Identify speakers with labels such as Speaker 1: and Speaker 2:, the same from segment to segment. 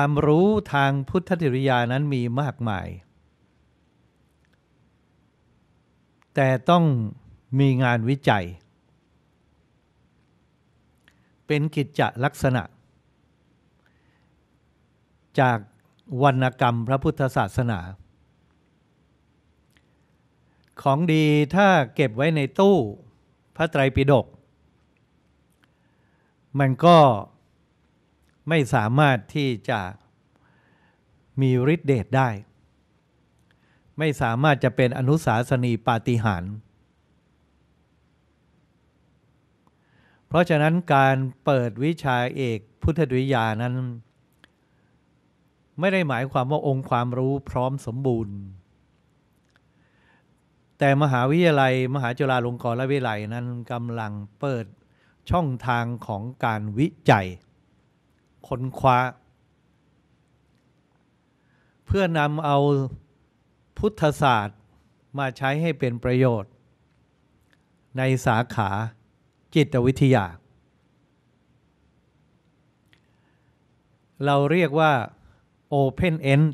Speaker 1: ความรู้ทางพุทธจริยานั้นมีมากมาย แต่ต้องมีงานวิจัย เป็นกิจจลักษณะ จากวรรณกรรมพระพุทธศาสนา ของดีถ้าเก็บไว้ในตู้พระไตรปิฎกมันก็ไม่สามารถที่จะมีฤทธิเดชได้ ไม่สามารถจะเป็นอนุสาสนีปาฏิหาริย์เพราะฉะนั้นการเปิดวิชาเอกพุทธิญยานั้น ไม่ได้หมายความว่าองค์ความรู้พร้อมสมบูรณ์ แต่มหาวิทยาลัย มหาจุฬาลงกรณวิทยาลัยนั้นกำลังเปิดช่องทางของการวิจัยค้นคว้า เพื่อนำเอาพุทธศาสตร์มาใช้ให้เป็นประโยชน์ ในสาขาจิตวิทยา เราเรียกว่า Open End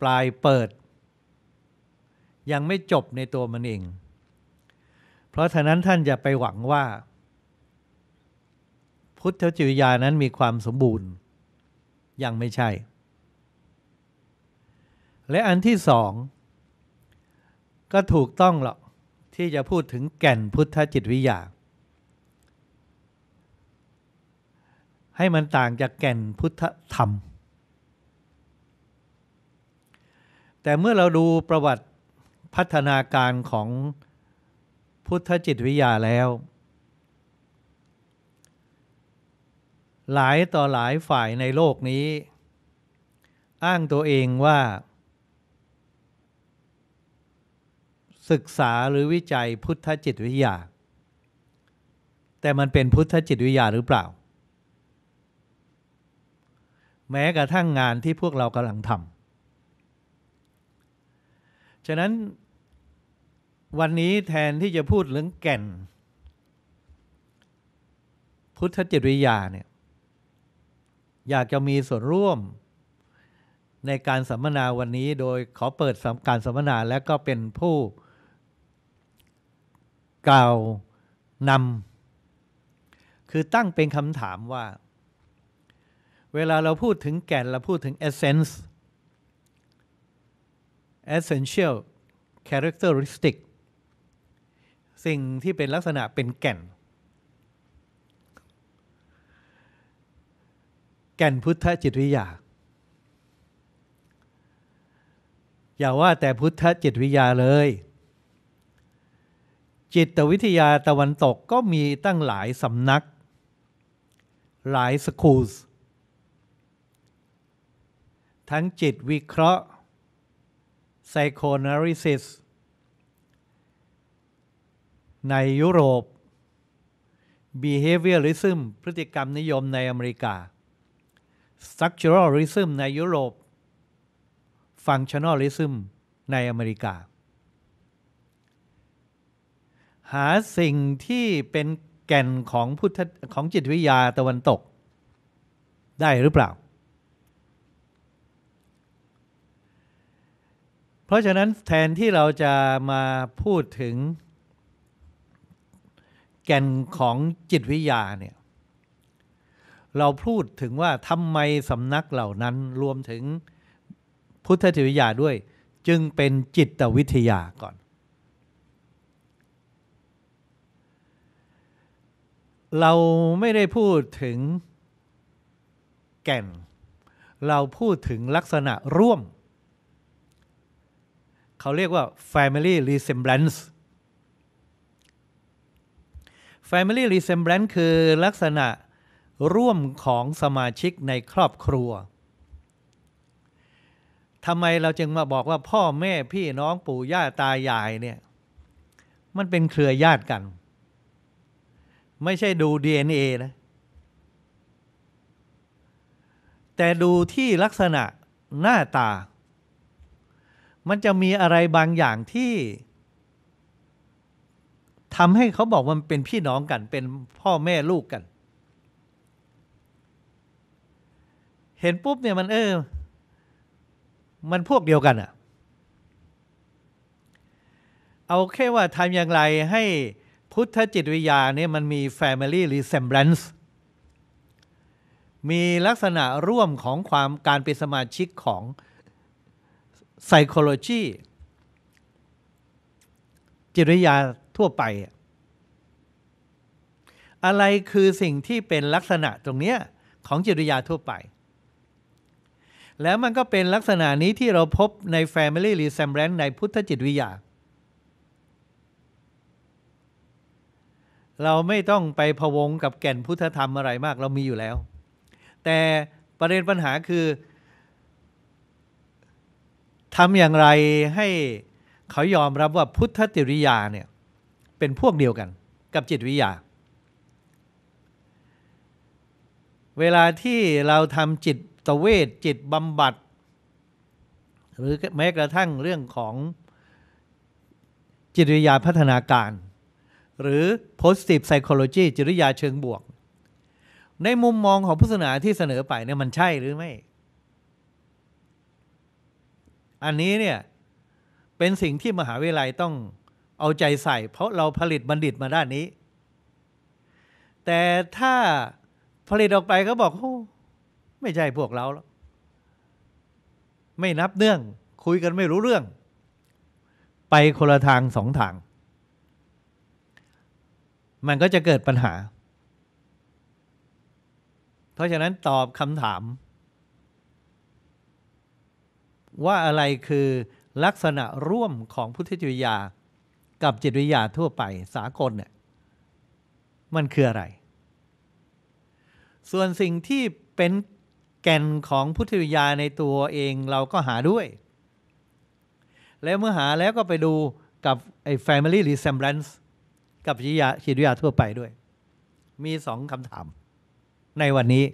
Speaker 1: ปลายเปิด ยังไม่จบในตัวมันเอง เพราะฉะนั้นท่านอย่าไปหวังว่าพุทธจิวิญานั้นมีความสมบูรณ์ ยังไม่ใช่ และอันที่สองก็ถูกต้องหรอกที่จะพูดถึงแก่นพุทธจิตวิญยา ให้มันต่างจากแก่นพุทธธรรม แต่เมื่อเราดูประวัติพัฒนาการของพุทธจิตวิญยาแล้วหลายต่อหลายฝ่ายในโลกนี้ อ้างตัวเองว่า ศึกษาหรือวิจัยพุทธจิตวิทยา แต่มันเป็นพุทธจิตวิทยาหรือเปล่า แม้กระทั่งงานที่พวกเรากำลังทำฉะนั้น วันนี้แทนที่จะพูดเรื่องแก่น พุทธจิตวิทยาเนี่ยอยากจะมีส่วนร่วมในการสัมมนาวันนี้โดยขอเปิดการสัมมนาและก็เป็นผู้กล่าวนำคือตั้งเป็นคำถามว่า เวลาเราพูดถึงแก่นเราพูดถึง essence essential characteristic สิ่งที่เป็นลักษณะเป็นแก่นแก่นพุทธจิตวิทยา อย่าว่าแต่พุทธจิตวิทยาเลย จิตวิทยาตะวันตกก็มีตั้งหลายสำนัก หลายสคูลทั้งจิตวิเคราะห์ไซโคนาริซิส ในยุโรป behaviorism พฤติกรรมนิยมในอเมริกา structuralism ในยุโรป functionalism ในอเมริกา หาสิ่งที่เป็นแก่นของพุทธของจิตวิทยาตะวันตกได้หรือเปล่า เพราะฉะนั้นแทนที่เราจะมาพูดถึงแก่นของจิตวิทยาเนี่ยเราพูดถึงว่าทำไมสำนักเหล่านั้นรวมถึงพุทธจิวิทยาด้วยจึงเป็นจิตวิทยาก่อน เราไม่ได้พูดถึงแก่น เราพูดถึงลักษณะร่วม เขาเรียกว่า family resemblance Family Resemblance คือลักษณะร่วมของสมาชิกในครอบครัว ทำไมเราจึงมาบอกว่าพ่อแม่พี่น้องปู่ย่าตายายเนี่ย มันเป็นเครือญาติกัน ไม่ใช่ดู DNA นะ แต่ดูที่ลักษณะหน้าตา มันจะมีอะไรบางอย่างที่ทำให้เขาบอกว่ามันเป็นพี่น้องกันเป็นพ่อแม่ลูกกันเห็นปุ๊บเนี่ยมันเออ มันพวกเดียวกันอะเอาแค่ว่าทำอย่างไรให้พุทธจิตวิญญาเนี่ยมันมี Family Resemblance มีลักษณะร่วมของความการเป็นสมาชิกของ Psychology จิตวิญญาทั่วไป อะไรคือสิ่งที่เป็นลักษณะตรงเนี้ยของจิตวิญญาทั่วไปแล้วมันก็เป็นลักษณะนี้ที่เราพบใน Family Resemblance ในพุทธจิตวิทยา เราไม่ต้องไปพวงกับแก่นพุทธธรรมอะไรมากเรามีอยู่แล้ว แต่ประเด็นปัญหาคือทำอย่างไรให้เขายอมรับว่าพุทธจิตวิทยาเนี่ยเป็นพวกเดียวกันกับจิตวิทยา เวลาที่เราทำจิตตเวชจิตบำบัด หรือแม้กระทั่งเรื่องของ จิตวิทยาพัฒนาการ หรือ positive psychology จิตวิทยาเชิงบวก ในมุมมองของพุทธศาสนาที่เสนอไปเนี่ยมันใช่หรือไม่ อันนี้เนี่ย เป็นสิ่งที่มหาวิทยาลัยต้องเอาใจใส่เพราะเราผลิตบัณฑิตมาด้านนี้ แต่ถ้าผลิตออกไปก็บอกโอ้ไม่ใช่ พวกเราแล้วไม่นับเนื่อง คุยกันไม่รู้เรื่อง ไปคนละทางสองทาง มันก็จะเกิดปัญหา เพราะฉะนั้นตอบคำถาม ว่าอะไรคือลักษณะร่วมของพุทธจิตวิยากับจิตวิทยาทั่วไปสากลเนี่ย มันคืออะไร ส่วนสิ่งที่เป็นแก่นของพุทธวิญญาในตัวเองเราก็หาด้วย แล้วเมื่อหาแล้วก็ไปดูกับไอ้ family resemblance กับจิตวิทยาจิตวิทยาทั่วไปด้วย มีสองคำถามในวันนี้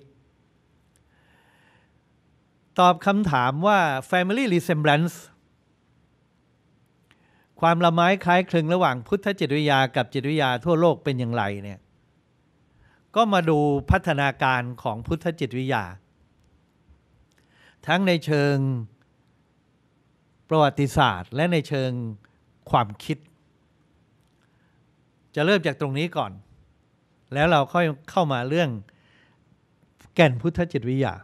Speaker 1: ตอบคำถามว่า family resemblance ความละไม้คล้ายคลึงระหว่างพุทธจิตวิทยากับจิตวิทยาทั่วโลกเป็นอย่างไรเนี่ยก็มาดูพัฒนาการของพุทธจิตวิทยาทั้งในเชิง ประวัติศาสตร์ และในเชิงความคิด จะเริ่มจากตรงนี้ก่อน แล้วเราค่อยเข้ามาเรื่องแก่นพุทธจิตวิทยา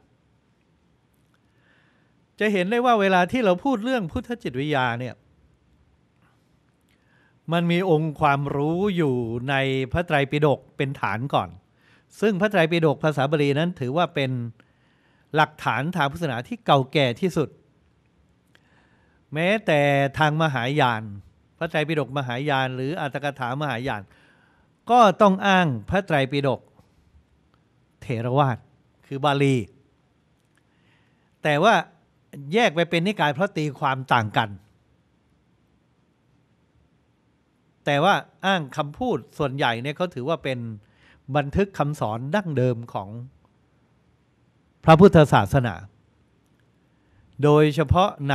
Speaker 1: จะเห็นได้ว่าเวลาที่เราพูดเรื่องพุทธจิตวิทยาเนี่ย มันมีองค์ความรู้อยู่ในพระไตรปิฎกเป็นฐานก่อน ซึ่งพระไตรปิฎกภาษาบาลีนั้นถือว่าเป็นหลักฐานทางพุทธศาสนาที่เก่าแก่ที่สุด แม้แต่ทางมหายาน พระไตรปิฎกมหายาน หรืออัตถกถามหายาน ก็ต้องอ้างพระไตรปิฎกเถรวาทคือบาลี แต่ว่าแยกไปเป็นนิกายเพราะตีความต่างกัน แต่ว่าอ้างคำพูดส่วนใหญ่เนี่ยเขาถือว่าเป็นบันทึกคำสอนดั้งเดิมของพระพุทธศาสนา โดยเฉพาะใน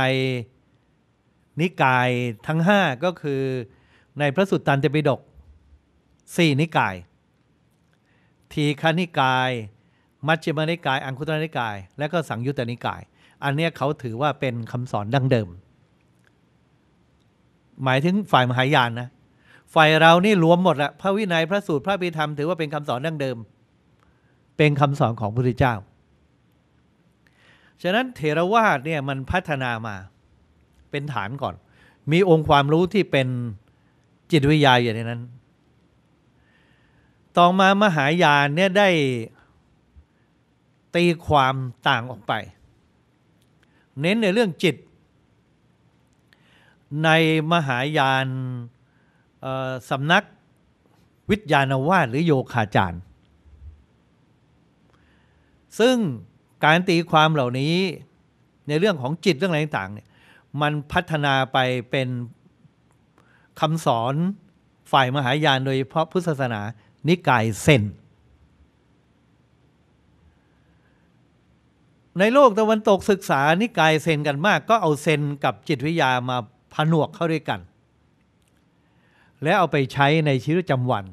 Speaker 1: นิกายทั้ง5ก็คือในพระสุตตันตปิฎก4นิกาย ทีฆนิกาย มัชฌิมนิกาย อังคุตรนิกาย และก็สังยุตตนิกาย อันนี้เขาถือว่าเป็นคำสอนดั้งเดิม หมายถึงฝ่ายมหายานนะ ฝ่ายเรานี่รวมหมดละพระวินัยพระสูตรพระบิธรรมถือว่าเป็นคำสอนดั้งเดิม เป็นคำสอนของพระพุทธเจ้าฉะนั้นเทรวาสเนี่ย มันพัฒนามาเป็นฐานก่อน มีองค์ความรู้ที่เป็นจิตวิทยาอยู่ในนั้น ต่อมามหายานเนี่ยได้ตีความต่างออกไป เน้นในเรื่องจิต ในมหายานสำนักวิทยานวาดหรือโยคาจารย์ ซึ่งการตีความเหล่านี้ในเรื่องของจิตเรื่องอะไรต่างเนี่ยมันพัฒนาไปเป็นคำสอนฝ่ายมหายานโดยเฉพาะพุทธศาสนานิกายเซนในโลกตะวันตกศึกษานิกายเซนกันมากก็เอาเซนกับจิตวิทยามาผนวกเข้าด้วยกัน แล้วเอาไปใช้ในชีวิตประจำวัน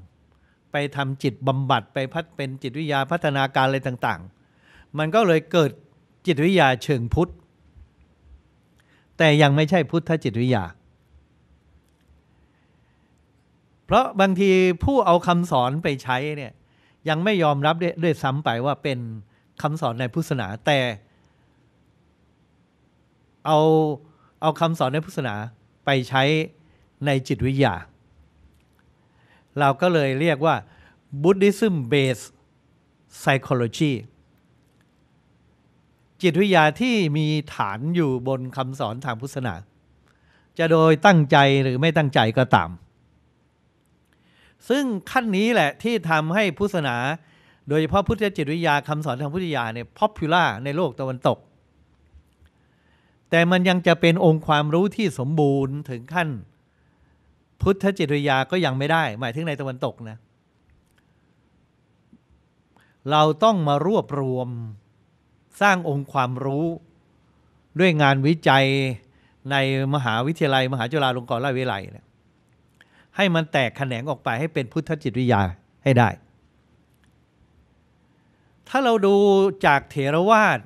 Speaker 1: ไปทำจิตบำบัดไปพัฒเป็นจิตวิทยาพัฒนาการอะไรต่าง ๆมันก็เลยเกิดจิตวิทยาเชิงพุทธ แต่ยังไม่ใช่พุทธจิตวิทยา เพราะบางทีผู้เอาคำสอนไปใช้เนี่ย ยังไม่ยอมรับด้วยซ้ำไปว่าเป็นคำสอนในพุทธศาสนา แต่เอาเอาคำสอนในพุทธศาสนาไปใช้ในจิตวิทยา เราก็เลยเรียกว่า Buddhism based psychology จิตวิทยาที่มีฐานอยู่บนคำสอนทางพุทธศาสนา จะโดยตั้งใจหรือไม่ตั้งใจก็ตาม ซึ่งขั้นนี้แหละที่ทำให้พุทธศาสนา โดยเฉพาะพุทธจิตวิทยาคำสอนทางพุทธิยาเนี่ยพ p o p u l a r ในโลกตะวันตก แต่มันยังจะเป็นองค์ความรู้ที่สมบูรณ์ถึงขั้นพุทธจิตวิทยาก็ยังไม่ได้หมายถึงในตะวันตกนะเราต้องมารวบรวมสร้างองค์ความรู้ด้วยงานวิจัยในมหาวิทยาลัย มหาจุฬาลงกรณราชวิทยาลัย ให้มันแตกแขนงออกไปให้เป็นพุทธจิตวิทยาให้ได้ ถ้าเราดูจากเถรวาท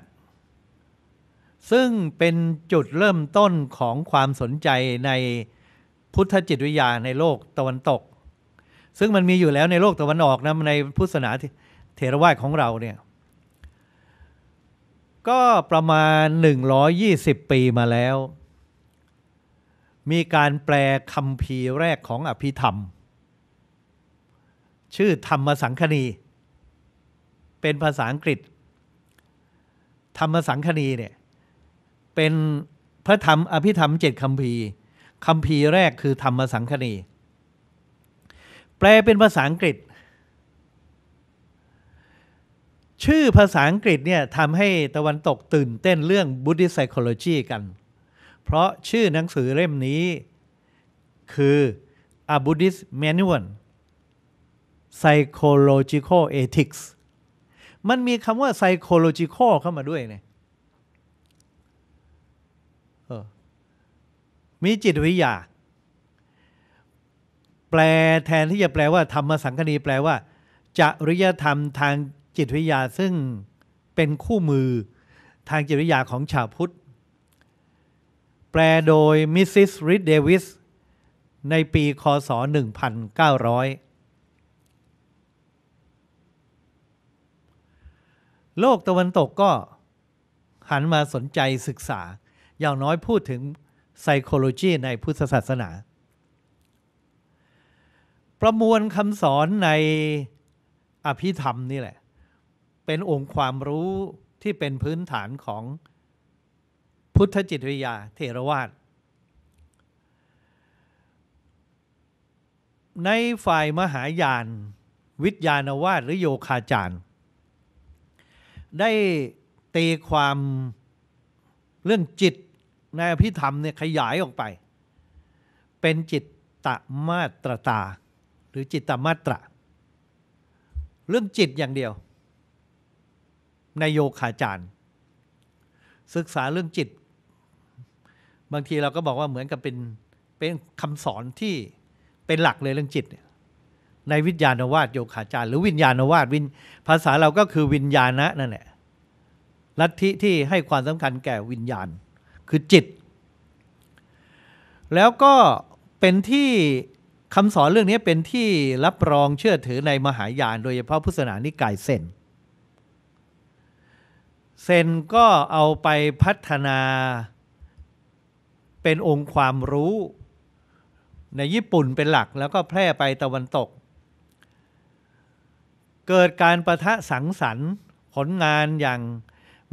Speaker 1: ซึ่งเป็นจุดเริ่มต้นของความสนใจในพุทธจิตวิทยาในโลกตะวันตก ซึ่งมันมีอยู่แล้วในโลกตะวันออกนะในพุทธศาสนาเถรวาทของเราเนี่ยก็ประมาณ 120 ปีมาแล้ว มีการแปลคำพีแรกของอภิธรรม ชื่อธรรมสังคณีเป็นภาษาอังกฤษ ธรรมสังคณีเนี่ยเป็นพระธรรมอภิธรรมเจ็ดคำพีคำพีแรกคือธรรมสังคณีแปลเป็นภาษาอังกฤษชื่อภาษาอังกฤษเนี่ยทำให้ตะวันตกตื่นเต้นเรื่อง Buddhist Psychology กัน เพราะชื่อหนังสือเล่มนี้คือ A Buddhist Manual Psychological Ethics มันมีคำว่า psychological เข้ามาด้วยเนี่ยมีจิตวิทยา แปลแทนที่จะแปลว่าธรรมสังคณีแปลว่าจริยธรรมทางจิตวิทยาซึ่งเป็นคู่มือทางจิตวิทยาของชาวพุทธ แปลโดยมิสซิสริดเดวิสในปีคศ1900โลกตะวันตกก็หันมาสนใจศึกษาอย่างน้อยพูดถึงไซโคโลจีในพุทธศาสนา ประมวลคำสอนใน อภิธรรมนี่แหละเป็นองค์ความรู้ที่เป็นพื้นฐานของพุทธจิตวิยาเทรวาสในฝ่ายมหายาน วิทยานวาดหรือโยคาจารย์ ได้ตีความเรื่องจิตในอภิธรรมเนี่ยขยายออกไป เป็นจิตตมาตรตาหรือจิตตมาตระเรื่องจิตอย่างเดียวในโยคาจารย์ ศึกษาเรื่องจิต บางทีเราก็บอกว่าเหมือนกับเป็นเป็นคำสอนที่เป็นหลักเลยเรื่องจิต ในวิญญาณวาดโยคาจารย์ หรือวิญญาณวาดวินภาษาเราก็คือวิญญาณะนั่นแหละลัทธิที่ให้ความสำคัญแก่วิญญาณคือจิต แล้วก็เป็นที่คำสอนเรื่องนี้เป็นที่รับรองเชื่อถือในมหายานโดยเฉพาะพุทธศาสนานิกายเซนเซนก็เอาไปพัฒนา เป็นองค์ความรู้ในญี่ปุ่นเป็นหลักแล้วก็แพร่ไปตะวันตก เกิดการประทะสังสรรค์ผลงานอย่าง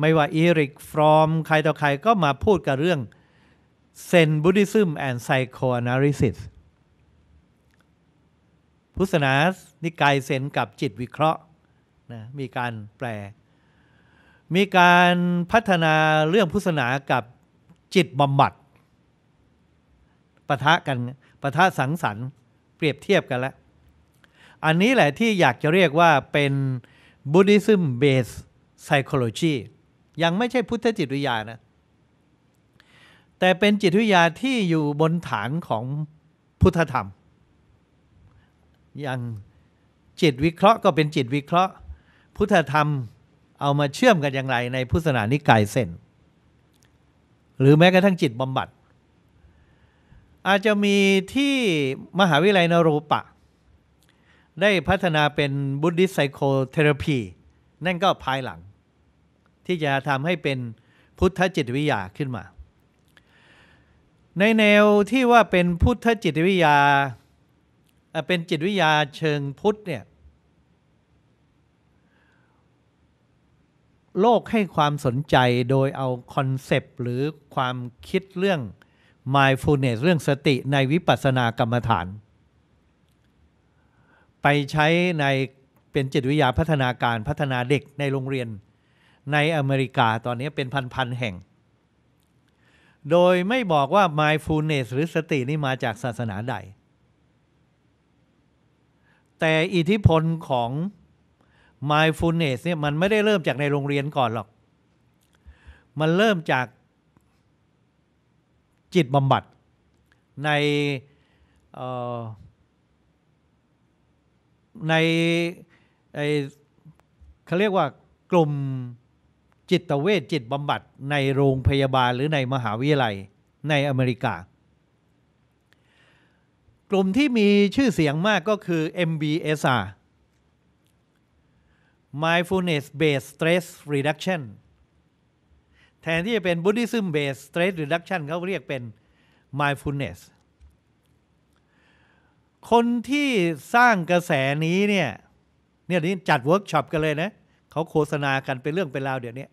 Speaker 1: ไม่ว่าอีริกฟรอมใครต่อใครก็มาพูดกับเรื่อง เซนบุติซึมแอนด์ไซโคอนาลิซิสพุทธศาสนานิกายเซนกับจิตวิเคราะห์นะมีการแปลมีการพัฒนาเรื่องพุทธศาสนากับจิตบำบัดปะทะกันปะทะสังสรรค์เปรียบเทียบกันแล้วอันนี้แหละที่อยากจะเรียกว่าเป็น Buddhism based psychology ยังไม่ใช่พุทธจิตวิทยานะ แต่เป็นจิตวิทยาที่อยู่บนฐานของพุทธธรรมอย่างจิตวิเคราะห์ก็เป็นจิตวิเคราะห์ พุทธธรรมเอามาเชื่อมกันอย่างไรในพุทธศาสนานิกายเส้นหรือแม้กระทั่งจิตบำบัด อาจจะมีที่มหาวิทยาลัยนรูปะ ได้พัฒนาเป็นบุตดิสไซโคเทอราพีนั่นก็ภายหลัง ที่จะทำให้เป็นพุทธจิตวิทยาขึ้นมา ในแนวที่ว่าเป็นพุทธจิตวิทยา เป็นจิตวิทยาเชิงพุทธเนี่ยโลกให้ความสนใจโดยเอาคอนเซปต์หรือความคิดเรื่อง mindfulness เรื่องสติในวิปัสสนากรรมฐาน ไปใช้ในเป็นจิตวิทยาพัฒนาการพัฒนาเด็กในโรงเรียน ในอเมริกาตอนนี้เป็นพันๆแห่ง โดยไม่บอกว่า mindfulness หรือสตินี่มาจากศาสนาใด แต่อิทธิพลของ mindfulness เนี่ยมันไม่ได้เริ่มจากในโรงเรียนก่อนหรอก มันเริ่มจากจิตบำบัดในในเขาเรียกว่ากลุ่มจิตเวชจิตบำบัดในโรงพยาบาลหรือในมหาวิทยาลัย ในอเมริกา กลุ่มที่มีชื่อเสียงมากก็คือ MBSR mindfulness based stress reduction แทนที่จะเป็น buddhism based stress reduction เขาเรียกเป็น mindfulness คนที่สร้างกระแสนี้เนี่ย เนี่ยนี้จัดเวิร์กช็อปกันเลยนะเขาโฆษณากันเป็นเรื่องเป็นราวเดี๋ยวนี้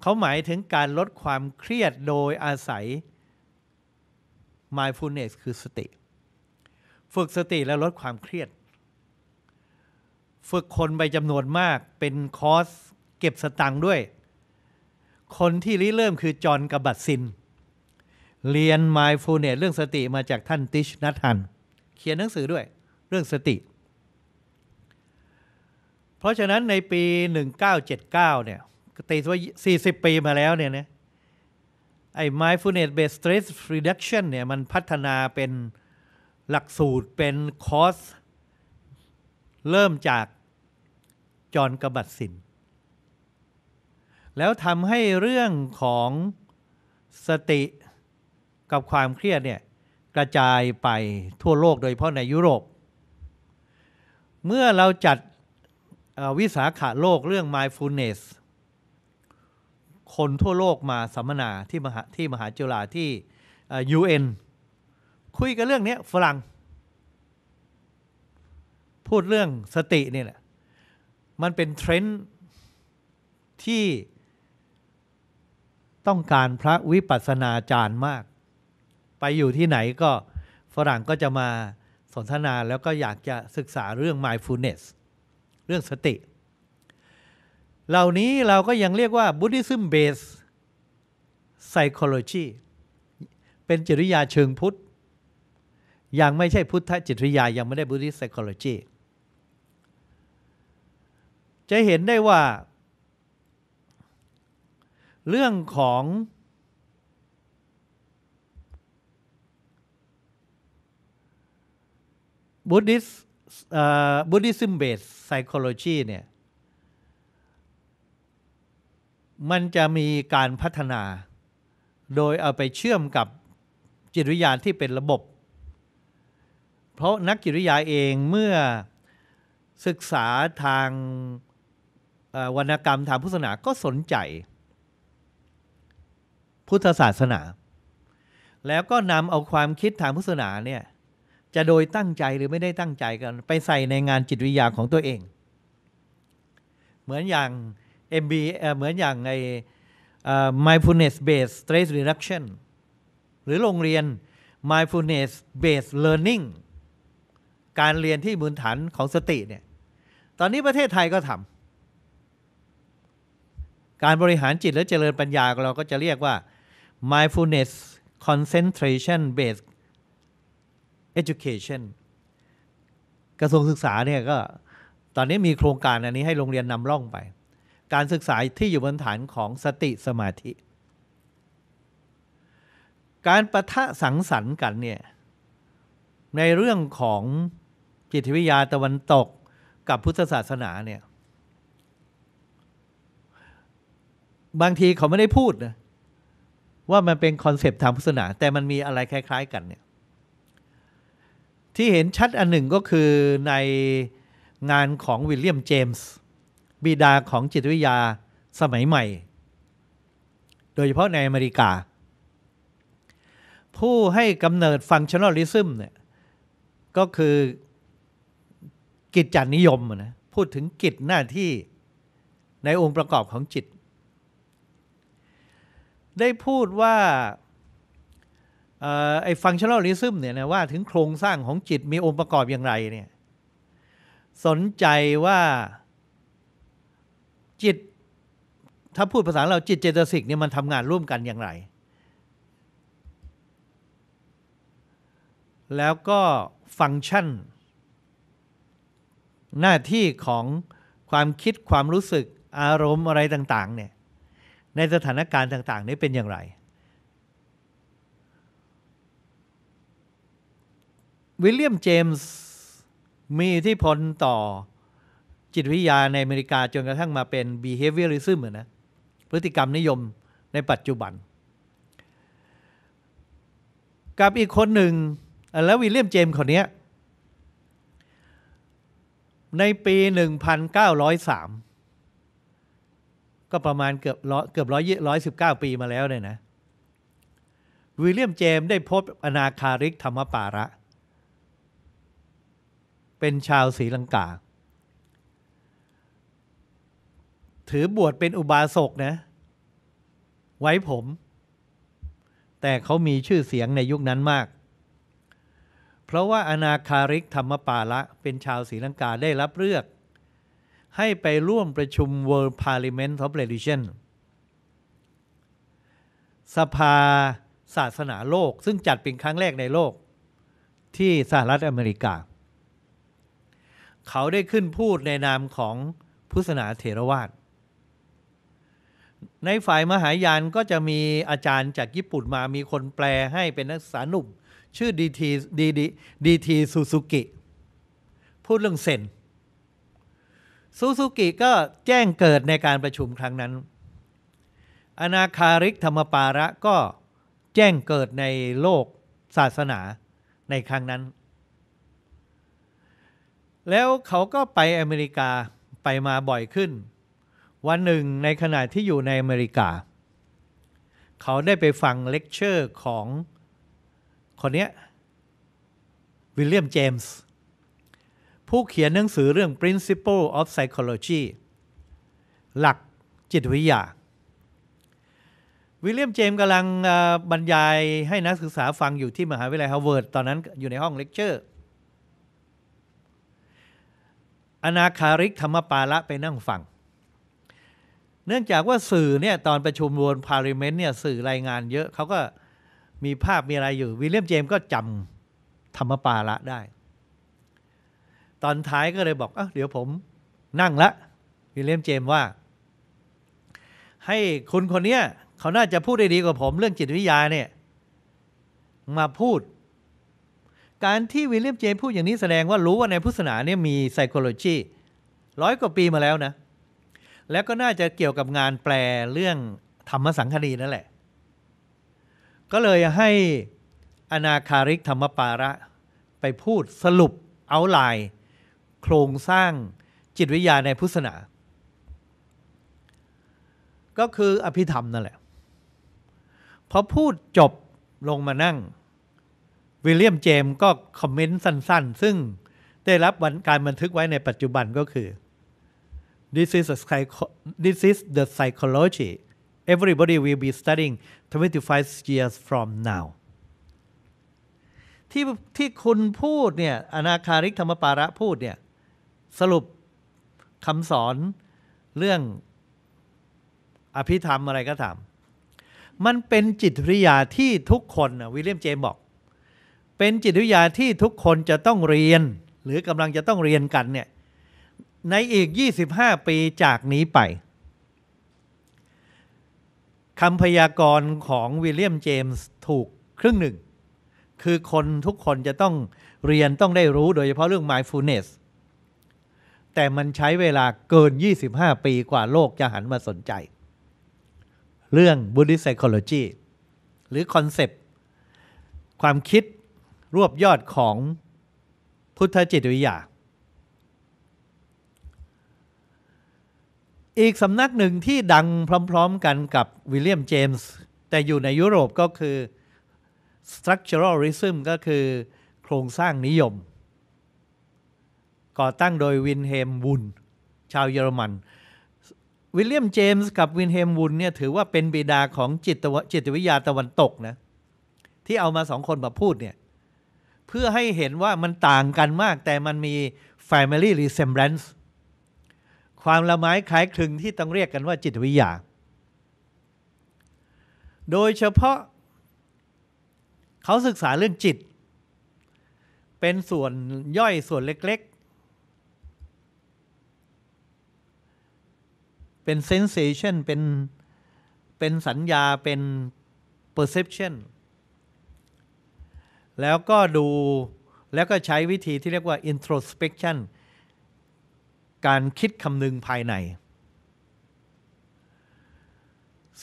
Speaker 1: เขาหมายถึงการลดความเครียดโดยอาศัย mindfulness คือสติ ฝึกสติแล้วลดความเครียดฝึกคนไปจำนวนมากเป็นคอสเก็บสตังค์ด้วย คนที่ริเริ่มคือจอห์นกบัตซินเรียน mindfulness เรื่องสติมาจากท่านติชนัทฮัน เขียนหนังสือด้วยเรื่องสติ เพราะฉะนั้นในปี 1979 เนี่ยตีว่า 40 ปีมาแล้วเนี่ยนะไอ้ mindfulness based stress reduction เนี่ยมันพัฒนาเป็นหลักสูตรเป็นคอร์ส เริ่มจากจรกบัดสิน แล้วทำให้เรื่องของสติกับความเครียดเนี่ยกระจายไปทั่วโลกโดยเฉพาะในยุโรป เมื่อเราจัดวิสาขาโลกเรื่อง mindfulness คนทั่วโลกมาสัมมนาที่มหาที่มหาจุฬาที่ UN คุยกันเรื่องนี้ฝรั่งพูดเรื่องสตินี่แหละมันเป็นเทรนด์ที่ต้องการพระวิปัสสนาจารย์มาก ไปอยู่ที่ไหนก็ฝรั่งก็จะมาสนทนาแล้วก็อยากจะศึกษาเรื่อง mindfulness เรื่องสติ เหล่านี้เราก็ยังเรียกว่า Buddhism based psychology เป็นจิตวิทยาเชิงพุทธ ยังไม่ใช่พุทธจิตวิทยายังไม่ได้ Buddhist psychology จะเห็นได้ว่าเรื่องของบุติสบุติซึมเบสไซโคโลจีเนี่ยมันจะมีการพัฒนา โดยเอาไปเชื่อมกับจิตวิทยาที่เป็นระบบ เพราะนักจิตวิทยาเองเมื่อศึกษาทางวรรณกรรมทางพุทธศาสนาก็สนใจ พุทธศาสนา แล้วก็นำเอาความคิดทางพุทธศาสนาเนี่ยจะโดยตั้งใจหรือไม่ได้ตั้งใจกันไปใส่ในงานจิตวิทยาของตัวเอง เหมือนอย่าง MB เหมือนอย่างใน mindfulness based stress reduction หรือโรงเรียน mindfulness based learning การเรียนที่มูลฐานของสติเนี่ยตอนนี้ประเทศไทยก็ทำการบริหารจิตและเจริญปัญญาเราก็จะเรียกว่า mindfulness concentration based education กระทรวงศึกษาเนี่ยก็ตอนนี้มีโครงการอันนี้ให้โรงเรียนนำร่องไป การศึกษาที่อยู่บนฐานของสติสมาธิ การประทะสังสรรค์กันเนี่ยในเรื่องของจิตวิทยาตะวันตกกับพุทธศาสนาเนี่ยบางที เขาไม่ได้พูดนะว่ามันเป็นคอนเซปต์ทางพุทธศาสนา แต่มันมีอะไรคล้ายๆกันเนี่ยที่เห็นชัดอันหนึ่งก็คือในงานของวิลเลียม เจมส์บิดาของจิตวิทยาสมัยใหม่ โดยเฉพาะในอเมริกา ผู้ให้กำเนิดฟังชั่นอลิซึมเนี่ยก็คือกิจจานิยมนะพูดถึงกิจหน้าที่ในองค์ประกอบของจิตได้พูดว่าไอ้ฟังชั่นอลิซึมเนี่ยนะว่าถึงโครงสร้างของจิตมีองค์ประกอบอย่างไรเนี่ยสนใจว่าจิตถ้าพูดภาษาเราจิตเจตสิกเนี่ยมันทำงานร่วมกันอย่างไร แล้วก็ฟังก์ชัน หน้าที่ของความคิดความรู้สึกอารมณ์อะไรต่างๆเนี่ยในสถานการณ์ต่าง ๆ นี้เป็นอย่างไร วิลเลียมเจมส์มีที่พลต่อจิตวิทยาในอเมริกาจนกระทั่งมาเป็น behaviorism นะพฤติกรรมนิยมในปัจจุบัน กับอีกคนหนึ่งแล้ววิลเลียมเจมส์คนนี้ในปี 1903ก็ประมาณเกือบร้อยเกือบร้อยยี่ร้อยสิบเก้าปีมาแล้วเนี่ยนะวิลเลียมเจมได้พบอนาคาริกธรรมปาระเป็นชาวศรีลังกา ถือบวชเป็นอุบาสกนะ ไว้ผม แต่เขามีชื่อเสียงในยุคนั้นมาก เพราะว่าอนาคาริกธรรมปาละ เป็นชาวศรีลังกาได้รับเลือกให้ไปร่วมประชุม World Parliament of Religion สภาศาสนาโลกซึ่งจัดเป็นครั้งแรกในโลกที่สหรัฐอเมริกา เขาได้ขึ้นพูดในนามของพุทธศาสนาเถรวาทในฝ่ายมหายานก็จะมีอาจารย์จากญี่ปุ่นมามีคนแปลให้เป็นนักศึกษาหนุ่มชื่อดีทีดีดีดีทีซูซูกิพูดเรื่องเซนซูซูกิก็แจ้งเกิดในการประชุมครั้งนั้น อนาคาริกธรรมปาระก็แจ้งเกิดในโลกศาสนาในครั้งนั้น แล้วเขาก็ไปอเมริกาไปมาบ่อยขึ้น วันหนึ่งในขณะที่อยู่ในอเมริกา เขาได้ไปฟังเลคเชอร์ของคนนี้วิลเลียมเจมส์ผู้เขียนหนังสือเรื่อง Principle of Psychology หลักจิตวิทยา วิลเลียม เจมกำลังบรรยายให้นักศึกษาฟังอยู่ที่มหาวิทยาลัยฮาวเวิร์ด ตอนนั้นอยู่ในห้องเลคเชอร์ อนาคาริกธรรมปาละไปนั่งฟัง เนื่องจากว่าสื่อเนี่ยตอนประชุมวนพาริเมนต์เนี่ยสื่อรายงานเยอะเขาก็มีภาพมีอะไรอยู่ วิลเลียม เจมก็จำธรรมปาละได้ตอนท้ายก็เลยบอกอ้าเดี๋ยวผมนั่งละวิลเลียมเจมว่า ให้คุณคนเนี้ยเขาน่าจะพูดได้ดีกว่าผม เรื่องจิตวิทยาเนี่ย มาพูด การที่วิลเลียมเจมพูดอย่างนี้แสดงว่ารู้ว่าในพุทธศาสนาเนี่ยมีไซคลอ o l o ร้อยกว่าปีมาแล้วนะ แล้วก็น่าจะเกี่ยวกับงานแปลเรื่องธรรมสังคณีนั่นแหละ ก็เลยให้อนาคาริกธรรมปาระ ไปพูดสรุปเอาลนยโครงสร้างจิตวิทยาในพุทธศาสนาก็คืออภิธรรมนั่นแหละพอพูดจบลงมานั่ง วิลเลียมเจมก็คอมเมนต์สั้นๆ ซึ่งได้รับการบันทึกไว้ในปัจจุบันก็คือ this is, a p s y c h this is the psychology everybody will be studying 25 years from now ที่ที่คุณพูดเนี่ยอนาคาริกธรรมปาระพูดเนี่ยสรุปคำสอนเรื่องอภิธรรมอะไรก็ตาม มันเป็นจิตวิทยาที่ทุกคนวิลเลียมเจมบอก เป็นจิตวิทยาที่ทุกคนจะต้องเรียนหรือกำลังจะต้องเรียนกันเนี่ย ในอีก 25 ปีจากนี้ไปคำพยากรณ์ของวิลเลียมเจมส์ถูกครึ่งหนึ่ง คือคนทุกคนจะต้องเรียนต้องได้รู้โดยเฉพาะเรื่อง mindfulness แต่มันใช้เวลาเกิน 25 ปีกว่าโลกจะหันมาสนใจ เรื่อง Buddhist Psychology หรือคอนเซปต์ความคิดรวบยอดของพุทธจิตวิทยา อีกสำนักหนึ่งที่ดังพร้อมๆกันกับวิลเลียมเจมส์แต่อยู่ในยุโรปก็คือ structuralism ก็คือโครงสร้างนิยมก่อตั้งโดยวินเฮม วุน ชาวเยอรมัน วิลเลียมเจมส์กับวินเฮม วุนเนี่ยถือว่าเป็นบิดาของจิตวจิตวิทยาตะวันตกนะที่เอามาสองคนมาพูดเนี่ยเพื่อให้เห็นว่ามันต่างกันมากแต่มันมี family resemblance ความละไม้คล้ายคลึงที่ต้องเรียกกันว่าจิตวิทยา โดยเฉพาะเขาศึกษาเรื่องจิต เป็นส่วนย่อยส่วนเล็กเป็นเซนเซชันเป็นเป็นสัญญาเป็นเพอร์เซพชันแล้วก็ดูแล้วก็ใช้วิธีที่เรียกว่าอินโทรสเปกชันการคิดคำนึงภายใน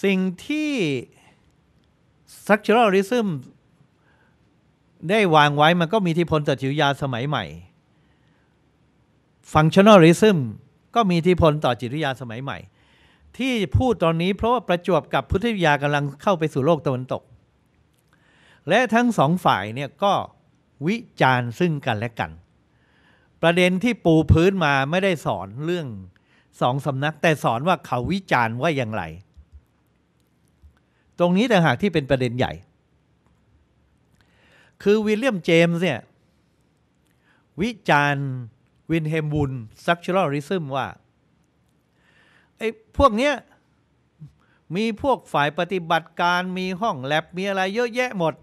Speaker 1: สิ่งที่ structuralism ได้วางไว้มันก็มีที่พลต่อจิตวิทยาสมัยใหม่ functionalism ก็มีที่พลต่อจิตวิทยาสมัยใหม่ที่พูดตอนนี้เพราะว่าประจวบกับพุทธิยากำลังเข้าไปสู่โลกตะวันตก และทั้งสองฝ่ายเนี่ยก็วิจารณ์ซึ่งกันและกัน ประเด็นที่ปูพื้นมาไม่ได้สอนเรื่องสองสำนักแต่สอนว่าเขาวิจารณ์ว่าอย่างไร ตรงนี้แต่หากที่เป็นประเด็นใหญ่ คือวิลเลียมเจมส์เนี่ยวิจารณ์วินเฮมบุลสักชั่วริซึมว่าไอ้พวกเนี้ยมีพวกฝ่ายปฏิบัติการมีห้องแลบมีอะไรเยอะแยะหมด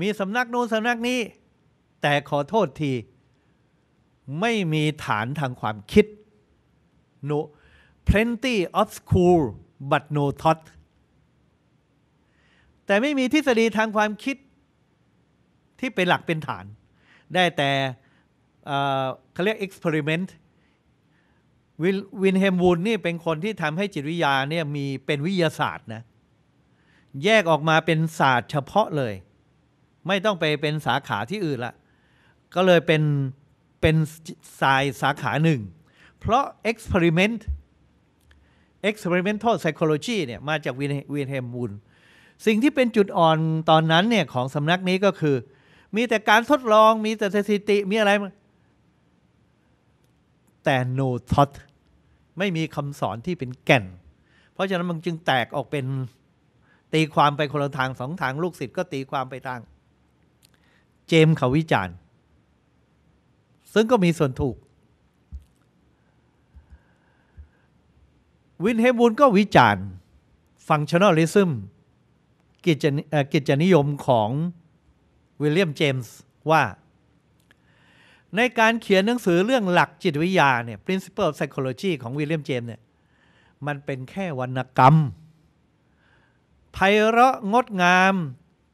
Speaker 1: มีสำนักนู้นสำนักนี้ แต่ขอโทษที ไม่มีฐานทางความคิด no plenty of school but no thought แต่ไม่มีทฤษฎีทางความคิดที่เป็นหลักเป็นฐาน ได้แต่เขาเรียก experiment วินเฮมวูลนี่เป็นคนที่ทำให้จิตวิทยาเนี่ยมีเป็นวิทยาศาสตร์นะแยกออกมาเป็นศาสตร์เฉพาะเลย ไม่ต้องไปเป็นสาขาที่อื่นละ ก็เลยเป็นเป็นสายสาขาหนึ่ง เพราะ experiment experimental psychology เนี่ยมาจากวินเฮมวูลสิ่งที่เป็นจุดอ่อนตอนนั้นเนี่ยของสำนักนี้ก็คือ มีแต่การทดลองมีแต่สถิติมีอะไร แต่ no thought ไม่มีคำสอนที่เป็นแก่น เพราะฉะนั้นมันจึงแตกออกเป็นตีความไปคนละทางสองทางลูกศิษย์ก็ตีความไปทาง เจมเขาวิจารณ์ซึ่งก็มีส่วนถูก วินเฮบูลก็วิจารณ์ฟังชั่นอลิซึมกิจนิยมของ วิลเลียมเจมส์ว่าในการเขียนหนังสือเรื่องหลักจิตวิทยาเนี่ย principle of psychology ของวิลเลียมเจมส์เนี่ยมันเป็นแค่วรรณกรรมไพเราะงดงาม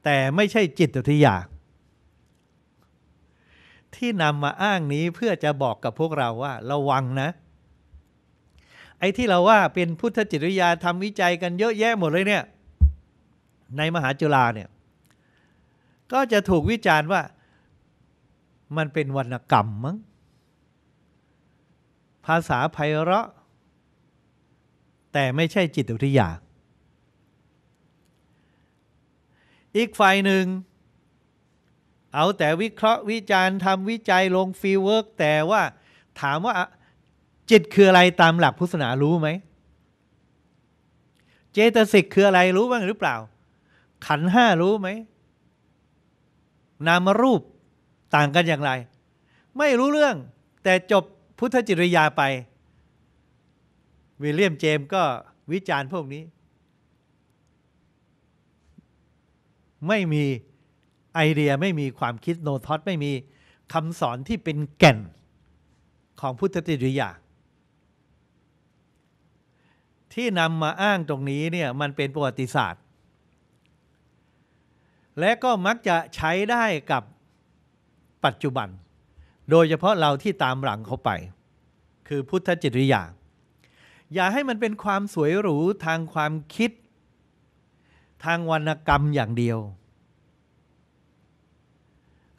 Speaker 1: แต่ไม่ใช่จิตวิทยา ที่นำมาอ้างนี้เพื่อจะบอกกับพวกเราว่า ระวังนะ ไอ้ที่เราว่าเป็นพุทธจิตวิทยาทำวิจัยกันเยอะแยะหมดเลยเนี่ย ในมหาจุฬาเนี่ย ก็จะถูกวิจารณ์ว่ามันเป็นวรรณกรรมมั้ง ภาษาไพเราะ แต่ไม่ใช่จิตวิทยา อีกฝ่ายหนึ่ง เอาแต่วิเคราะห์วิจารณ์ทำวิจัยลงฟีเวิร์กแต่ว่าถามว่าจิตคืออะไรตามหลักพุทธศาสนา รู้ไหม เจตสิกคืออะไรรู้บ้างหรือเปล่า ขันห้ารู้ไหม นามรูปต่างกันอย่างไร ไม่รู้เรื่องแต่จบพุทธจิริยาไป วิลเลียมเจมก็วิจารณ์พวกนี้ ไม่มีไอเดียไม่มีความคิดโนทอตไม่มีคำสอนที่เป็นแก่น ของพุทธจิริยา ที่นำมาอ้างตรงนี้เนี่ยมันเป็นประวัติศาสตร์ และก็มักจะใช้ได้กับปัจจุบัน โดยเฉพาะเราที่ตามหลังเขาไป คือพุทธจิตริยา อย่าให้มันเป็นความสวยหรู ทางความคิด ทางวรรณกรรมอย่างเดียว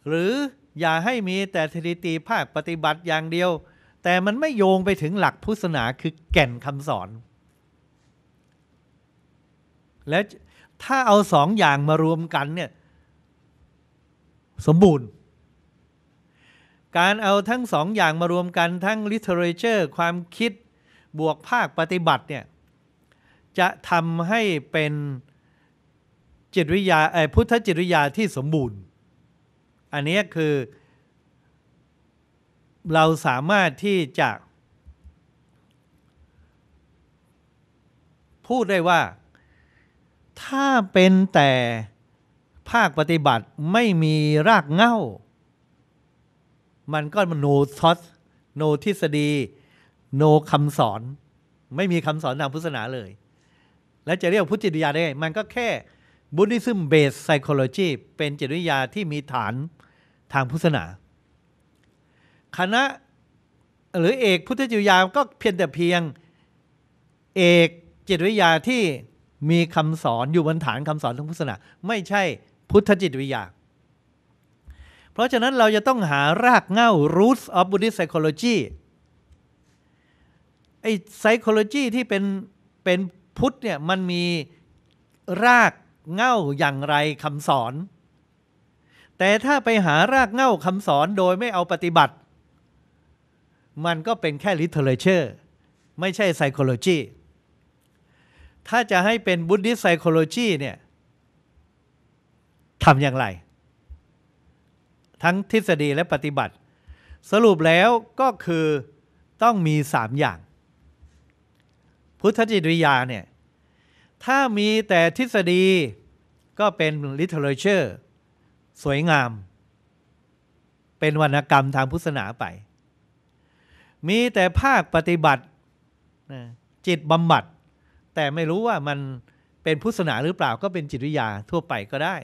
Speaker 1: หรืออย่าให้มีแต่สถิติภาคปฏิบัติอย่างเดียว แต่มันไม่โยงไปถึงหลักพุทธศาสนาคือแก่นคำสอน และถ้าเอาสองอย่างมารวมกันเนี่ยสมบูรณ์การเอาทั้งสองอย่างมารวมกันทั้ง literature ความคิดบวกภาคปฏิบัติเนี่ย จะทำให้เป็นจิตวิทยาพุทธจิตวิทยาที่สมบูรณ์ อันนี้คือ เราสามารถที่จะ พูดได้ว่า ถ้าเป็นแต่ภาคปฏิบัติไม่มีรากเง้ามันก็มโนทอสโนทฤษฎี โนคำสอน ไม่มีคำสอนทางพุทธศาสนาเลย และจะเรียกพุทธจิตวิทยาได้ มันก็แค่บุติซึมเบสไซโคโลจีเป็นจิตวิทยาที่มีฐานทางพุทธศาสนา คณะหรือเอกพุทธจิตวิทยาก็เพียงแต่เพียงเอกจิตวิทยาที่มีคำสอนอยู่บนฐานคำสอนทางพุทธศาสนาไม่ใช่พุทธจิตวิทยาเพราะฉะนั้นเราจะต้องหารากเง้า roots of Buddhist psychology ไอ้ psychology ที่เป็น เป็นพุทธเนี่ย มันมีรากเง้าอย่างไรคำสอน แต่ถ้าไปหารากเง้าคำสอนโดยไม่เอาปฏิบัติ มันก็เป็นแค่ literature ไม่ใช่ psychology ถ้าจะให้เป็น Buddhist psychology เนี่ยทำอย่างไรทั้งทฤษฎีและปฏิบัติ สรุปแล้วก็คือต้องมีสามอย่าง พุทธจิตวิยาเนี่ย ถ้ามีแต่ทฤษฎีก็เป็น literature สวยงาม เป็นวรรณกรรมทางพุทธศาสนาไป มีแต่ภาคปฏิบัติจิตบำบัด แต่ไม่รู้ว่ามันเป็นพุทธศาสนาหรือเปล่าก็เป็นจิตวิยาทั่วไปก็ได้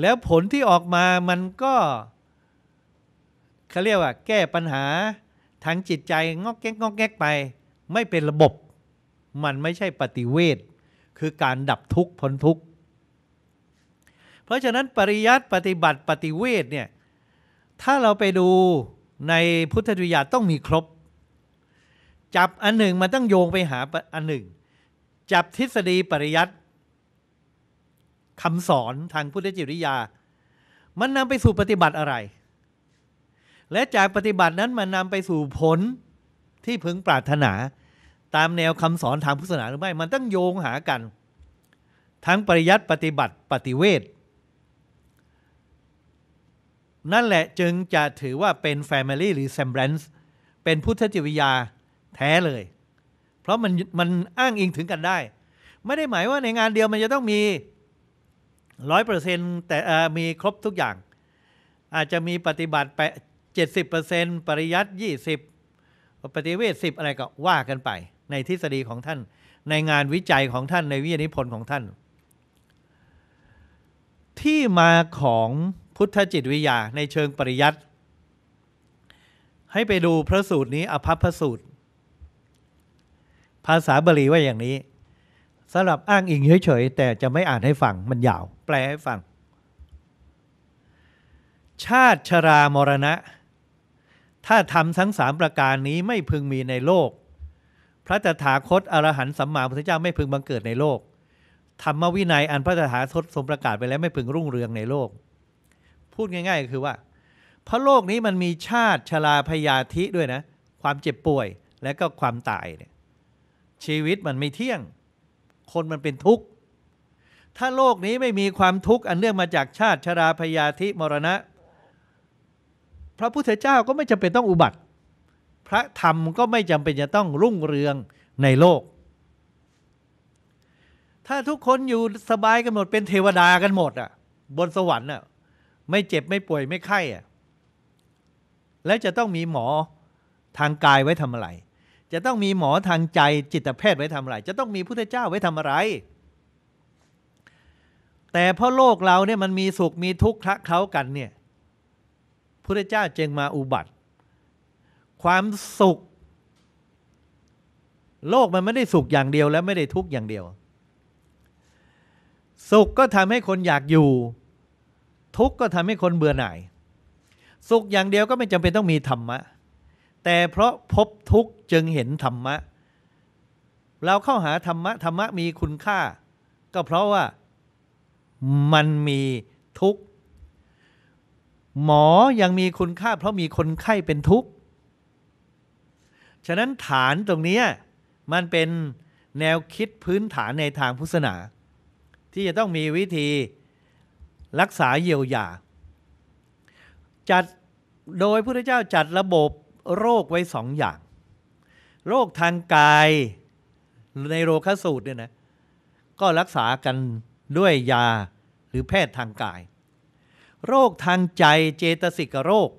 Speaker 1: แล้วผลที่ออกมามันก็เขาเรียกว่าแก้ปัญหาทางจิตใจงอกแงกงอกแงกไป ไม่เป็นระบบ มันไม่ใช่ปฏิเวทคือการดับทุกข์พ้นทุกข์ เพราะฉะนั้นปริยัติปฏิบัติปฏิเวทเนี่ยถ้าเราไปดูในพุทธวิยาต้องมีครบ จับอันหนึ่งมันต้องโยงไปหาอันหนึ่ง จับทฤษฎีปริยัติคำสอนทางพุทธจิติยา มันนำไปสู่ปฏิบัติอะไร และจากปฏิบัตินั้นมันนาไปสู่ผลที่พึงปรารถนา ตามแนวคำสอนทางพุทธศาสนาหรือไม่ มันต้องโยงหากัน ทั้งปริยัติปฏิบัติปฏิเวท นั่นแหละจึงจะถือว่าเป็น Family หรือ Semblance เป็นพุทธจิตวิยาแท้เลย เพราะมันมันอ้างอิงถึงกันได้ ไม่ได้หมายว่าในงานเดียวมันจะต้องมีร้อยเปอร์เซ็นต์แต่มีครบทุกอย่าง อาจจะมีปฏิบัติไปเจ็ดสิบเปอร์เซ็นต์ปริยัติยี่สิบปฏิเวทสิบอะไรก็ว่ากันไป ในทฤษฎีของท่าน ในงานวิจัยของท่านในวิทยานิพนธ์ของท่าน ที่มาของพุทธจิตวิทยาในเชิงปริยัติ ให้ไปดูพระสูตรนี้อภัพพระสูตร ภาษาบาลีว่าอย่างนี้สำหรับอ้างอิงเฉยๆ แต่จะไม่อ่านให้ฟังมันยาวแปลให้ฟังชาติชรามรณะ ถ้าทำทั้งสามประการนี้ไม่พึงมีในโลก พระตถาคตอรหันสัมมาพุทธเจ้าไม่พึงบังเกิดในโลกธรรมวินัยอันพระตถาคตทรงประกาศไปแล้วไม่พึงรุ่งเรืองในโลก พูดง่ายๆก็คือว่าพระโลกนี้มันมีชาติชราพยาธิด้วยนะ ความเจ็บป่วยและก็ความตายเนี่ย ชีวิตมันไม่เที่ยง คนมันเป็นทุกข์ถ้าโลกนี้ไม่มีความทุกข์อันเนื่องมาจากชาติชราพยาธิมรณะพระพุทธเจ้าก็ไม่จำเป็นต้องอุบัติ พระธรรมก็ไม่จำเป็นจะต้องรุ่งเรืองในโลก ถ้าทุกคนอยู่สบายกันหมดเป็นเทวดากันหมดอ่ะ บนสวรรค์อ่ะ ไม่เจ็บไม่ป่วยไม่ไข้อ่ะ และจะต้องมีหมอทางกายไว้ทำอะไร จะต้องมีหมอทางใจจิตแพทย์ไว้ทำอะไร จะต้องมีพุทธเจ้าไว้ทำอะไรแต่เพราะโลกเราเนี่ยมันมีสุขมีทุกข์คละเคล้ากันเนี่ยพระเจ้าจึงมาอุบัติ ความสุข โลกมันไม่ได้สุขอย่างเดียวและไม่ได้ทุกข์อย่างเดียว สุขก็ทำให้คนอยากอยู่ ทุกข์ก็ทำให้คนเบื่อหน่าย สุขอย่างเดียวก็ไม่จำเป็นต้องมีธรรมะ แต่เพราะพบทุกข์จึงเห็นธรรมะเราเข้าหาธรรมะ ธรรมะมีคุณค่า ก็เพราะว่ามันมีทุกข์ หมอยังมีคุณค่า เพราะมีคนไข้เป็นทุกข์ ฉะนั้นฐานตรงนี้ มันเป็นแนวคิดพื้นฐานในทางพุทธศาสนา ที่จะต้องมีวิธีรักษาเยียวยาจัดโดยพระเจ้าจัดระบบโรคไว้สองอย่าง โรคทางกาย ในโรคสูตรเนี่ยนะ ก็รักษากันด้วยยาหรือแพทย์ทางกาย โรคทางใจเจตสิกโรค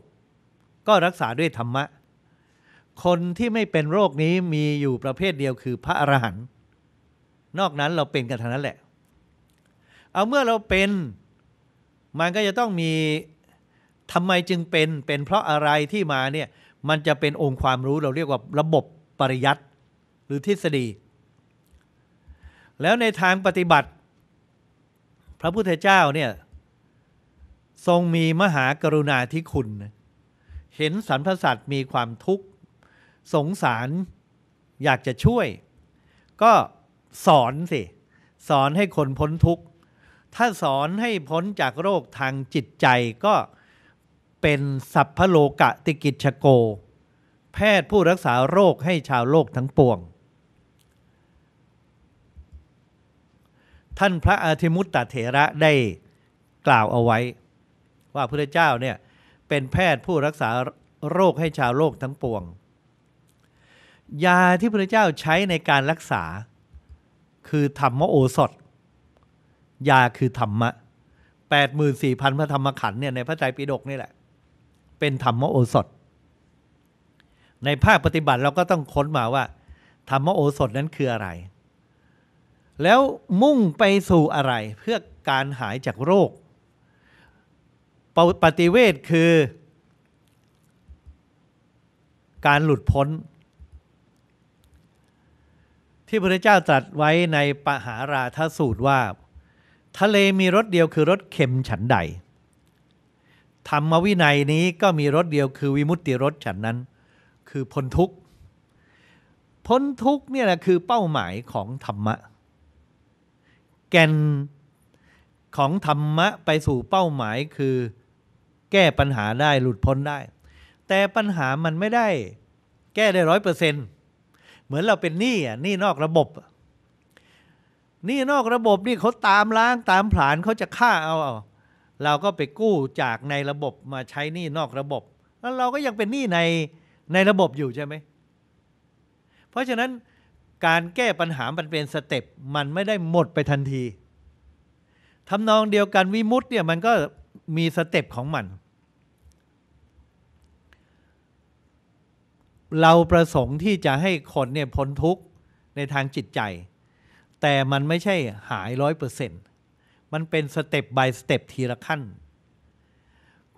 Speaker 1: ก็รักษาด้วยธรรมะ คนที่ไม่เป็นโรคนี้มีอยู่ประเภทเดียวคือพระอรหันต์นอกนั้นเราเป็นกันท่งนั้นแหละ เอาเมื่อเราเป็นมันก็จะต้องมีทำไมจึงเป็น เป็นเพราะอะไรที่มาเนี่ยมันจะเป็นองค์ความรู้เราเรียกว่าระบบปริยัติหรือทฤษฎี แล้วในทางปฏิบัติพระพุทธเจ้าเนี่ย ทรงมีมหากรุณาธิคุณ เห็นสรรพสัตว์มีความทุกข์ สงสารอยากจะช่วย ก็สอนสิ สอนให้คนพ้นทุกข์ ถ้าสอนให้พ้นจากโรคทางจิตใจก็เป็นสัพพโลกะติกิจโก แพทย์ผู้รักษาโรคให้ชาวโลกทั้งปวงท่านพระอาทิมุตตเถระได้กล่าวเอาไว้ ว่าพระเจ้าเนี่ยเป็นแพทย์ผู้รักษาโรคให้ชาวโลกทั้งปวง ยาที่พระเจ้าใช้ในการรักษา คือธรรมโอสถ ยาคือธรรมะ84,000 พระธรรมขันธ์เนี่ย ในพระไตรปิฎกนี่แหละ เป็นธรรมโอสถ ในภาคปฏิบัติเราก็ต้องค้นมาว่า ธรรมโอสถนั้นคืออะไรแล้วมุ่งไปสู่อะไรเพื่อการหายจากโรค ปฏิเวทคือ การหลุดพ้น ที่พระเจ้าตรัสไว้ในปหาราทสูตรว่า ทะเลมีรสเดียวคือรสเค็ม ฉันใด ธรรมวินัยนี้ก็มีรสเดียวคือ วิมุตติรสฉันนั้น คือพ้นทุกข์ พ้นทุกข์เนี่ยแหละ คือเป้าหมายของธรรมะแก่นของธรรมะไปสู่เป้าหมายคือแก้ปัญหาได้หลุดพ้นได้ แต่ปัญหามันไม่ได้ แก้ได้ร้อยเปอร์เซ็นเหมือนเราเป็นหนี้อ่ะหนี้นอกระบบหนี้นอกระบบนี่เขาตามล้างตามผลานเขาจะฆ่าเอาเอาเราก็ไปกู้จากในระบบมาใช้หนี้นอกระบบแล้วเราก็ยังเป็นหนี้ใน ในระบบอยู่ใช่ไหม เพราะฉะนั้นการแก้ปัญหามันเป็นสเต็ปมันไม่ได้หมดไปทันที ทำนองเดียวกันวิมุตต์เนี่ยมันก็มีสเต็ปของมัน เราประสงค์ที่จะให้คนเนี่ยพ้นทุกข์ ในทางจิตใจ แต่มันไม่ใช่หายร้อยเปอร์เซ็นต์มันเป็นสเต็ปบายสเต็ปทีละขั้น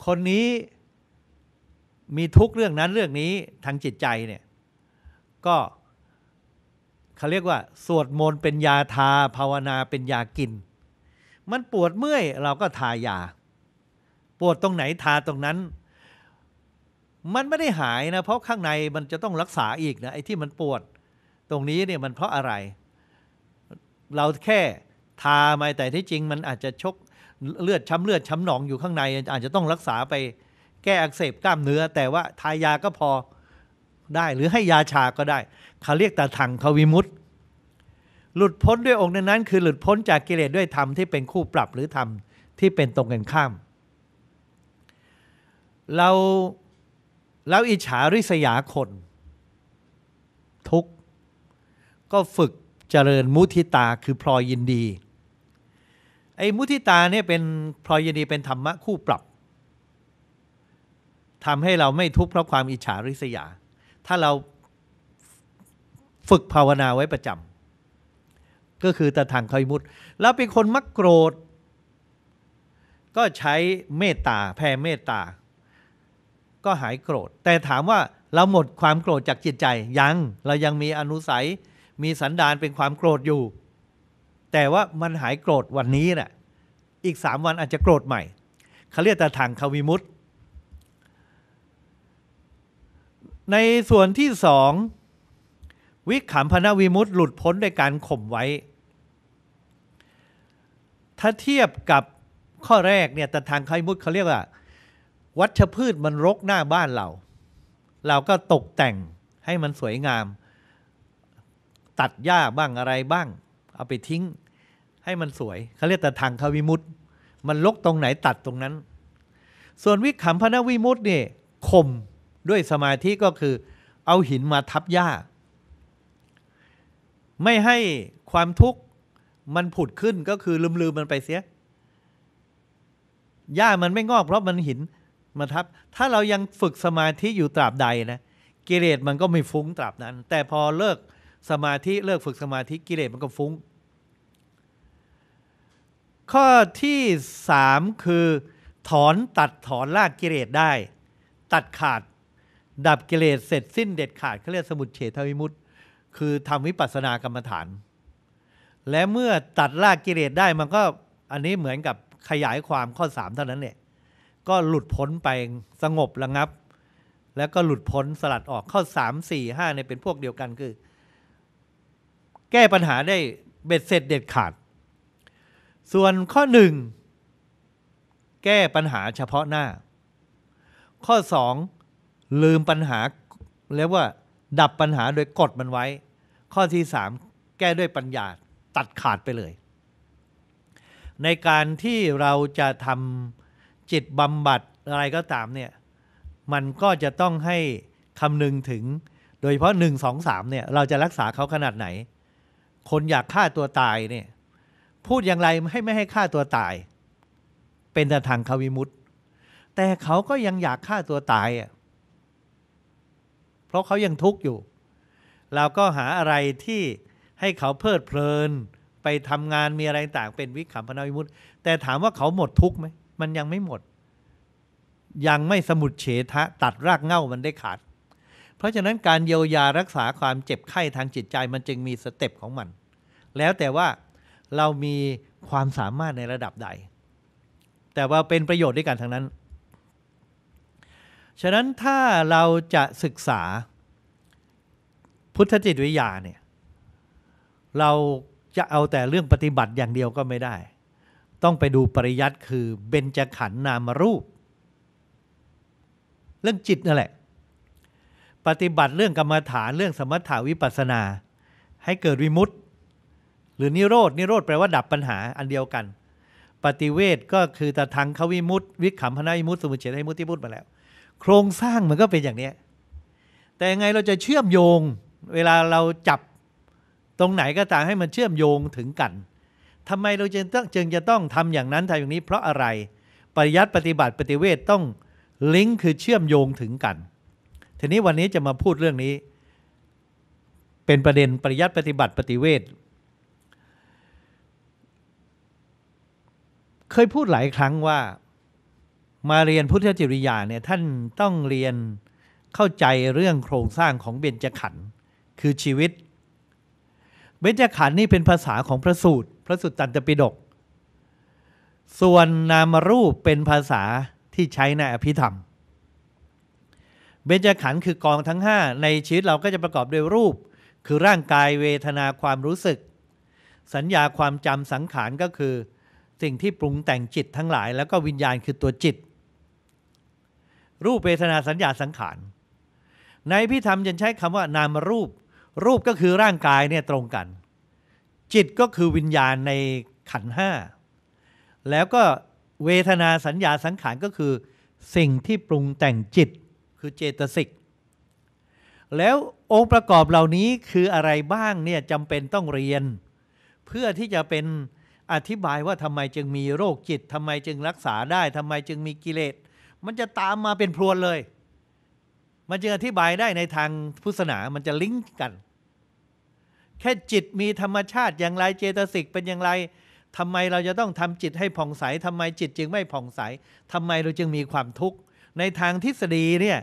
Speaker 1: คนนี้มีทุกเรื่องนั้นเรื่องนี้ทางจิตใจเนี่ย ก็เขาเรียกว่า สวดมนต์เป็นยาทาภาวนาเป็นยากิน มันปวดเมื่อยเราก็ทายา ปวดตรงไหนทาตรงนั้น มันไม่ได้หายนะเพราะข้างในมันจะต้องรักษาอีกนะไอ้ที่มันปวดตรงนี้เนี่ยมันเพราะอะไร เราแค่ทาไปแต่ที่จริง มันอาจจะชกเลือดช้ำเลือดช้ำหนองอยู่ข้างในอาจจะต้องรักษาไปแก้อักเสบกล้ามเนื้อ แต่ว่าทายาก็พอได้หรือให้ยาชาก็ได้เขาเรียกตาทังทวิมุตต์หลุดพ้นด้วยองค์นั้น คือหลุดพ้นจากกิเลสด้วยธรรม ที่เป็นคู่ปรับหรือธรรม ที่เป็นตรงกันข้าม เราเราอิจฉาริษยาคน ทุกก็ฝึกเจริญมุทิตาคือพลอยยินดีไอ้มุทิตาเนี่ยเป็นพลอยยินดีเป็นธรรมะคู่ปรับทำให้เราไม่ทุกข์เพราะความอิจฉาริษยา ถ้าเราฝึกภาวนาไว้ประจำก็คือตะทางคอยมุตแล้วเป็นคนมักโกรธ ก็ใช้เมตตาแผ่เมตตา ก็หายโกรธ แต่ถามว่าเราหมดความโกรธจากจิตใจ ยังเรายังมีอนุสัย มีสันดานเป็นความโกรธอยู่ แต่ว่ามันหายโกรธวันนี้แหละอีกสามวันอาจจะโกรธใหม่เขาเรียกตะทางควิมุตในส่วนที่สองวิขำพนวิมุตต์หลุดพ้น้วยการข่มไว้ ถ้าเทียบกับข้อแรกเนี่ยแต่ทางไขมุตเขาเรียกว่า วัชพืชมันรกหน้าบ้านเรา เราก็ตกแต่งให้มันสวยงาม ตัดหญ้าบ้างอะไรบ้าง เอาไปทิ้ง ให้มันสวยเขาเรียกแต่ทางควิมุตต์มันลกตรงไหนตัดตรงนั้น ส่วนวิขำพนวิมุตต์เนี่ยข่มด้วยสมาธิก็คือ เอาหินมาทับหญ้าไม่ให้ความทุกข์มันผุดขึ้นก็คือลืมลืมมันไปเสีย หญ้ามันไม่งอก เพราะมันหินมาทับ ถ้าเรายังฝึกสมาธิอยู่ตราบใดนะกิเลสมันก็ไม่ฟุ้งตราบนั้น แต่พอเลิกสมาธิเลิกฝึกสมาธิกิเลสมันก็ฟุ้ง ข้อที่สามคือ ถอนตัดถอนรากกิเลสได้ ตัดขาด ดับกิเลสเสร็จสิ้นเด็ดขาดเขาเรียกสมุดเฉทวิมุตติคือทำวิปัสสนากรรมฐาน และเมื่อตัดรากกิเลสได้มันก็อันนี้เหมือนกับขยายความข้อสามเท่านั้นเนี่ย ก็หลุดพ้นไปสงบระงับ แล้วก็หลุดพ้นสลัดออกข้อสามสี่ห้าเนี่ยเป็นพวกเดียวกันคือ แก้ปัญหาได้เบ็ดเสร็จเด็ดขาด ส่วนข้อหนึ่งแก้ปัญหาเฉพาะหน้า ข้อสองลืมปัญหาแล้วว่า ดับปัญหาโดยกดมันไว้ข้อที่สามแก้ด้วยปัญญาตัดขาดไปเลย ในการที่เราจะทำจิตบำบัดอะไรก็ตามเนี่ย มันก็จะต้องให้คำนึงถึง โดยเฉพาะหนึ่งสองสามเนี่ย เราจะรักษาเขาขนาดไหน คนอยากฆ่าตัวตายเนี่ย พูดอย่างไรให้ไม่ให้ฆ่าตัวตาย เป็นแต่ทางควิมุตตแต่เขาก็ยังอยากฆ่าตัวตายอ่ะเพราะเขายังทุกข์อยู่เราก็หาอะไรที่ให้เขาเพลิดเพลิน ไปทำงานมีอะไรต่างเป็นวิขำพนาวิมุตต์แต่ถามว่าเขาหมดทุกไหม มันยังไม่หมด ยังไม่สมุดเฉทะตัดรากเง่ามันได้ขาด เพราะฉะนั้นการเยียวยารักษาความเจ็บไข้ทางจิตใจมันจึงมีสเต็ปของมัน แล้วแต่ว่าเรามีความสามารถในระดับใด แต่ว่าเป็นประโยชน์ด้วยกันทั้งนั้นฉะนั้นถ้าเราจะศึกษาพุทธจิตวิยาเนี่ยเราจะเอาแต่เรื่องปฏิบัติอย่างเดียวก็ไม่ได้ ต้องไปดูปริยัติคือเบญจขันธ์นามรูป เรื่องจิตนั่นแหละ ปฏิบัติเรื่องกรรมฐานเรื่องสมถาวิปัสนา ให้เกิดวิมุตติ หรือนิโรดนิโรดแปลว่าดับปัญหาอันเดียวกัน ปฏิเวทก็คือตะทังควิมุตติวิขำพนาวิมุตติสมุเฉทหิมุตติพูดมาแล้ว โครงสร้างมันก็เป็นอย่างนี้แต่ไงเราจะเชื่อมโยงเวลาเราจับตรงไหนก็ตามให้มันเชื่อมโยงถึงกัน ทำไมเราจึงต้องจึงจะต้องทำอย่างนั้นทำอย่างนี้เพราะอะไร ปริยัติปฏิบัติปฏิเวทต้องลิงก์คือเชื่อมโยงถึงกัน ทีนี้วันนี้จะมาพูดเรื่องนี้ เป็นประเด็นปริยัติปฏิบัติปฏิเวท เคยพูดหลายครั้งว่า มาเรียนพุทธจริยาเนี่ยท่านต้องเรียนเข้าใจเรื่องโครงสร้างของเบญจขันธ์คือชีวิต เบญจขันธ์นี่เป็นภาษาของพระสูตรพระสูตรตันตปิฎกส่วนนามรูปเป็นภาษาที่ใช้ในอภิธรรมเบญจขันธ์คือกองทั้ง 5 ในชีวิตเราก็จะประกอบด้วยรูป คือร่างกายเวทนาความรู้สึก สัญญาความจำสังขารก็คือ สิ่งที่ปรุงแต่งจิตทั้งหลาย แล้วก็วิญญาณคือตัวจิต รูปเวทนาสัญญาสังขารในพิธรรมยังใช้คำว่านามรูปรูปก็คือร่างกายเนี่ยตรงกัน จิตก็คือวิญญาณในขันห้าแล้วก็เวทนาสัญญาสังขารก็คือ สิ่งที่ปรุงแต่งจิตคือเจตสิก แล้วองค์ประกอบเหล่านี้คืออะไรบ้างเนี่ยจำเป็นต้องเรียน เพื่อที่จะเป็นอธิบายว่าทำไมจึงมีโรคจิตทำไมจึงรักษาได้ทำไมจึงมีกิเลส มันจะตามมาเป็นพรวนเลย มันจึงอธิบายได้ในทางพุทธศาสนามันจะลิงก์กันแค่จิตมีธรรมชาติอย่างไรเจตสิกเป็นอย่างไรทำไมเราจะต้องทำจิตให้ผ่องใสทำไมจิตจึงไม่ผ่องใสทำไมเราจึงมีความทุกข์ในทางทฤษฎีเนี่ย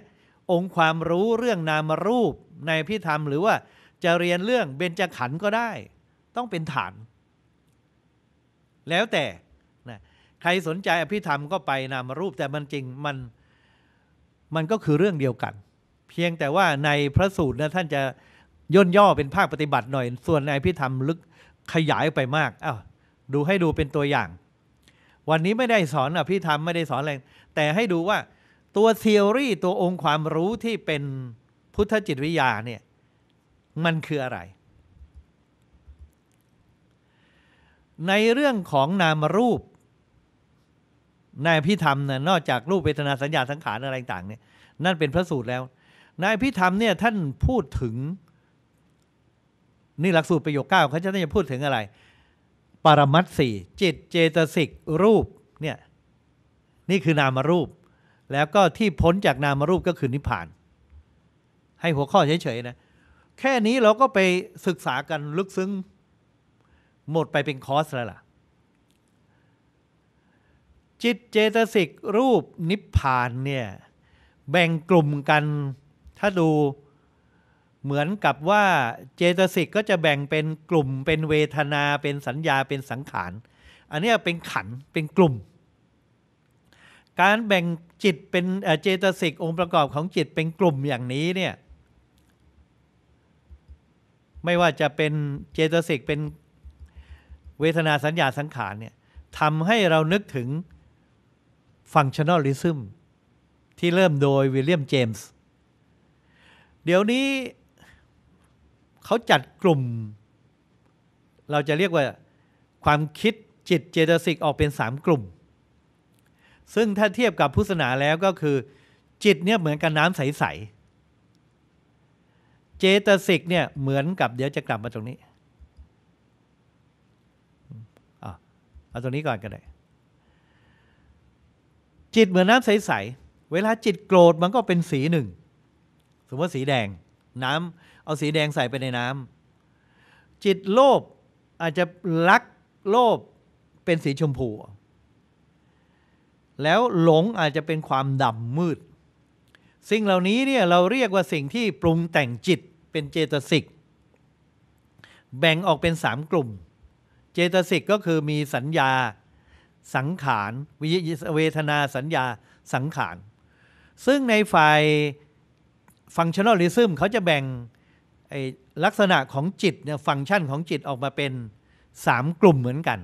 Speaker 1: องค์ความรู้เรื่องนามรูปในพิธรรมหรือว่า จะเรียนเรื่องเบญจขันธ์ก็ได้ ต้องเป็นฐาน แล้วแต่นะใครสนใจอภิธรรมก็ไปนามรูป แต่มันจริงมัน มันก็คือเรื่องเดียวกัน เพียงแต่ว่าในพระสูตรนะท่านจะย่นย่อเป็นภาคปฏิบัติหน่อย ส่วนในพิธรรมลึกขยายไปมาก อ้าว ดูให้ดูเป็นตัวอย่าง วันนี้ไม่ได้สอนอพิธรรมไม่ได้สอนอะไร แต่ให้ดูว่าตัวเทยรี่ตัวองค์ความรู้ที่เป็นพุทธจิตวิทยา เนี่ย มันคืออะไร ในเรื่องของนามรูป นายพิธรรมนะนอกจากรูปเวทนาสัญญาสังขารอะไรต่างเนี่ย นั่นเป็นพระสูตรแล้ว นายพิธรรมเนี่ยท่านพูดถึงนี่หลักสูตรประโยคเก้าเขาจะต้องจะพูดถึงอะไร ปรมัตสี่จิตเจตสิกรูปเนี่ย นี่คือนามรูป แล้วก็ที่พ้นจากนามรูปก็คือนิพพาน ให้หัวข้อเฉยๆนะ แค่นี้เราก็ไปศึกษากันลึกซึ้งหมดไปเป็นคอร์สแล้วล่ะ จิตเจตสิกรูปนิพพานเนี่ย แบ่งกลุ่มกันถ้าดูเหมือนกับว่าเจตสิกก็จะแบ่งเป็นกลุ่มเป็นเวทนาเป็นสัญญาเป็นสังขาร อันนี้เป็นขันเป็นกลุ่ม การแบ่งจิตเป็นเจตสิก องค์ประกอบของจิตเป็นกลุ่มอย่างนี้เนี่ย ไม่ว่าจะเป็นเจตสิก เป็นเวทนาสัญญาสังขารเนี่ยทำให้เรานึกถึงฟังชั่นอลลิซึมที่เริ่มโดยวิลเลียมเจมส์ เดี๋ยวนี้เขาจัดกลุ่ม เราจะเรียกว่า ความคิดจิตเจตสิกออกเป็น 3กลุ่ม ซึ่งถ้าเทียบกับพุทธศาสนาแล้วก็คือ จิตเนี่ยเหมือนกับน้ำใสๆ เจตสิกเนี่ยเหมือนกับเดี๋ยวจะกลับมาตรงนี้เอาตรงนี้ก่อนก็ได้จิตเหมือนน้ำใสๆ เวลาจิตโกรธมันก็เป็นสีหนึ่ง สมมติว่าสีแดงน้ำเอาสีแดงใส่ไปในน้ำ จิตโลภอาจจะรักโลภเป็นสีชมพู แล้วหลงอาจจะเป็นความดำมืด สิ่งเหล่านี้เนี่ยเราเรียกว่าสิ่งที่ปรุงแต่งจิตเป็นเจตสิก แบ่งออกเป็นสามกลุ่ม เจตสิกก็คือมีสัญญา สังขาร วิเวทนาสัญญาสังขาร ซึ่งในฝ่ายฟังชั่นอลิซึมเขาจะแบ่งลักษณะของจิตเนี่ยฟังก์ชันของจิตออกมาเป็น 3 กลุ่มเหมือนกัน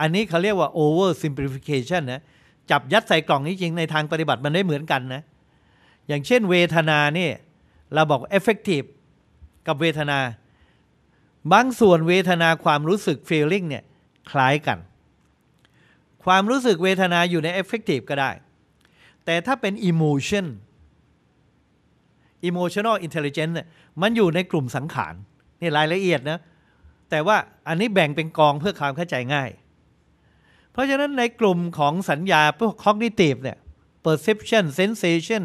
Speaker 1: อันนี้เขาเรียกว่า over simplification นะจับยัดใส่กล่องนีจริงในทางปฏิบัติมันได้เหมือนกันนะอย่างเช่นเวทนาเนี่ยเราบอก effective กับเวทนาบางส่วนเวทนาความรู้สึก feeling เนี่ยคล้ายกัน ความรู้สึกเวทนาอยู่ใน effective ก็ได้ แต่ถ้าเป็น emotion emotional intelligence เนี่ยมันอยู่ในกลุ่มสังขารนี่รายละเอียดนะแต่ว่าอันนี้แบ่งเป็นกองเพื่อความเข้าใจง่าย เพราะฉะนั้นในกลุ่มของสัญญาพวก cognitive เนี่ย perception sensation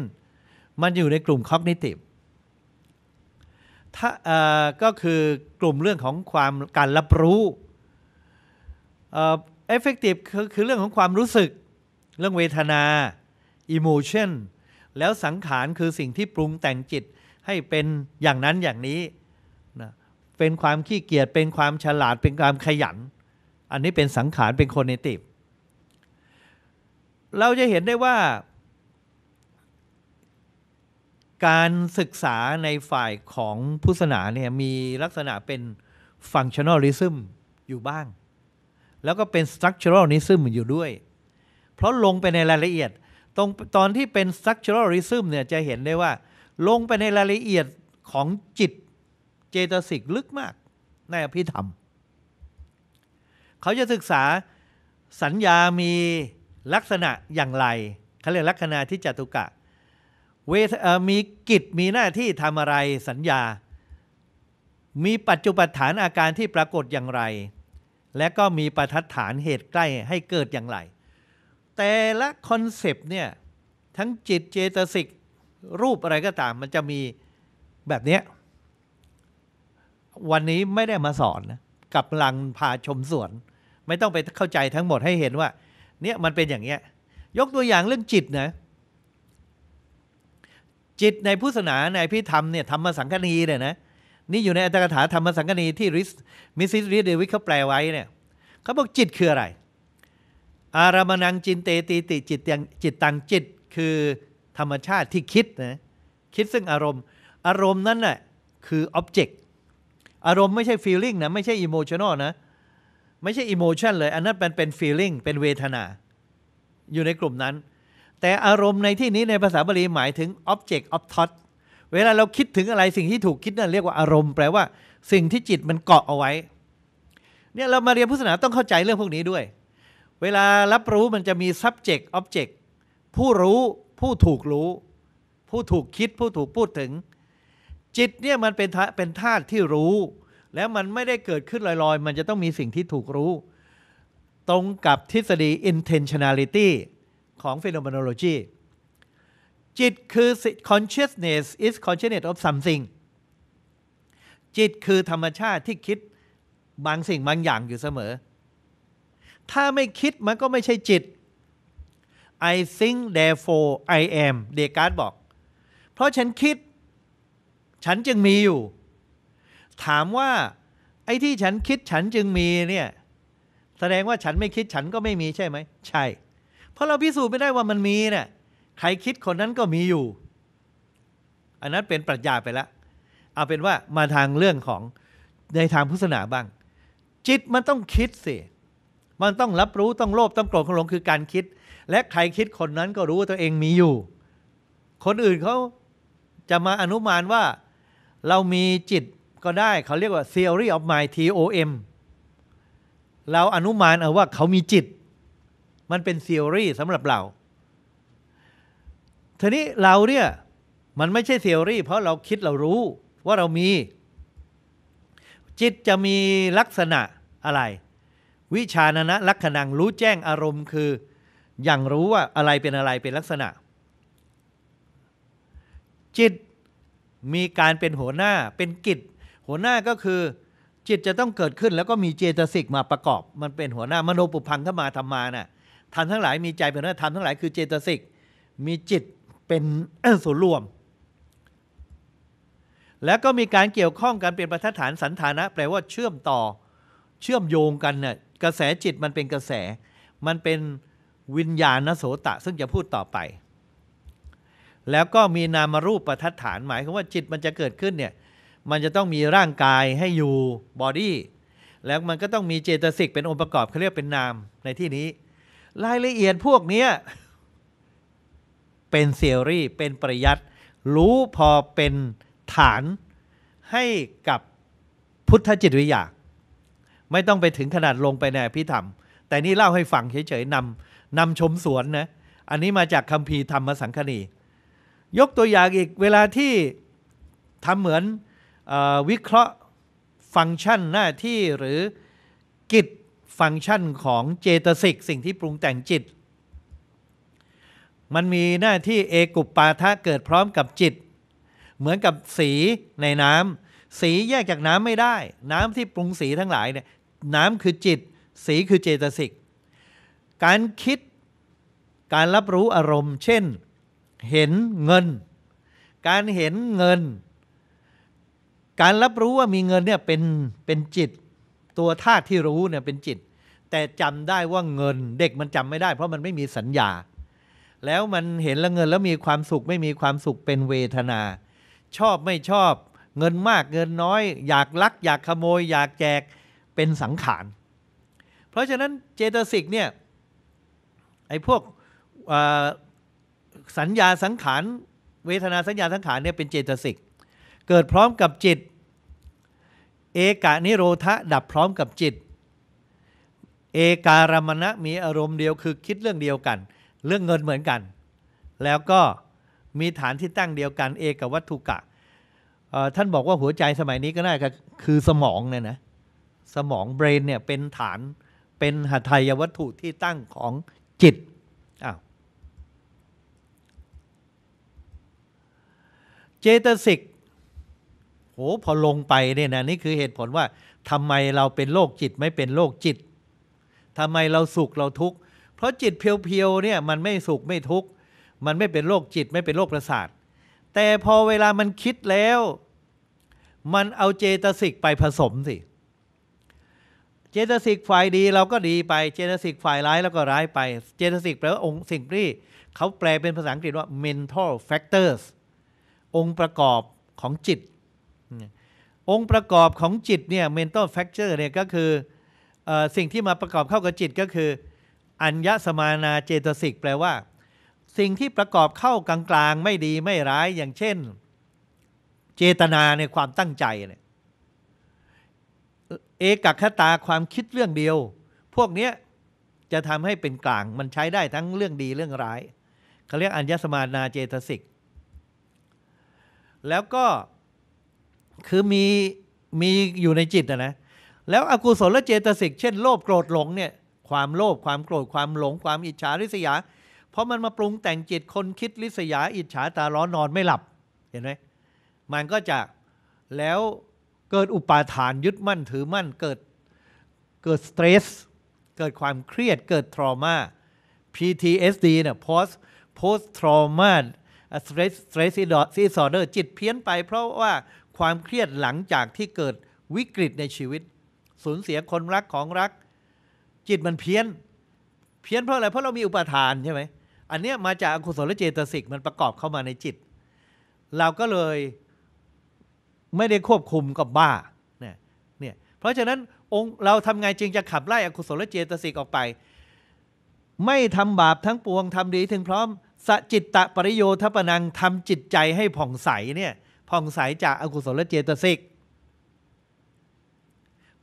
Speaker 1: มันอยู่ในกลุ่ม cognitive ถ้าก็คือกลุ่มเรื่องของความการรับรู้ effective คือเรื่องของความรู้สึก เรื่องเวทนา emotion แล้วสังขารคือสิ่งที่ปรุงแต่งจิตให้เป็นอย่างนั้นอย่างนี้นะเป็นความขี้เกียจเป็นความฉลาดเป็นความขยัน อันนี้เป็นสังขาร เป็นคนในติบเราจะเห็นได้ว่า การศึกษาในฝ่ายของพุทธศาสนาเนี่ยมีลักษณะเป็นฟังชั่นอลิซึมอยู่บ้าง แล้วก็เป็นสตรัคชั่รัลิซึมอยู่ด้วย เพราะลงไปในรายละเอียดตรงตอนที่เป็นสักชั t ริซึมเนี่ยจะเห็นได้ว่าลงไปในรายละเอียดของจิตเจตสิกลึกมาก ในอภิธรรม เขาจะศึกษาสัญญามีลักษณะอย่างไรเขาเรียกลักษณะที่จตุกะเวทมีกิจมีหน้าที่ทำอะไรสัญญา มีปัจจุบันฐานอาการที่ปรากฏอย่างไร และก็มีประทัดฐานเหตุใกล้ให้เกิดอย่างไรแต่ละคอนเซปต์เนี่ยทั้งจิตเจตสิกรูปอะไรก็ตาม มันจะมีแบบเนี้ย วันนี้ไม่ได้มาสอนนะกับลังพาชมสวน ไม่ต้องไปเข้าใจทั้งหมดให้เห็นว่าเนี่ยมันเป็นอย่างเงี้ยยกตัวอย่างเรื่องจิตนะจิตในพุทธศาสนาในพิธรรมเนี่ยธรรมสังคณีเนี่ยนะนี่อยู่ในอัตถกถาธรรมสังคณีที่ริสมิสซิสริเดวิสเขาแปลไว้เนี่ยเขาบอกจิตคืออะไรอารามณังจินเตติติจิตยังจิตตังจิต คือธรรมชาติที่คิดนะคิดซึ่งอารมณ์ อารมณ์นั้นน่ะคืออ็อบเจกต์อารมณ์ไม่ใช่ฟีลลิ่งนะไม่ใช่อิโมชันอลนะไม่ใช่อิโมชันเลย อันนั้นเป็นเป็นฟีลลิ่งเป็นเวทนา อยู่ในกลุ่มนั้น แต่อารมณ์ในที่นี้ในภาษาบาลีหมายถึงอ็อบเจกต์ออฟทอตเวลาเราคิดถึงอะไรสิ่งที่ถูกคิดนั่นเรียกว่าอารมณ์แปลว่าสิ่งที่จิตมันเกาะเอาไว้ เนี่ยเรามาเรียนพุทธศาสนาต้องเข้าใจเรื่องพวกนี้ด้วยเวลารับรู้มันจะมี subject object ผู้รู้ผู้ถูกรู้ ผู้ถูกคิดผู้ถูกพูดถึง จิตเนี่ยมันเป็นเป็นธาตุที่รู้ แล้วมันไม่ได้เกิดขึ้นลอยๆ มันจะต้องมีสิ่งที่ถูกรู้ ตรงกับทฤษฎี intentionality ของ phenomenology จิตคือ consciousness is consciousness of something จิตคือธรรมชาติที่คิดบางสิ่งบางอย่างอยู่เสมอถ้าไม่คิดมันก็ไม่ใช่จิต I think therefore I am เดกาดบอก เพราะฉันคิด ฉันจึงมีอยู่ ถามว่าไอ้ที่ฉันคิดฉันจึงมีเนี่ย แสดงว่าฉันไม่คิดฉันก็ไม่มีใช่ไหม ใช่ เพราะเราพิสูจน์ไม่ได้ว่ามันมีเนี่ย ใครคิดคนนั้นก็มีอยู่ อันนั้นเป็นปรัชญาไปแล้วเอาเป็นว่ามาทางเรื่องของในทางพุทธศาสนาบ้าง จิตมันต้องคิดสิเมันต้องรับรู้ต้องโลภต้องโกรธของหลงคือการคิด และใครคิดคนนั้นก็รู้ว่าตัวเองมีอยู่ คนอื่นเขาจะมาอนุมานว่าเรามีจิตก็ได้เขาเรียกว่า theory of mind TOM เราอนุมานเอาว่าเขามีจิต มันเป็น theory สำหรับเราทีนี้เราเนี่ยมันไม่ใช่ theory เพราะเราคิดเรารู้ว่าเรามีจิตจะมีลักษณะอะไรวิชาณนะลักขณังรู้แจ้งอารมณ์ คือ อย่างรู้ว่าอะไรเป็นอะไรเป็นลักษณะ จิตมีการเป็นหัวหน้าเป็นกิจหัวหน้าก็คือ จิตจะต้องเกิดขึ้นแล้วก็มีเจตสิกมาประกอบ มันเป็นหัวหน้ามโนปุพังเข้ามาธรรมานะ่ะทำทั้งหลายมีใจเป็นหน้าทำทั้งหลายคือเจตสิกมีจิตเป็นส่วนรวม แล้วก็มีการเกี่ยวข้องกันเป็นประทฐานสันธานะ แปลว่าเชื่อมต่อเชื่อมโยงกันเนี่ยกระแสจิตมันเป็นกระแสมันเป็นวิญญาณโสตะ ซึ่งจะพูดต่อไป แล้วก็มีนามรูปประทัดฐานหมายคือว่าจิตมันจะเกิดขึ้นเนี่ย มันจะต้องมีร่างกายให้อยู่บอดี้แล้วมันก็ต้องมีเจตสิกเป็นองค์ประกอบเขาเรียกเป็นนามในที่นี้ รายละเอียดพวกนี้เป็นเซอรี่เป็นปริยัติรู้พอเป็นฐานให้กับพุทธจิตวิญยาไม่ต้องไปถึงขนาดลงไปในพิธรรม แต่นี่เล่าให้ฟังเฉยๆนำนำชมสวนนะ อันนี้มาจากคำพีธรรมสังคณี ยกตัวอย่างอีกเวลาที่ทำเหมือนอวิเคราะห์ฟังก์ชันหน้าที่หรือกิจฟังก์ชันของเจตสิกสิ่งที่ปรุงแต่งจิต มันมีหน้าที่เอกุปปาทะเกิดพร้อมกับจิต เหมือนกับสีในน้ำสีแยกจากน้ำไม่ได้ น้ำที่ปรุงสีทั้งหลายเนี่ยน้ำ คือจิต สีคือเจตสิกการคิดการรับรู้อารมณ์ เช่น เห็นเงิน การเห็นเงิน การรับรู้ว่ามีเงินเนี่ยเป็นเป็นจิต ตัวธาตุที่รู้เนี่ยเป็นจิต แต่จำได้ว่าเงินเด็กมันจำไม่ได้เพราะมันไม่มีสัญญา แล้วมันเห็นแล้วเงินแล้วมีความสุขไม่มีความสุขเป็นเวทนา ชอบไม่ชอบเงินมากเงินน้อย อยากลัก อยากขโมย อยากแจกเป็นสังขาร เพราะฉะนั้นเจตสิกเนี่ยไอ้พวกสัญญาสังขาร เวทนาสัญญาสังขารเนี่ยเป็นเจตสิกเกิดพร้อมกับจิตเอกานิโรธะดับพร้อมกับจิตเอการมณะมีอารมณ์เดียวคือคิดเรื่องเดียวกัน เรื่องเงินเหมือนกัน แล้วก็มีฐานที่ตั้งเดียวกันเอกวัตถุกะท่านบอกว่าหัวใจสมัยนี้ก็ได้คือสมองเนี่ยนะสมองเบรนเนี่ยเป็นฐานเป็นหัตถยวัตถุที่ตั้งของจิตอ้าวเจตสิกโหพอลงไปเนี่ยนะนี่คือเหตุผลว่าทำไมเราเป็นโรคจิตไม่เป็นโรคจิตทำไมเราสุขเราทุกข์เพราะจิตเพียวๆเนี่ยมันไม่สุขไม่ทุกข์มันไม่เป็นโรคจิตไม่เป็นโรคประสาทแต่พอเวลามันคิดแล้ว มันเอาเจตสิกไปผสมสิเเจตสิกฝ่ายดีเราก็ดีไป เจตสิกฝ่ายร้ายเราก็ร้ายไป เจตสิกแปลว่าองค์สิ่งที่เขาแปลเป็นภาษาอังกฤษว่า mental factors องค์ประกอบของจิต องค์ประกอบของจิตเนี่ย mental factor เนี่ยก็คืออสิ่งที่มาประกอบเข้ากับจิตก็คือ อัญญสมานาเจตสิกแปลว่า สิ่งที่ประกอบเข้ากลางๆไม่ดีไม่ร้ายอย่างเช่นเจตนาในความตั้งใจเนี่ยเอกคตาความคิดเรื่องเดียว พวกนี้จะทำให้เป็นกลางมันใช้ได้ทั้งเรื่องดีเรื่องร้ายเขาเรียกอัญญสมานาเจตสิกแล้วก็คือมีมีอยู่ในจิตนะนะแล้วอกุศลเจตสิกเช่นโลภโกรธหลงเนี่ยความโลภความโกรธความหลง ความอิจฉาริษยา เพราะมันมาปรุงแต่งจิตคนคิดริษยา อิจฉาตาร้อนนอนไม่หลับเห็นไหมมันก็จะแล้วเกิดอุปาทานยึดมั่น ถือมั่นเกิดเกิดสตรสเกิดความเครียดเกิดทรมา PTSD เนี่ย post post trauma stress stress disorder จิตเพี้ยนไปเพราะว่าความเครียดหลังจากที่เกิดวิกฤตในชีวิต สูญเสียคนรักของรัก จิตมันเพี้ยน เพี้ยนเพราะอะไร เพราะเรามีอุปทานใช่ไหม อันเนี้ยมาจากอกุศลเจตสิกมันประกอบเข้ามาในจิต เราก็เลยไม่ได้ควบคุมก็บบ้าเนี่ยเนี่ย เพราะฉะนั้นองค์เราทำไงจึงจะขับ ไล่อกุศลเจตสิกออกไป ไม่ทำบาปทั้งปวงทำดีถึงพร้อมสจิตตะปริโยทปนังทำจิตใจให้ผ่องใสเนี่ยผ่องใสจากอากุศลเจตสิก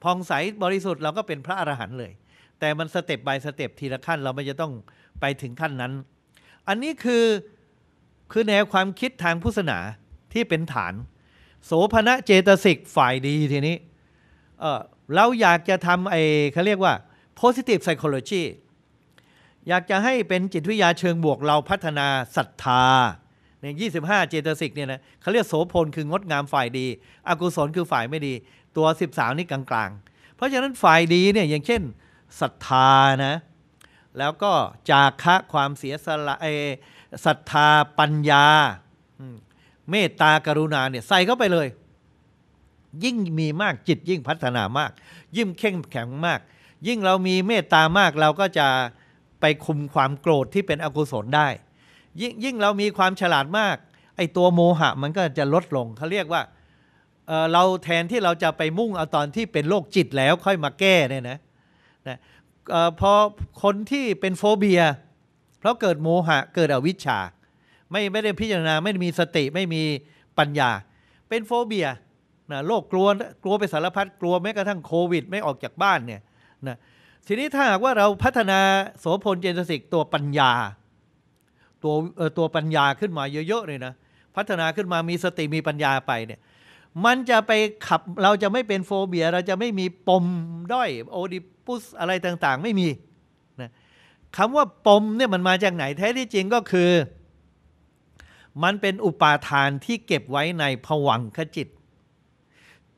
Speaker 1: ผ่องใสบริสุทธิ์เราก็เป็นพระอรหันต์เลย แต่มันสเต็ปบายสเต็ปทีละขั้นเราไม่จะต้องไปถึงขั้นนั้น อันนี้คือคือแนวความคิดทางพุทธศาสนาที่เป็นฐานโสภณะเจตสิกฝ่ายดี ทีนี้เออเราอยากจะทำไอ้เขาเรียกว่า positive psychology อยากจะให้เป็นจิตวิทยาเชิงบวกเราพัฒนาศรัทธาใน25 เจตสิกเนี่ยนะเขาเรียกโสพลคืองดงามฝ่ายดี อกุศลคือฝ่ายไม่ดี ตัว 13 นี่กลางๆ เพราะฉะนั้นฝ่ายดีเนี่ยอย่างเช่นศรัทธานะแล้วก็จาคะความเสียสละศรัทธาปัญญาเมตตากรุณาเนี่ยใส่เข้าไปเลย ยิ่งมีมากจิต ยิ่งพัฒนามาก ยิ่งเข้มแข็งมาก ยิ่งเรามีเมตตามากเราก็จะไปคุมความโกรธที่เป็นอกุศลได้ ยิ่งยิ่งเรามีความฉลาดมาก ไอตัวโมหะ มันก็จะลดลงเขาเรียกว่าเเราแทนที่เราจะไปมุ่งเอาตอนที่เป็นโรคจิตแล้วค่อยมาแก้เนี่ยนะนะพอคนที่เป็นโฟเบียเพราะเกิดโมหะ เกิดอวิชชาไม่ไม่ได้พิจารณาไม่มีสติไม่มีปัญญา เป็นโฟเบียนะโรคกลัวกลัวไปสารพัดกลัวแม้กระทั่งโควิด ไม่ออกจากบ้านเนี่ยนะทีนี้ถ้าหากว่าเราพัฒนาโสพลเจนสิกตัวปัญญาตัวตัวปัญญาขึ้นมาเยอะๆเลยนะพัฒนาขึ้นมามีสติมีปัญญาไปเนี่ยมันจะไปขับเราจะไม่เป็นโฟเบียเราจะไม่มีปมด้อยโอดิปุสอะไรต่างๆไม่มีนะคำว่าปมเนี่ยมันมาจากไหนแท้ที่จริงก็คือมันเป็นอุปาทานที่เก็บไว้ในผวังขจิต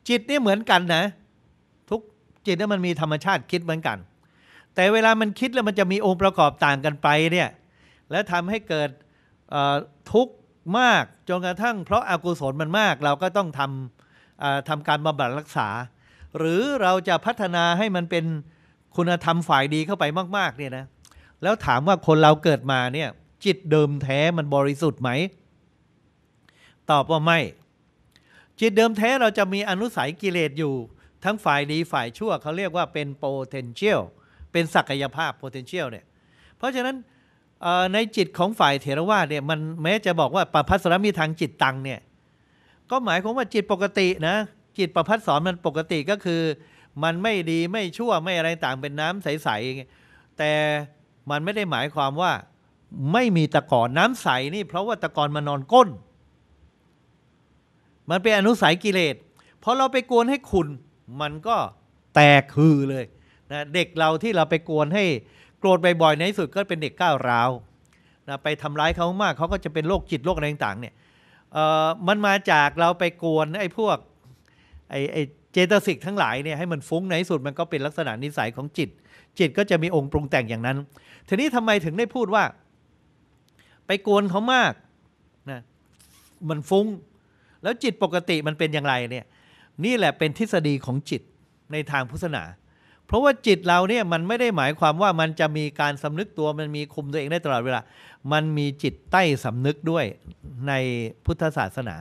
Speaker 1: จิตนี่เหมือนกันนะทุกจิตนี่มันมีธรรมชาติคิดเหมือนกัน แต่เวลามันคิดแล้วมันจะมีองค์ประกอบต่างกันไปเนี่ยและทำให้เกิดทุกข์มาก จนกระทั่ง เพราะอากุศลมันมาก เราก็ต้องทำทำการบำบัดรักษา หรือเราจะพัฒนาให้มันเป็นคุณธรรมฝ่ายดีเข้าไปมากๆเนี่ยนะแล้วถามว่าคนเราเกิดมาเนี่ยจิตเดิมแท้มันบริสุทธิ์ไหมตอบว่าไม่ จิตเดิมแท้เราจะมีอนุสัยกิเลสอยู่ ทั้งฝ่ายดีฝ่ายชั่วเขาเรียกว่าเป็น potential เป็นศักยภาพ potential เนี่ย เพราะฉะนั้นในจิตของฝ่ายเถรวาทเนี่ยมันแม้จะบอกว่าประพัสรมีทางจิตตังเนี่ย ก็หมายความว่าจิตปกตินะ จิตประพัสสอนมันปกติก็คือ มันไม่ดีไม่ชั่วไม่อะไรต่างเป็นน้ำใสๆ แต่มันไม่ได้หมายความว่าไม่มีตะกอนน้ำาใสนี่เพราะว่าตะกอนมานอนก้นมันเป็นอนุสัยกิเลสพอเราไปกวนให้ขุนมันก็แตกคือเลยนะเด็กเราที่เราไปกวนให้โกรธบ่อยๆในที่สุดก็เป็นเด็กก้าวร้าวนะไปทำร้ายเขามากเขาก็จะเป็นโรคจิตโรคอะไรต่างๆ เนี่ยมันมาจากเราไปกวนไอ้พวกไอ้ไอ้เจตสิกทั้งหลายเนี่ยให้มันฟุ้งในที่สุด มันก็เป็นลักษณะนิสัยของจิต จิตก็จะมีองค์ปรุงแต่งอย่างนั้น ทีนี้ทำไมถึงได้พูดว่า ไปกวนเขามากนะมันฟุ้งแล้วจิตปกติมันเป็นอย่างไรเนี่ยนี่แหละเป็นทฤษฎีของจิตในทางพุทธศาสนา เพราะว่าจิตเราเนี่ยมันไม่ได้หมายความว่ามันจะมีการสำนึกตัวมันมีคุมตัวเองได้ตลอดเวลามันมีจิตใต้สำนึกด้วยในพุทธศาสนา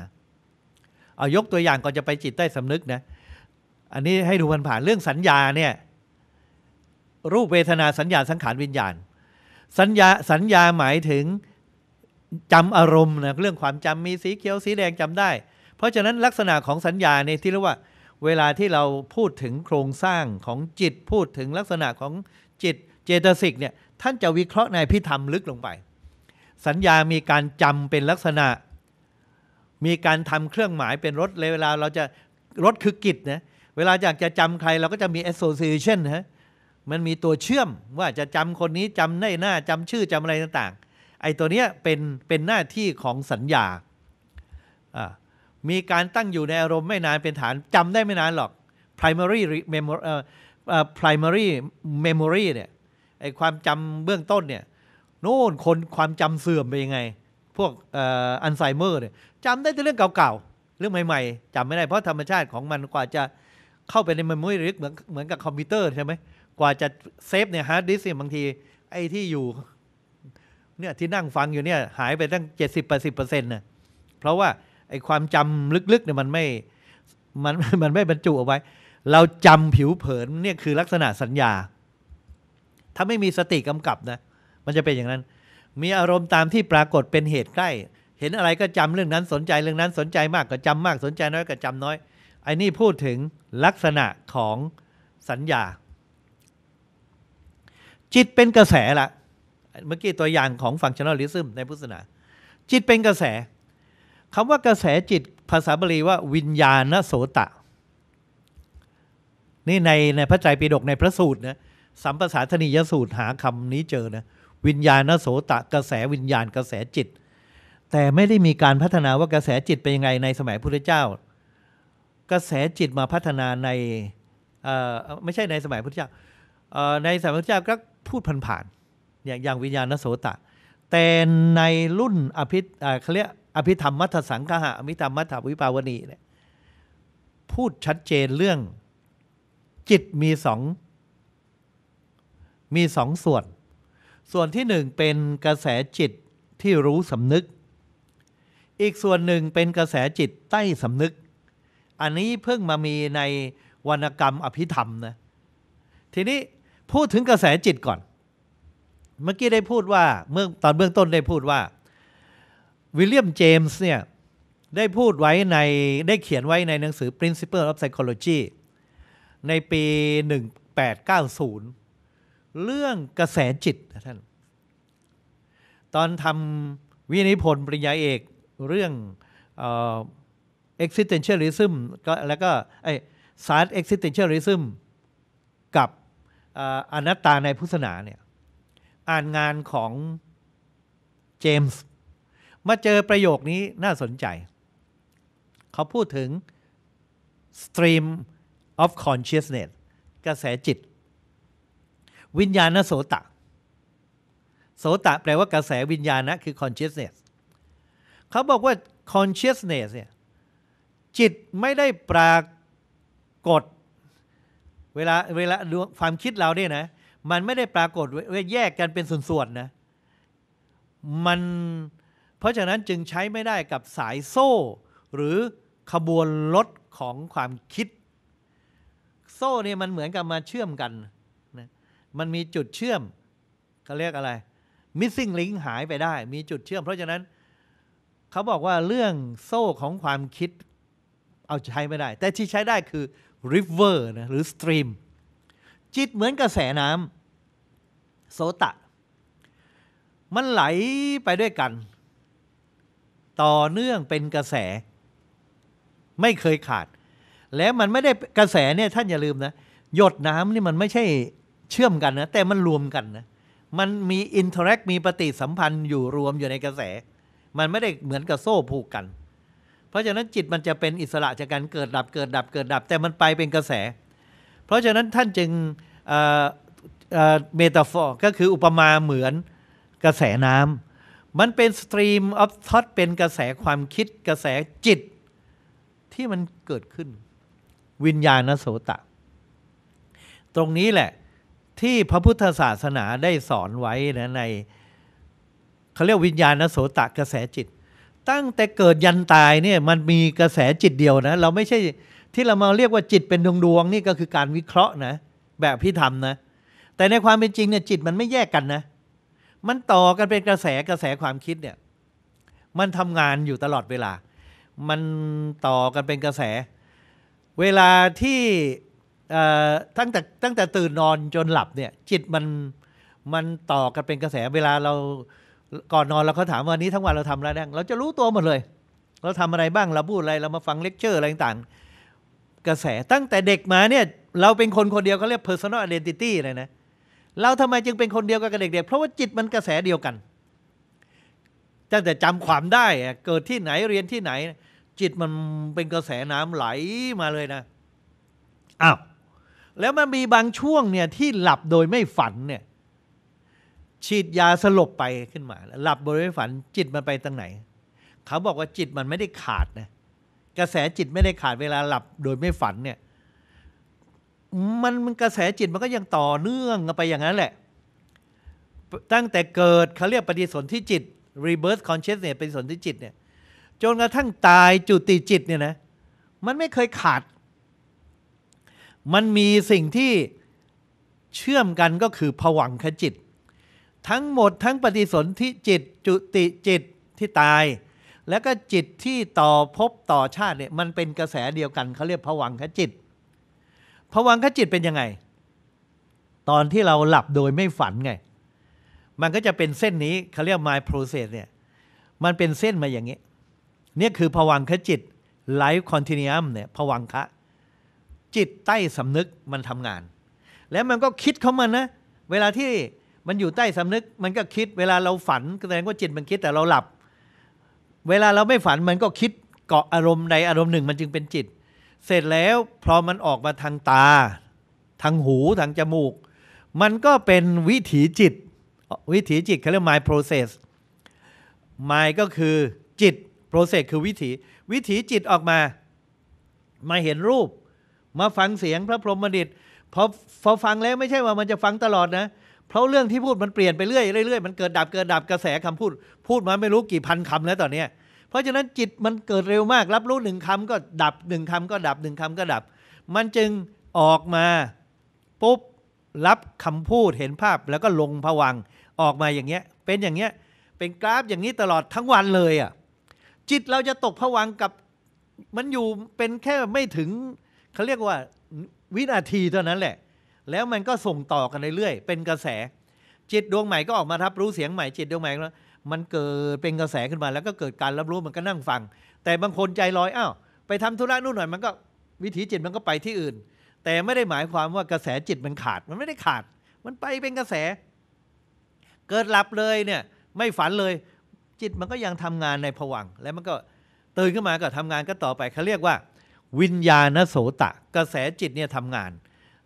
Speaker 1: เอายกตัวอย่างก่อนจะไปจิตใต้สำนึกนะอันนี้ให้ดูผ่านๆเรื่องสัญญาเนี่ย รูปเวทนาสัญญาสังขารวิญญาณ สัญญาสัญญาหมายถึงจำอารมณ์นะเรื่องความจำมีสีเขียวสีแดงจำได้เพราะฉะนั้นลักษณะของสัญญาในที่เรียกว่า เวลาที่เราพูดถึงโครงสร้างของจิตพูดถึงลักษณะของจิต เจตสิกเนี่ยท่านจะวิเคราะห์ในพิธรรมลึกลงไป สัญญามีการจำเป็นลักษณะ มีการทำเครื่องหมายเป็นรถเเวลาเราจะรถคือกิจนะเวลาอยากจะจำใครเราก็จะมี association ฮะมันมีตัวเชื่อมว่าจะจำคนนี้จำได้หน้าจำชื่อจำอะไรต่างๆไอ้ตัวเนี้ยเป็นเป็นหน้าที่ของสัญญาอ่ามีการตั้งอยู่ในอารมณ์ไม่นานเป็นฐานจำได้ไม่นานหรอก primary memory primary memory เนี่ยไอความจำเบื้องต้นเนี่ยโน่นคนความจำเสื่อมไปยังไง พวกอัลไซเมอร์เนี่ยจำได้แต่เรื่องเก่าๆ เรื่องใหม่ๆจำไม่ได้เพราะธรรมชาติของมันกว่าจะเข้าไปในมันไม่ลึกเหมือนเหมือนกับคอมพิวเตอร์ใช่ไหมกว่าจะเซฟเนี่ยฮาร์ดดิสก์บางทีไอ้ที่อยู่เนี่ยที่นั่งฟังอยู่เนี่ยหายไปตั้ง 70-80%นะเพราะว่าไอความจำลึกๆเนี่ยมันไม่ มันมันไม่บรรจุเอาไว้ เราจำผิวเผินเนี่ยคือลักษณะสัญญา ถ้าไม่มีสติกำกับนะ มันจะเป็นอย่างนั้น มีอารมณ์ตามที่ปรากฏเป็นเหตุใกล้ เห็นอะไรก็จำเรื่องนั้นสนใจเรื่องนั้นสนใจมากก็จำมากสนใจน้อย ก็จำน้อย ไอ้นี่พูดถึงลักษณะของสัญญา จิตเป็นกระแสละ เมื่อกี้ตัวอย่างของฟังชั่นอลิซึมในพุทธศาสนา จิตเป็นกระแสคำว่ากระแสจิตภาษาบาลีว่าวิญญาณโสตะนี่ในในพระใจปิฎกในพระสูตรนะสัมปสาธนิยสูตรหาคำนี้เจอนะวิญญาณโสตะ กระแสวิญญาณกระแสจิต แต่ไม่ได้มีการพัฒนาว่ากระแสจิตเป็นยังไงในสมัยพุทธเจ้า กระแสจิตมาพัฒนาในไม่ใช่ในสมัยพุทธเจ้าในสมัยพุทธเจ้าก็พูดผ่านๆอย่างอย่างวิญญาณโสตะ แต่ในรุ่นอภิษเขาเรียกอภิธรรมมัทสังคหะอภิธรรมมัทวิปาวณีเนี่ยพูดชัดเจนเรื่อง จิตมีสอง มีสองส่วน ส่วนที่หนึ่งเป็นกระแสจิตที่รู้สำนึก อีกส่วนหนึ่งเป็นกระแสจิตใต้สำนึก อันนี้เพิ่งมามีในวรรณกรรมอภิธรรมนะ ทีนี้พูดถึงกระแสจิตก่อน เมื่อกี้ได้พูดว่า เมื่อตอนเบื้องต้นได้พูดว่าวิลเลียมเจมส์เนี่ยได้พูดไว้ในได้เขียนไว้ในหนังสือ Principle of Psychology ในปี 1890 เรื่องกระแสจิตนะท่าน ตอนทำวินิพนธ์ปริญญาเอกเรื่องเอกซ existentialism ก็แล้วก็ไอสาร existentialism กับอนัตตาในพุทธศาสนาเนี่ยอ่านงานของเจมส์มาเจอประโยคนี้น่าสนใจ เขาพูดถึง stream of consciousness กระแสจิต วิญญาณโสตะโสตะแปลว่ากระแสวิญญาณนะคือ consciousness เขาบอกว่า consciousness เนี่ยจิตไม่ได้ปรากฏ เวลาเวลาความคิดเราเนี่ยนะ มันไม่ได้ปรากฏแยกกันเป็นส่วนๆนะ มันเพราะฉะนั้นจึงใช้ไม่ได้กับสายโซ่ หรือขบวนรถของความคิด โซ่เนี่ยมันเหมือนกับมาเชื่อมกันนะมันมีจุดเชื่อมเขาเรียกอะไร missing link หายไปได้ มีจุดเชื่อมเพราะฉะนั้น เขาบอกว่าเรื่องโซ่ของความคิด เอาใช้ไม่ได้ แต่ที่ใช้ได้คือ river นะหรือ stream จิตเหมือนกระแสน้ำโซตะ มันไหลไปด้วยกันต่อเนื่องเป็นกระแส ไม่เคยขาด แล้วมันไม่ได้กระแสเนี่ยท่านอย่าลืมนะ หยดน้ำนี่มันไม่ใช่เชื่อมกันนะแต่มันรวมกันนะมันมีอินเทอร์แอคมีปฏิสัมพันธ์อยู่รวมอยู่ในกระแส มันไม่ได้เหมือนกับโซ่ผูกกัน เพราะฉะนั้นจิตมันจะเป็นอิสระจากการเกิดดับเกิดดับเกิดดับ แต่มันไปเป็นกระแส เพราะฉะนั้นท่านจึงเมตาฟอร์ก็คืออุปมาเหมือนกระแสน้ำมันเป็นสตรีมออฟทอตเป็นกระแสความคิดกระแสจิต ที่มันเกิดขึ้น วิญญาณโสตะ ตรงนี้แหละที่พระพุทธศาสนาได้สอนไว้นะในเขาเรียกวิญญาณโสตะ กระแสจิต ตั้งแต่เกิดยันตายเนี่ยมันมีกระแสจิตเดียวนะเราไม่ใช่ที่เรามาเรียกว่าจิตเป็นดวงดวงนี่ก็คือการวิเคราะห์นะแบบพิธรรมนะ แต่ในความเป็นจริงเนี่ยจิตมันไม่แยกกันนะมันต่อกันเป็นกระแสกระแสความคิดเนี่ย มันทำงานอยู่ตลอดเวลา มันต่อกันเป็นกระแส เวลาที่ตั้งแต่ตั้งแต่ตื่นนอนจนหลับเนี่ยจิตมันมันต่อกันเป็นกระแสเวลาเราก่อนนอนเราเขาถามวันนี้ทั้งวันเราทำอะไรบ้างเราจะรู้ตัวหมดเลย เราทำอะไรบ้างเราพูดอะไรเรามาฟังเลคเชอร์อะไรต่างกระแสตั้งแต่เด็กมาเนี่ยเราเป็นคนคนเดียวเขาเรียก personal identity เลยนะเราทำไมจึงเป็นคนเดียวกันกับเด็กๆ เพราะว่าจิตมันกระแสเดียวกันตั้งแต่จำความได้เกิดที่ไหนเรียนที่ไหน จิตมันเป็นกระแสน้ำไหลมาเลยนะ อ้าว แล้วมันมีบางช่วงเนี่ยที่หลับโดยไม่ฝันเนี่ย ฉีดยาสลบไปขึ้นมาหลับโดยไม่ฝันจิตมันไปตรงไหน เขาบอกว่าจิตมันไม่ได้ขาดนะกระแสจิตไม่ได้ขาดเวลาหลับโดยไม่ฝันเนี่ยมันมันกระแสจิตมันก็ยังต่อเนื่องไปอย่างนั้นแหละ ตั้งแต่เกิดเขาเรียกปฏิสนธิจิต rebirth consciousness ปฏิสนธิจิตเนี่ยจนกระทั่งตายจุติจิตเนี่ยนะมันไม่เคยขาด มันมีสิ่งที่เชื่อมกันก็คือผวังขจิต ทั้งหมดทั้งปฏิสนธิจิต จุติจิตที่ตาย แล้วก็จิตที่ต่อพบต่อชาติเนี่ยมันเป็นกระแสเดียวกันเขาเรียกผวังขจิตผวังขจิตเป็นยังไง ตอนที่เราหลับโดยไม่ฝันไง มันก็จะเป็นเส้นนี้เขาเรียก mind process เนี่ยมันเป็นเส้นมาอย่างนี้ เนี่ยคือผวังขจิตไลฟ์คอนติเนียมเนี่ยผวังคะจิตใต้สำนึกมันทำงาน แล้วมันก็คิดเข้ามันนะ เวลาที่มันอยู่ใต้สำนึก มันก็คิดเวลาเราฝันแสดงว่าจิตมันคิดแต่เราหลับ เวลาเราไม่ฝันมันก็คิดเกาะอารมณ์ใดอารมณ์หนึ่งมันจึงเป็นจิตเสร็จแล้วพอมันออกมาทางตา ทางหูทางจมูก มันก็เป็นวิถีจิตวิถีจิตเขาเรียก m ม n d process m ก็คือจิต process คือวิถี วิถีจิตออกมา มาเห็นรูป มาฟังเสียงพระพรหมดิตพอพอฟังแล้วไม่ใช่ว่ามันจะฟังตลอดนะ เพราะเรื่องที่พูดมันเปลี่ยนไปเรื่อยเรื่อยมันเกิดดับเกิดดับกระแสคำพูด พูดมาไม่รู้กี่พันคำแล้วตอนเนี้ยเพราะฉะนั้น จิตมันเกิดเร็วมาก รับรู้หนึ่งคำก็ดับหนึ่งคำก็ดับหนึ่งคำก็ดับ มันจึงออกมา ปุ๊บ รับคำพูดเห็นภาพแล้วก็ลงผวังออกมาอย่างเงี้ยเป็นอย่างเงี้ย เป็นกราฟอย่างนี้ตลอดทั้งวันเลยอะ่ะจิตเราจะตกผวังกับมันอยู่เป็นแค่ไม่ถึงเขาเรียกว่าวินาทีเท่านั้นแหละ แล้วมันก็ส่งต่อกันเรื่อยๆเป็นกระแส จิตดวงใหม่ก็ออกมารับรู้เสียงใหม่จิตดวงใหม่แล้วมันเกิดเป็นกระแสขึ้นมาแล้วก็เกิดการรับรู้มันก็นั่งฟัง แต่บางคนใจลอยอ้าวไปทำธุระนู่นหน่อยมันก็วิถีจิตมันก็ไปที่อื่น แต่ไม่ได้หมายความว่ากระแสจิตมันขาด มันไม่ได้ขาด มันไปเป็นกระแส เกิดหลับเลยเนี่ย ไม่ฝันเลย จิตมันก็ยังทำงานในผวังแล้วมันก็ตื่นขึ้นมาก็ทำงานก็ต่อไปเขาเรียกว่า วิญญาณโสตะ กระแสจิตเนี่ยทำงาน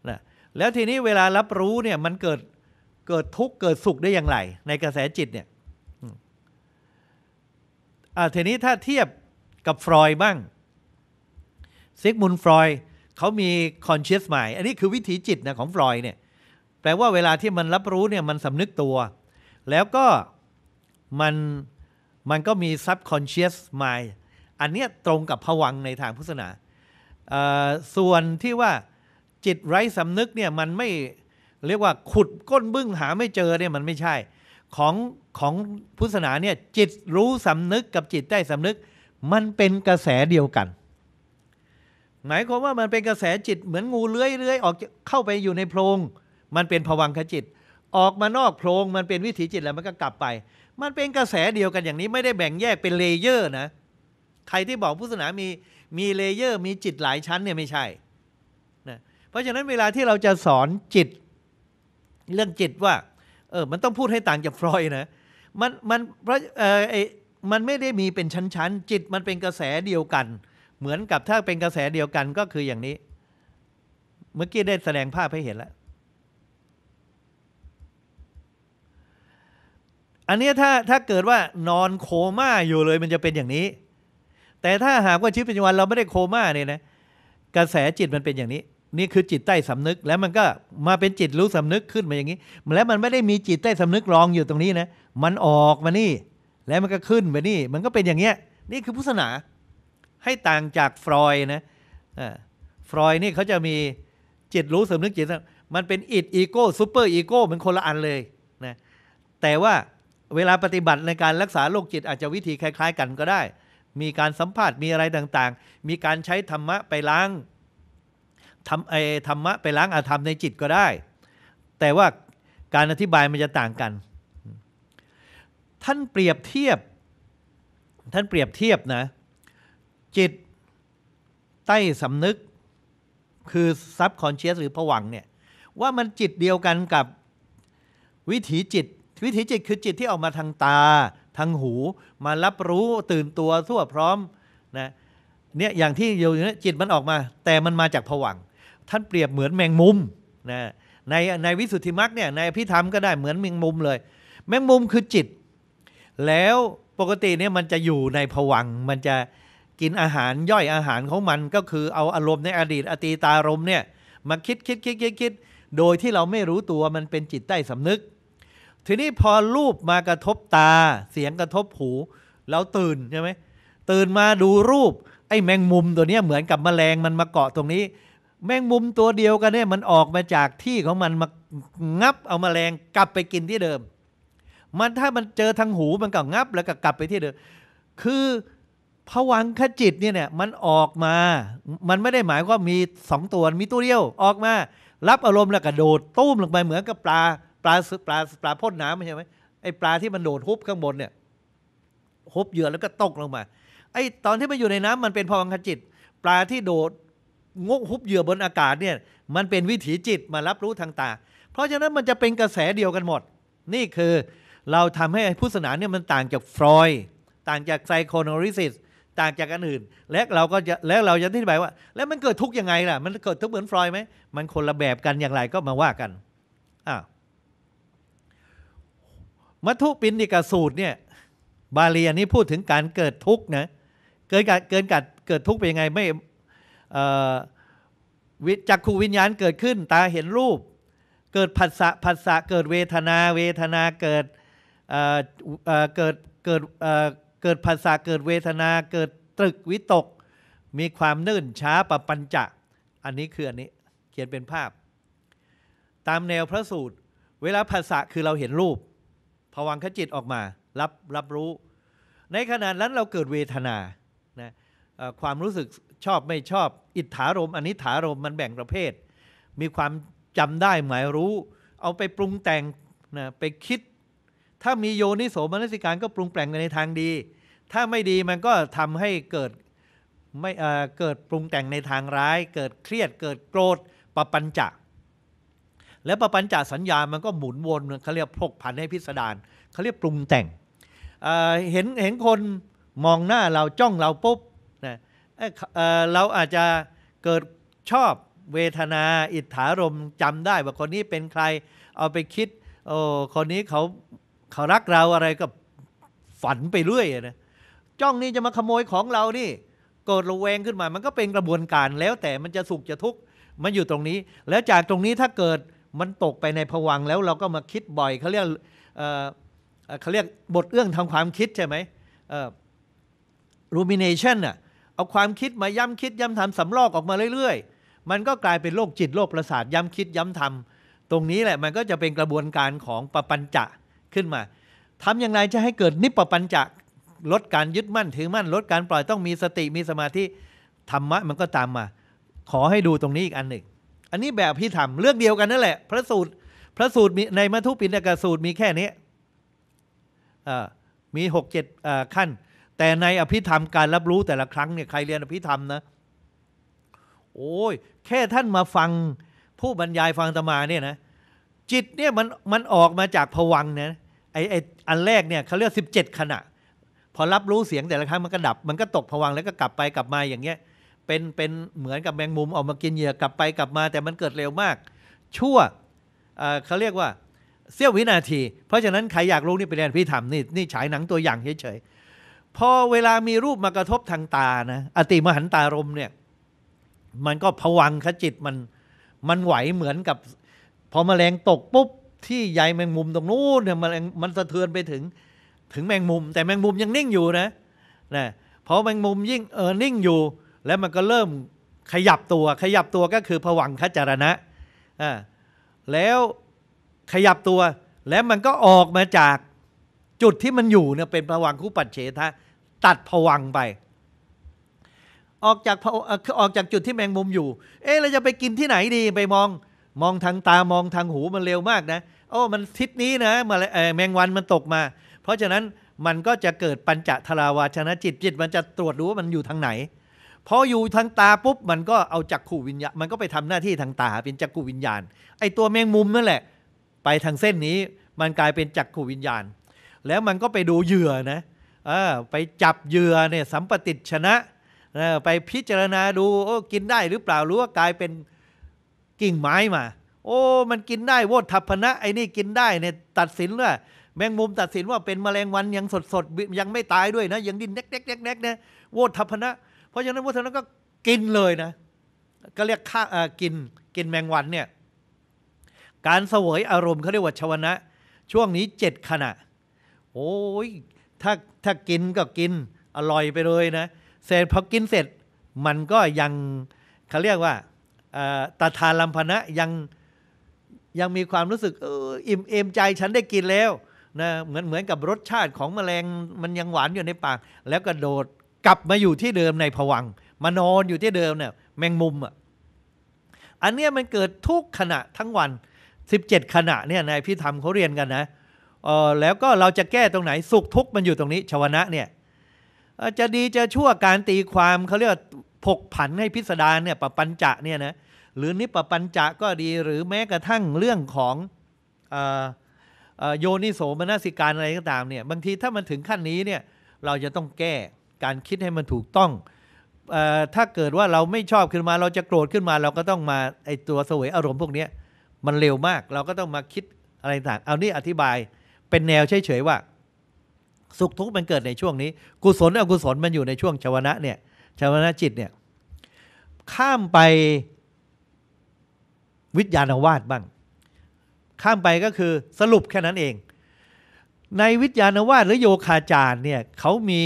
Speaker 1: นะแล้วทีนี้เวลารับรู้เนี่ย มันเกิดเกิดทุกข์เกิดสุขได้อย่างไรในกระแสจิตเนี่ยอ่าทีนี้ถ้าเทียบกับฟรอยบ้าง ซิกมุนฟรอยเขามี conscious mind อันนี้คือวิถีจิตนะของฟรอยเนี่ยแปลว่าเวลาที่มันรับรู้เนี่ยมันสำนึกตัว แล้วก็มันมันก็มี subconscious mind อันเนี้ยตรงกับผวังในทางพุทธศาสนาส่วนที่ว่าจิตไร้สำนึกเนี่ยมันไม่เรียกว่าขุดก้นบึ้งหาไม่เจอเนี่ยมันไม่ใช่ของของพุทธศาสนาเนี่ยจิตรู้สำนึกกับจิตใต้สำนึก มันเป็นกระแสเดียวกันหมายความว่ามันเป็นกระแสจิตเหมือนงูเลื้อยเลื้อยออกเข้าไปอยู่ในโพรง มันเป็นผวังขจิต ออกมานอกโพรงมันเป็นวิถีจิตแล้วมันก็กลับไป มันเป็นกระแสเดียวกันอย่างนี้ไม่ได้แบ่งแยกเป็นเลเยอร์นะ ใครที่บอกพุทธศาสนามีมีเลเยอร์มีจิตหลายชั้นเนี่ยไม่ใช่นะเพราะฉะนั้นเวลาที่เราจะสอนจิต เรื่องจิตว่าเออ มันต้องพูดให้ต่างจากฟรอยนะ มัน มันเพราะเออไอมันไม่ได้มีเป็นชั้นๆ จิตมันเป็นกระแสเดียวกัน เหมือนกับถ้าเป็นกระแสเดียวกันก็คืออย่างนี้ เมื่อกี้ได้แสดงภาพให้เห็นแล้ว อันนี้ถ้า ถ้าเกิดว่านอนโคม่าอยู่เลยมันจะเป็นอย่างนี้ แต่ถ้าหากว่าชีวิตปัจจุบันเราไม่ได้โคม่าเนี่ยนะ กระแสจิตมันเป็นอย่างนี้นี่คือจิตใต้สำนึกแล้วมันก็มาเป็นจิตรู้สำนึกขึ้นมาอย่างนี้แล้วมันไม่ได้มีจิตใต้สำนึกรองอยู่ตรงนี้นะมันออกมานี่ แล้วมันก็ขึ้นมานี่มันก็เป็นอย่างเงี้ย นี่คือพุทธศาสนาให้ต่างจากฟรอยนะฟรอยนี่เขาจะมีจิตรู้สำนึกจิตมันเป็นอิดอีโก้ซูเปอร์อีโก้มันคนละอันเลยนะแต่ว่าเวลาปฏิบัติในการรักษาโรคจิตอาจจะวิธีคล้าย ๆ กันก็ได้ มีการสัมผัสมีอะไรต่าง ๆ มีการใช้ธรรมะไปล้างทำไอธรรมะไปล้างอาธรรมในจิตก็ได้ แต่ว่าการอธิบายมันจะต่างกัน ท่านเปรียบเทียบ ท่านเปรียบเทียบนะ จิตใต้สำนึก คือซับคอนเชียสหรือผวังเนี่ย ว่ามันจิตเดียวกันกับวิถีจิต วิถีจิตคือจิตที่ออกมาทางตา ทางหู มารับรู้ตื่นตัวทั่วพร้อมนะ เนี่ยอย่างที่อยู่เนี่ยจิตมันออกมา แต่มันมาจากผวังท่านเปรียบเหมือนแมง มุมนะในในวิสุทธิมรรคเนี่ยในพิธรรมก็ได้เหมือนแมงมุมเลย แมงมุมคือจิต แล้วปกติเนี่ยมันจะอยู่ในผวังมันจะกินอาหารย่อยอาหารของมัน ก็คือเอาอารมณ์ในอดีตอตีตารมเนี่ยมาคิดคิดคิดคิดคิดโดยที่เราไม่รู้ตัวมันเป็นจิตใต้สำนึก ทีนี้พอรูปมากระทบตา เสียงกระทบหูเราตื่นใช่ไหมตื่นมาดูรูปไอ้แมงมุมตัวนี้เหมือนกับแมลงมันมาเกาะตรงนี้แมงมุมตัวเดียวกันเนี่ย มันออกมาจากที่ของมัน มางับเอามาแมลงกลับไปกินที่เดิม มันถ้ามันเจอทางหูมันก็งับแล้วก็กลับไปที่เดิม คือผวังขจิตเนี่ยเนี่ย มันออกมา มันไม่ได้หมายว่ามีสองตัวมีตัวเดียวออกมา รับอารมณ์แล้วก็โดดตุ้มลงไปเหมือนกับปลาปลาปลา ปลาพ่นน้ำใช่ไหมไอปลาที่มันโดดฮุบข้างบนเนี่ยฮุบเหยื่อแล้วก็ตกลงมาไอตอนที่มันอยู่ในน้ำมันเป็นผวังขจิตปลาที่โดดงกฮุบเหยื่อบนอากาศเนี่ยมันเป็นวิถีจิตมารับรู้ทางตาเพราะฉะนั้นมันจะเป็นกระแสเดียวกันหมด นี่คือเราทำให้ผู้สนาเนี่ยมันต่างจากฟรอยต่างจากไซโคโนริซิสต่างจากกันอื่น และเราก็จะและเราจะที่บายว่า แล้วมันเกิดทุกยังไงล่ะ มันเกิดทุกเหมือนฟรอยไหมมันคนละแบบกันอย่างไรก็มาว่ากันอ้าวมัทุปินิกสูตรเนี่ยบาลีอันนี้พูดถึงการเกิดทุกข์นะเกิดการเกิดการเกิดทุกข์เป็นยังไงไม่จักขูวิญญาณเกิดขึ้นตาเห็นรูป เกิดผัสสะผัสสะเกิดเวทนา เวทนาเกิดเกิดเกิดเกิดผัสสะเกิดเวทนาเกิดตรึกวิตก มีความนื่นช้าปปัญจะ อันนี้คืออันนี้ เขียนเป็นภาพ ตามแนวพระสูตร เวลาผัสสะคือเราเห็นรูปผวังขจิตออกมารับรับรู้ ในขณะนั้นเราเกิดเวทนานะความรู้สึกชอบ ไม่ชอบอิทธารมอันนี้ถารมมันแบ่งประเภท มีความจำได้หมายรู้เอาไปปรุงแต่งนะไปคิด ถ้ามีโยนิโสมนสิการก็ปรุงแต่งในทางดี ถ้าไม่ดีมันก็ทำให้เกิดไม่เเกิดปรุงแต่งในทางร้าย เกิดเครียดเกิดโกรธปปัญจะแล้วปปัญจสัญญา มันก็หมุนวนเขาเรียกพกผันให้พิสดารเขาเรียกปรุงแต่งเเห็นเห็นคนมองหน้าเราจ้องเราปุ๊บเราอาจจะเกิดชอบเวทนาอิทธารมจำได้ ว่าคนนี้เป็นใครเอาไปคิดโอ้คนนี้เขาเขารักเราอะไรก็ฝันไปเรื่อยนะจ้องนี่จะมาขโมยของเรานี่โกรธระแวงขึ้นมา มันก็เป็นกระบวนการแล้วแต่มันจะสุขจะทุกข์มันอยู่ตรงนี้ แล้วจากตรงนี้ถ้าเกิดมันตกไปในผวังแล้วเราก็มาคิดบ่อยเขาเรียกเขาเรียกบทเอื้องทางความคิดใช่ไหมรูมิเนชันอ่ะเอาความคิดมาย้ำคิด ย้ำทำสำลอกออกมาเรื่อย ๆ มันก็กลายเป็นโรคจิตโรคประสาทย้ำคิดย้ำทำตรงนี้แหละมันก็จะเป็นกระบวนการของปปัญจะขึ้นมาทำอย่างไรจะให้เกิดนิปปัญจะ ลดการยึดมั่นถือมั่นลดการปล่อยต้องมีสติมีสมาธิธรรมะ มันก็ตามมา ขอให้ดูตรงนี้อีกอันหนึ่ง อันนี้แบบพี่ทำมเรื่องเดียวกันนั่นแหละ พระสูตรพระสูตรในมัทุปินกสูตรมีแค่นี้มีหกเจ็ดขั้นแต่ในอภิธรรมการรับรู้แต่ละครั้งเนี่ยใครเรียนอภิธรรมนะโอ้ย แค่ท่านมาฟังผู้บรรยายฟังตมาเนี่ยนะจิตเนี่ยมันมันออกมาจากผวังเนยไอไออันแรกเนี่ยเขาเรียกสิบเจ็ดขณะ พอรับรู้เสียงแต่ละครั้งมันก็ดับ มันก็ตกผวังแล้วก็กลับไปกลับมาอย่างเงี้ยเป็นเป็นเหมือนกับแมงมุมออกมากินเหยื่อกลับไปกลับมาแต่มันเกิดเร็วมาก ชั่วเขาเรียกว่าเสี้ยววินาที เพราะฉะนั้นใครอยากรู้นี่ไปเรียนพี่ทำนี่นี่ฉายหนังตัวอย่างเฉยพอเวลามีรูปมากระทบทางตานะ อติมหันตารมเนี่ย มันก็ผวังขจิตมัน มันไหวเหมือนกับ พอมแมลงตกปุ๊บ ที่ใยแมงมุมตรงนู้นเนี่ยมันมันสะเทือนไปถึง ถึงแมงมุม แต่แมงมุมยังนิ่งอยู่นะนะพอแมงมุมยิ่งเออนิ่งอยู่ แล้วมันก็เริ่มขยับตัวขยับตัวก็คือผวังขจารณะอ่าแล้วขยับตัว แล้วมันก็ออกมาจากจุดที่มันอยู่เนี่ยเป็นผวังคู่ปัจเฉทะตัดผวังไปออกจากออกจากจุดที่แมงมุมอยู่ เอ๊ะเราจะไปกินที่ไหนดีไปมอง มองทางตามองทางหูมันเร็วมากนะ โอ้มันทิศนี้นะมาแมงวันมันตกมา เพราะฉะนั้นมันก็จะเกิดปัญจทราวาชนะจิตจิตมันจะตรวจดูว่ามันอยู่ทางไหนพออยู่ทางตาปุ๊บมันก็เอาจักขู่วิญญาณ มันก็ไปทำหน้าที่ทางตา เป็นจักขู่วิญญาณไอตัวแมงมุมนั่นแหละ ไปทางเส้นนี้ มันกลายเป็นจักขู่วิญญาณแล้วมันก็ไปดูเหยื่อนะอไปจับเหยื่อเนี่ยสัมปติชนะ ไปพิจารณาดู โอ้ กินได้หรือเปล่ารู้ว่ากลายเป็นกิ่งไม้มา โอ้ มันกินได้ โวทัพนะ ไอ้นี่กินได้เนี่ยตัดสินว่าแมงมุมตัดสินว่าเป็นแมลงวันยังสดสดยังไม่ตายด้วยนะ ยังดิ้นเนกแนกเนก่นกโวทัพนะ เพราะฉะนั้นโวทัพนะก็กินเลยนะ ก็เรียกข้าอกิน กินแมงวันเนี่ย การเสวยอารมณ์เขาเรียกว่าชวนะ ช่วงนี้เจ็ดขณะโอ้ยถ้าถ้ากินก็กินอร่อยไปเลยนะเสร็จพอกินเสร็จ มันก็ยังเขาเรียกว่าตาทานลำพนะยังยังมีความรู้สึกอออิ่มเอมใจฉันได้กินแล้วนะเหมือนเหมือนกับรสชาติของแมลง มันยังหวานอยู่ในปาก แล้วก็โดดกลับมาอยู่ที่เดิมในผวังมานอนอยู่ที่เดิมเนี่ยแมงมุมอ่ะอันเนี้ยมันเกิดทุกขณะทั้งวัน 17 ขณะเนี่ยนายพิธทำมเขาเรียนกันนะออแล้วก็เราจะแก้ตรงไหนสุขทุกข์มันอยู่ตรงนี้ชวนะเนี่ยจะดีจะชั่วการตีความเขาเรียกผกผันให้พิสดารเนี่ยปปัญจะเนี่ยนะหรือ นิปปัญจะก็ดีหรือแม้กระทั่งเรื่องของโยนิโสมนสิการอะไรก็ตามเนี่ยบางทีถ้ามันถึงขั้นนี้เนี่ยเราจะต้องแก้การคิดให้มันถูกต้อง ถ้าเกิดว่าเราไม่ชอบขึ้นมาเราจะโกรธขึ้นมา เราก็ต้องมาไอตัวสวยอารมณ์พวกนี้มันเร็วมาก เราก็ต้องมาคิดอะไรต่างเอานี่อธิบายเป็นแนวเฉยๆว่า สุขทุกข์มันเกิดในช่วงนี้ กุศลอกุศลมันอยู่ในช่วงชาวนะเนี่ยชาวนะจิตเนี่ยข้ามไปวิทยานวาดบ้าง ข้ามไปก็คือสรุปแค่นั้นเอง ในวิทยานวาดหรือโยคาจารเนี่ยเขามี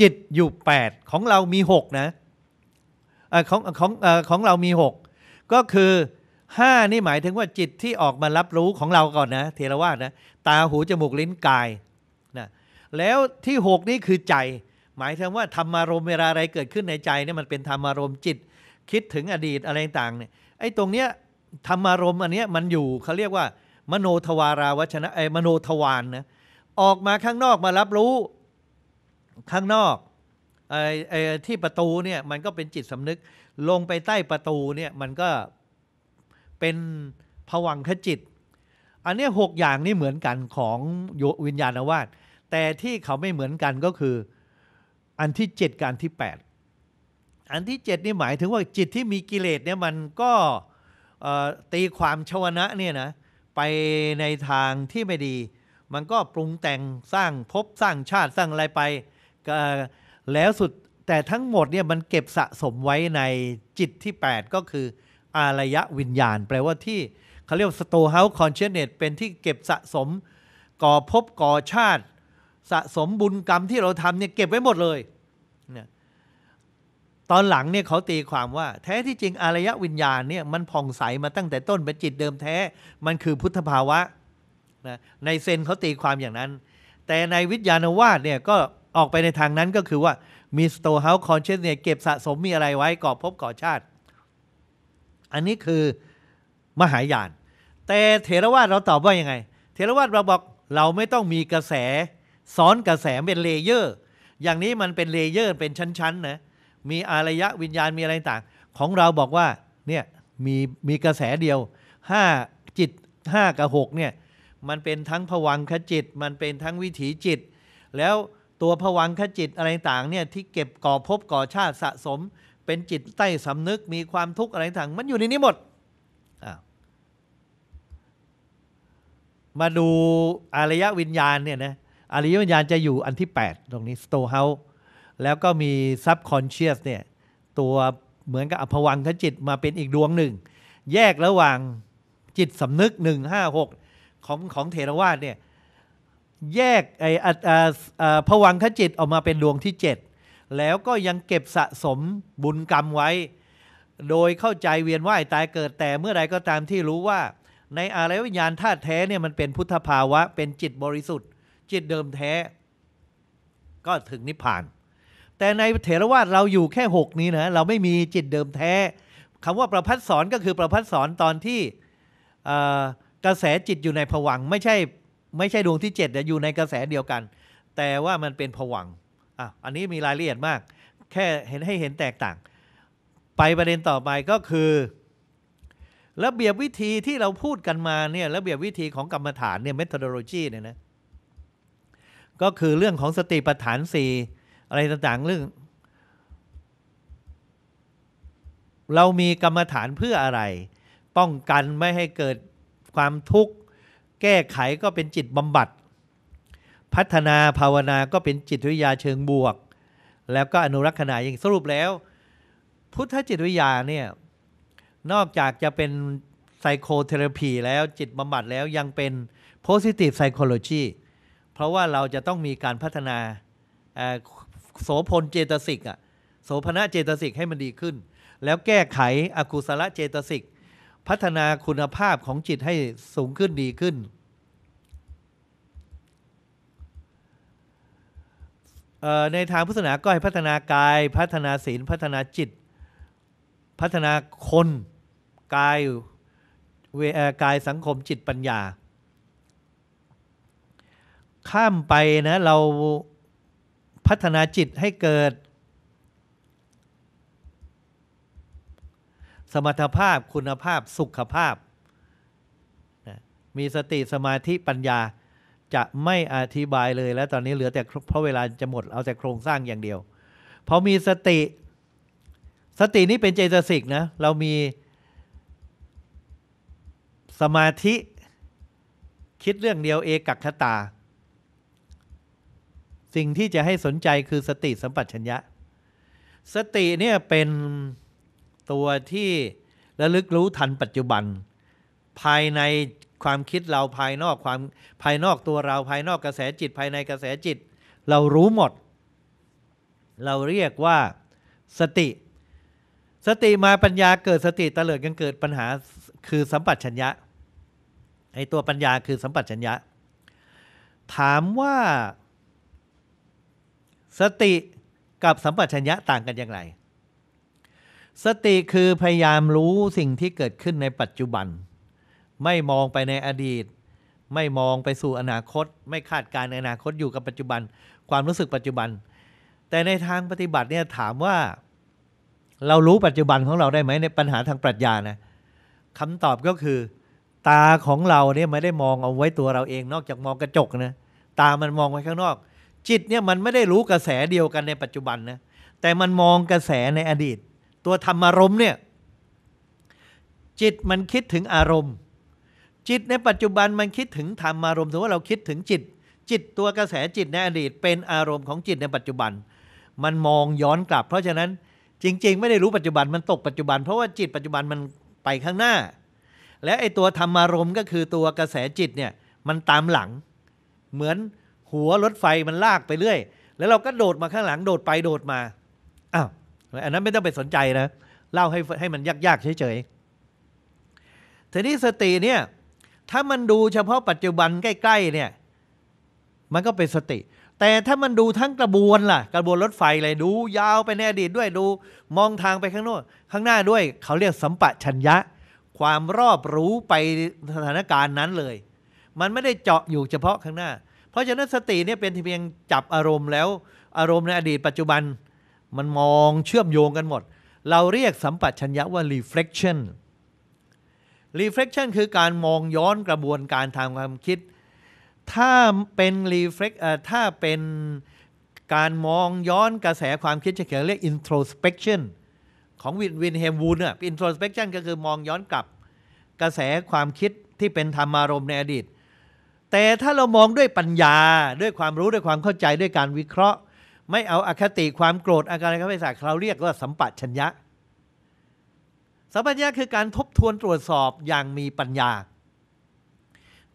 Speaker 1: จิตอยู่ 8 ของเรามี 6 นะของของของเรามี 6 ก็คือห้านี่หมายถึงว่าจิตที่ออกมารับรู้ของเราก่อนนะเทรวาสนะตาหูจมูกลิ้นกายนะแล้วที่หกนี่คือใจ หมายถึงว่าธรรมารมเวลาอะไรเกิดขึ้นในใจเนี่ยมันเป็นธรรมารมจิตคิดถึงอดีตอะไรต่างเนี่ยไอ้ตรงเนี้ย ธรรมารมอันเนี้ยมันอยู่เขาเรียกว่า มโนทวาราวชนะไอ้มโนทวานนะออกมาข้างนอกมารับรู้ ข้างนอกไอ้ไอ้ที่ประตูเนี่ย มันก็เป็นจิตสำนึก ลงไปใต้ประตูเนี่ยมันก็เป็นผวังขจิต อันนี้หกอย่างนี่เหมือนกันของโยวิญญาณวาสแต่ที่เขาไม่เหมือนกันก็คืออันที่เจ็ดกับอันที่แปดอันที่เจ็ดนี่หมายถึงว่าจิตที่มีกิเลสเนี่ยมันก็ตีความชวนะเนี่ยนะไปในทางที่ไม่ดี มันก็ปรุงแต่งสร้าง พบสร้างชาติสร้างอะไรไป แล้วสุด แต่ทั้งหมดเนี่ยมันเก็บสะสมไว้ในจิตที่8ก็คืออารยะวิญญาณ แปลว่าที่เขาเรียกสโตเฮาส์คอนเชนเนตเป็นที่เก็บสะสมก่อภพก่อชาติ สะสมบุญกรรมที่เราทำเนี่ย เก็บไว้หมดเลยเนี่ยตอนหลังเนี่ยเขาตีความว่า แท้ที่จริง อารยะวิญญาณเนี่ย มันผ่องใสมาตั้งแต่ต้น เป็นจิตเดิมแท้มันคือพุทธภาวะนะในเซนเขาตีความอย่างนั้น แต่ในวิทยานวาสเนี่ยก็ออกไปในทางนั้นก็คือว่ามีสโตเฮาส์คอนเชนเนี่ยเก็บสะสมมีอะไรไว้ ก่อพบก่อชาติอันนี้คือมหายาน แต่เถรวาทเราตอบว่ายังไงเถรวาทเราบอกเราไม่ต้องมีกระแสซ้อนกระแสเป็นเลเยอร์ อย่างนี้มันเป็นเลเยอร์เป็นชั้นๆนะมีอารยะวิญญาณมีอะไรต่าง ของเราบอกว่าเนี่ยมีมีกระแสเดียวห้าจิตห้ากับหกเนี่ยมันเป็นทั้งผวังคจิตมันเป็นทั้งวิถีจิต แล้วตัวผวังคจิตอะไรต่างเนี่ยที่เก็บก่อภพก่อชาติสะสมเป็นจิตใต้สำนึกมีความทุกข์อะไรต่างมันอยู่ในนี้หมด มาดูอารยะวิญญาณเนี่ยนะอารยะวิญญาณจะอยู่อันที่ 8 ตรงนี้สโตเฮาแล้วก็มีซับคอนเชียสเนี่ยตัวเหมือนกับอภวังคจิตมาเป็นอีกดวงหนึ่ง แยกระหว่างจิตสำนึก 156 ของของเทรวาสเนี่ยแยกไอ้ภวังคจิตออกมาเป็นดวงที่ 7แล้วก็ยังเก็บสะสมบุญกรรมไว้ โดยเข้าใจเวียนว่ายตายเกิดแต่เมื่อใดก็ตามที่รู้ว่า ในอารยวิญญาณธาตุแท้เนี่ยมันเป็นพุทธภาวะ เป็นจิตบริสุทธิ์ จิตเดิมแท้ ก็ถึงนิพพาน แต่ในเถรวาทเราอยู่แค่หกนี้นะเราไม่มีจิตเดิมแท้คำว่าประพัดสอนก็คือประพัดสอนตอนที่กระแสจิตอยู่ในผวังไม่ใช่ไม่ใช่ดวงที่7จ็ดอยู่ในกระแสเดียวกัน แต่ว่ามันเป็นผวังอ่ะอันนี้มีรายละเอียดมาก แค่เห็นให้เห็นแตกต่าง ไปประเด็นต่อไปก็คือ ระเบียบวิธีที่เราพูดกันมาเนี่ยระเบียบวิธีของกรรมฐานเนี่ยเมทอดโลจีเนี่ยนะก็คือเรื่องของสติปัฏฐานสี่อะไรต่างๆเรื่อง เรามีกรรมฐานเพื่ออะไร ป้องกันไม่ให้เกิดความทุกข์ แก้ไขก็เป็นจิตบำบัดพัฒนาภาวนาก็เป็นจิตวิทยาเชิงบวก แล้วก็อนุรักษณาอย่างสรุปแล้ว พุทธจิตวิทยาเนี่ยนอกจากจะเป็นไซโคเทอราพีแล้วจิตบำบัดแล้วยังเป็นโพซิทีฟไซโคโลจีเพราะว่าเราจะต้องมีการพัฒนาโสพลเจตสิกอะโสพณะเจตสิกให้มันดีขึ้น แล้วแก้ไขอกุศลเจตสิกพัฒนาคุณภาพของจิตให้สูงขึ้นดีขึ้นในทางพุทธศาสนาก็ให้พัฒนากายพัฒนาศีล พัฒนาจิต พัฒนาคน กายเวกายสังคมจิตปัญญา ข้ามไปนะเราพัฒนาจิตให้เกิด สมรรถภาพคุณภาพสุขภาพ มีสติสมาธิปัญญาจะไม่อธิบายเลยแล้วตอนนี้เหลือแต่เพราะเวลาจะหมดเอาแต่โครงสร้างอย่างเดียวพอมีสติสตินี้เป็นเจตสิกนะ เรามีสมาธิคิดเรื่องเดียวเอกัคตา สิ่งที่จะให้สนใจคือสติสัมปชัญญะ สติเนี่ยเป็นตัวที่ระลึกรู้ทันปัจจุบันภายในความคิดเราภายนอกความภายนอกตัวเราภายนอกกระแสจิตภายในกระแสจิต เรารู้หมด เราเรียกว่าสติ สติมาปัญญาเกิดสติตะเลิดกันเกิดปัญหาคือสัมปัชัญญะไอตัวปัญญาคือสัมปัชัญญะ ถามว่า สติกับสัมปัชัญญะต่างกันอย่างไร สติคือพยายามรู้สิ่งที่เกิดขึ้นในปัจจุบันไม่มองไปในอดีต ไม่มองไปสู่อนาคต ไม่คาดการณ์อนาคตอยู่กับปัจจุบัน ความรู้สึกปัจจุบัน แต่ในทางปฏิบัติเนี่ยถามว่า เรารู้ปัจจุบันของเราได้ไหมในปัญหาทางปรัชญานะคำตอบก็คือ ตาของเราเนี่ยไม่ได้มองเอาไว้ตัวเราเอง นอกจากมองกระจกนะตา มันมองไว้ข้างนอก จิตเนี่ยมันไม่ได้รู้กระแสเดียวกันในปัจจุบันนะแต่มันมองกระแสในอดีต ตัวธรรมารมเนี่ย จิตมันคิดถึงอารมณ์จิตในปัจจุบันมันคิดถึงธรรมอารมณ์ถือว่าเราคิดถึงจิต จิตตัวกระแสจิตในอดีต เป็นอารมณ์ของจิตในปัจจุบันมันมองย้อนกลับ เพราะฉะนั้นจริงๆ ไม่ได้รู้ปัจจุบันมันตกปัจจุบัน เพราะว่าจิตปัจจุบันมันไปข้างหน้า และไอตัวธรรมารมณ์ก็คือตัวกระแสจิตเนี่ยมันตามหลัง เหมือนหัวรถไฟมันลากไปเรื่อย แล้วเราก็โดดมาข้างหลังโดดไปโดดมาอ้าวอันนั้นไม่ต้องไปสนใจนะเล่าให้ให้มันยากๆเฉยๆทีนี้สติเนี่ยถ้ามันดูเฉพาะปัจจุบันใกล้ๆเนี่ยมันก็เป็นสติ แต่ถ้ามันดูทั้งกระบวนล่ะ กระบวนรถไฟเลยดูยาวไปในอดีตด้วยดู มองทางไปข้างโน้นข้างหน้าด้วยเขาเรียกสัมปะชัญญะ ความรอบรู้ไปสถานการณ์นั้นเลย มันไม่ได้เจาะอยู่เฉพาะข้างหน้า เพราะฉะนั้นสติเนี่ยเป็นเพียงจับอารมณ์แล้ว อารมณ์ในอดีตปัจจุบัน มันมองเชื่อมโยงกันหมด เราเรียกสัมปะชัญญะว่า reflection reflection คือการมองย้อนกระบวนการทางความคิด ถ้าเป็น reflect ถ้าเป็นการมองย้อนกระแสความคิดจะเขียนเรียก introspection ของวินวินเฮมวูนอะ introspection ก็คือมองย้อนกลับกระแสความคิดที่เป็นธรรมารมณ์ในอดีต แต่ถ้าเรามองด้วยปัญญาด้วยความรู้ด้วยความเข้าใจด้วยการวิเคราะห์ ไม่เอาอาคติความโกรธอาการอะไรก็ไม่สาเราเรียกว่าสัมปชัญญะสัมปัญญาคือการทบทวนตรวจสอบอย่างมีปัญญา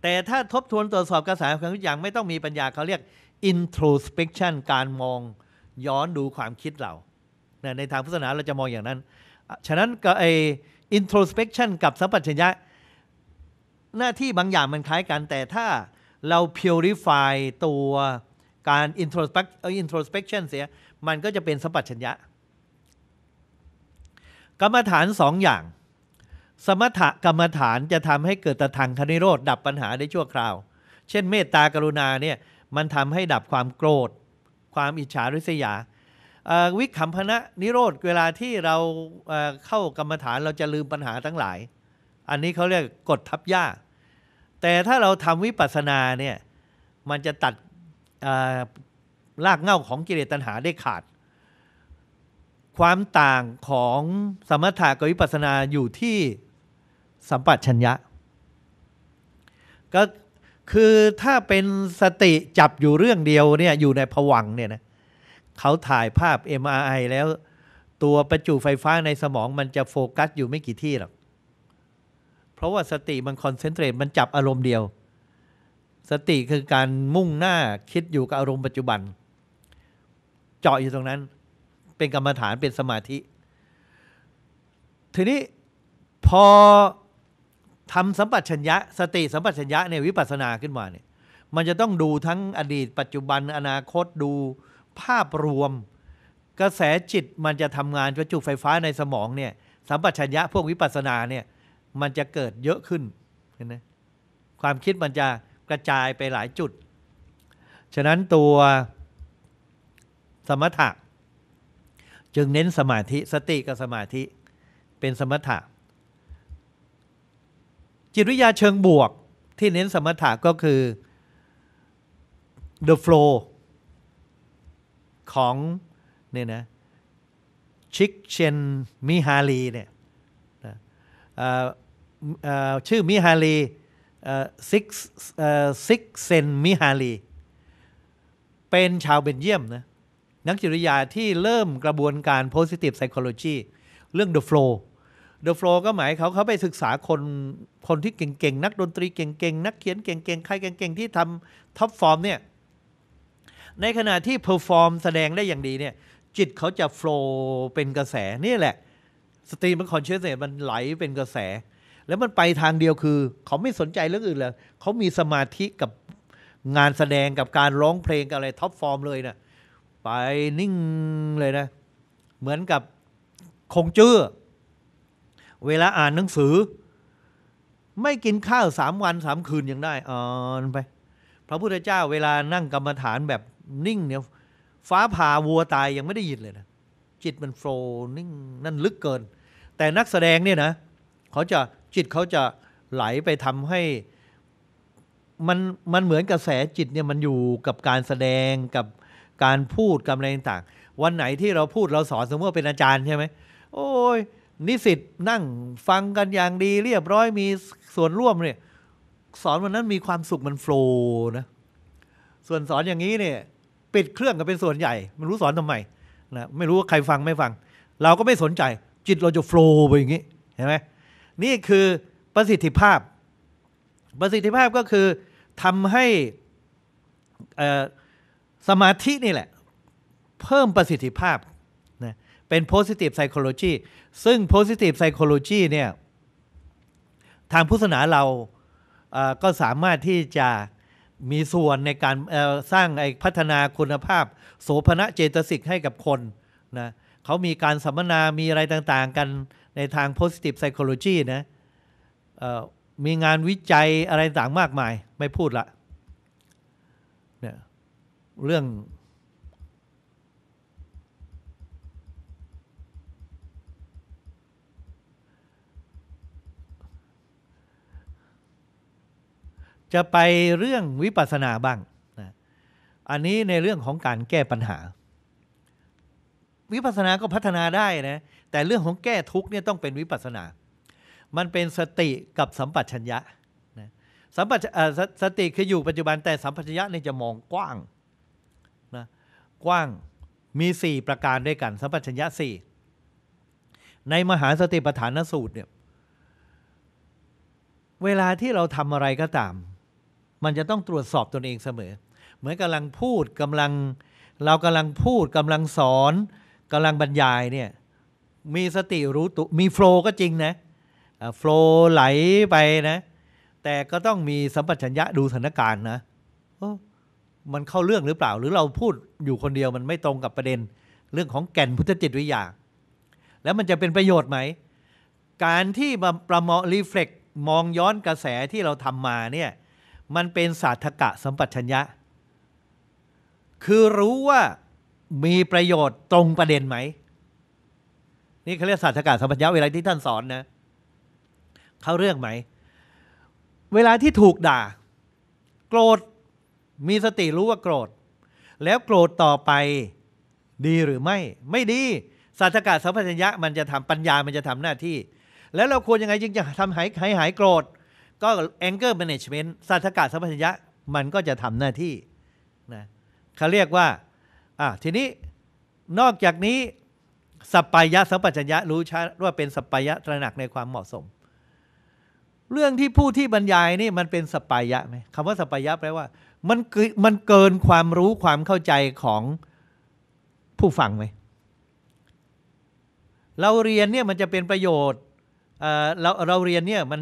Speaker 1: แต่ถ้าทบทวนตรวจสอบกระแสความคิดอย่าง ไม่ต้องมีปัญญาเขาเรียก introspection การมองย้อนดูความคิดเรา ในทางพุทธศาสนาเราจะมองอย่างนั้น ฉะนั้นก็ไอ introspection กับสัมปัญญะ หน้าที่บางอย่างมันคล้ายกันแต่ถ้าเรา purify ตัวการ introspection เสียมันก็จะเป็นสัมปัญญะกรรมฐานสองอย่าง สมถกรรมฐานจะทำให้เกิดตะทางคณิโรธดับปัญหาได้ชั่วคราว เช่นเมตตากรุณาเนี่ยมันทำให้ดับความโกรธ ความอิจฉาริษยา วิคัมพนะนิโรธเวลาที่เราเข้ากรรมฐานเราจะลืมปัญหาทั้งหลาย อันนี้เขาเรียกกดทับย่าแต่ถ้าเราทำวิปัสสนาเนี่ยมันจะตัดรากเหง้าของกิเลสตัณหาได้ขาดความต่างของสมถะกับวิปัสสนาอยู่ที่สัมปัชัญญะ ก็คือถ้าเป็นสติจับอยู่เรื่องเดียวเนี่ยอยู่ในผวังเนี่ยนะเขาถ่ายภาพ MRI แล้วตัวประจุไฟฟ้าในสมองมันจะโฟกัสอยู่ไม่กี่ที่หรอกเพราะว่าสติมันคอนเซนเทรตมันจับอารมณ์เดียว สติคือการมุ่งหน้าคิดอยู่กับอารมณ์ปัจจุบัน เจาะอยู่ตรงนั้นเป็นกรรมฐานเป็นสมาธิ ทีนี้พอทำสัมปชัญญะสติสัมปชัญญะเนี่ยวิปัสสนาขึ้นมาเนี่ย มันจะต้องดูทั้งอดีต ปัจจุบันอนาคตดูภาพรวม กระแสจิตมันจะทำงานประจุไฟฟ้าในสมองเนี่ยสัมปชัญญะพวกวิปัสสนาเนี่ยมันจะเกิดเยอะขึ้นเห็นไหมความคิดมันจะกระจายไปหลายจุด ฉะนั้นตัวสมถะจึงเน้นสมาธิสติกับสมาธิเป็นสมถะ จิตวิทยาเชิงบวกที่เน้นสมถะก็คือ the flow ของเนี่ยนะชิกเชนมิฮาลีเนี่ยชื่อมิฮาลีซิกซิกเซนมิฮาลีเป็นชาวเบนเยียมนะนักจิตวิทยาที่เริ่มกระบวนการ positive psychology เรื่อง the flow the flow ก็หมายเขาเขาไปศึกษาคนคนที่เก่งๆ นักดนตรีเก่งๆ นักเขียนเก่งๆ ใครเก่งๆ ที่ทำท็อปฟอร์มเนี่ยในขณะที่เพอร์ฟอร์มแสดงได้อย่างดีเนี่ยจิตเขาจะโฟล์เป็นกระแส นี่แหละสตรีมันคอนเชียสเนี่ยมันไหลเป็นกระแส แล้วมันไปทางเดียวคือ เขาไม่สนใจเรื่องอื่นเลยเขามีสมาธิกับงานแสดงกับการร้องเพลงกับอะไรท็อปฟอร์มเลยนะ่ะไปนิ่งเลยนะ เหมือนกับคงจื้อ เวลาอ่านหนังสือ ไม่กินข้าวสามวันสามคืนยังได้อ่อนไป พระพุทธเจ้าเวลานั่งกรรมฐานแบบนิ่งเนี่ยฟ้าผ่าวัวตายยังไม่ได้ยินเลยนะจิตมันโฟนิ่ง นั่นลึกเกิน แต่นักแสดงเนี่ยนะเขาจะจิตเขาจะไหลไปทำให้ มันมันเหมือนกระแสจิตเนี่ยมันอยู่กับการแสดงกับการพูดกำไรต่างวันไหนที่เราพูดเราสอนสมมติว่าเป็นอาจารย์ใช่ไหม โอ้ย นิสิตนั่งฟังกันอย่างดี เรียบร้อยมีส่วนร่วมเนี่ยสอนวันนั้นมีความสุขมันโฟล์นะส่วนสอนอย่างนี้เนี่ยปิดเครื่องกันเป็นส่วนใหญ่ มันรู้สอนทำไมนะไม่รู้ว่าใครฟังไม่ฟัง เราก็ไม่สนใจจิตเราจะโฟล์ไปอย่างนี้เห็นไหมนี่คือประสิทธิภาพประสิทธิภาพก็คือทำให้สมาธินี่แหละ เพิ่มประสิทธิภาพนะเป็น positive psychology ซึ่ง positive psychology เนี่ยทางพุทธศาสนาเราก็สามารถที่จะมีส่วนในการสร้างไอ้พัฒนาคุณภาพโสภณะเจตสิกให้กับคนนะเขามีการสัมมนา มีอะไรต่างๆกันในทาง positive psychology นะมีงานวิจัยอะไรต่างมากมาย ไม่พูดละเรื่อง จะไปเรื่องวิปัสสนาบ้างนะอันนี้ในเรื่องของการแก้ปัญหา วิปัสสนาก็พัฒนาได้นะ แต่เรื่องของแก้ทุกเนี่ยต้องเป็นวิปัสสนา มันเป็นสติกับสัมปชัญญะสัมปสติคืออยู่ปัจจุบัน แต่สัมปชัญญะนี่จะมองกว้างกว้างมี 4 ประการด้วยกัน สัมปชัญญะ4ในมหาสติปัฏฐานสูตรเนี่ย เวลาที่เราทำอะไรก็ตาม มันจะต้องตรวจสอบตนเองเสมอ เหมือนกำลังพูดกำลัง เรากำลังพูดกำลังสอนกำลังบรรยายเนี่ยมีสติรู้ตัวมีโฟล์ก็จริงนะโฟล์ไหลไปนะ แต่ก็ต้องมีสัมปชัญญะดูสถานการณ์นะมันเข้าเรื่องหรือเปล่าหรือเราพูดอยู่คนเดียวมันไม่ตรงกับประเด็น เรื่องของแก่นพุทธจิตวิทยาแล้วมันจะเป็นประโยชน์ไหม การที่มาประมอรีเฟล็กมองย้อนกระแสที่เราทำมาเนี่ยมันเป็นศาสตกะสัมปัชัญญะ คือรู้ว่ามีประโยชน์ตรงประเด็นไหม นี่เขาเรียกศาสตกะสัมปัชัญญะเวลาที่ท่านสอนนะเข้าเรื่องไหม เวลาที่ถูกด่า โกรธมีสติรู้ว่าโกรธ แล้วโกรธต่อไปดีหรือไม่ ไม่ดีสัจกะสัมปชัญญะมันจะทำปัญญามันจะทำหน้าที่ แล้วเราควรยังไงจึงจะทำหายหายหายโกรธก็ anger management สัจกะสัมปชัญญะมันก็จะทำหน้าที่นะเขาเรียกว่าอ่ะทีนี้นอกจากนี้สัปปายะสัมปชัญญะรู้ชัดว่าเป็นสัปปายะตระหนักในความเหมาะสม เรื่องที่ผู้ที่บรรยายนี่มันเป็นสัปปายะไหมคำว่าสัพปายะแปลว่ามันมันเกินความรู้ความเข้าใจของผู้ฟังไหม เราเรียนเนี่ยมันจะเป็นประโยชน์ เราเราเรียนเนี่ย มัน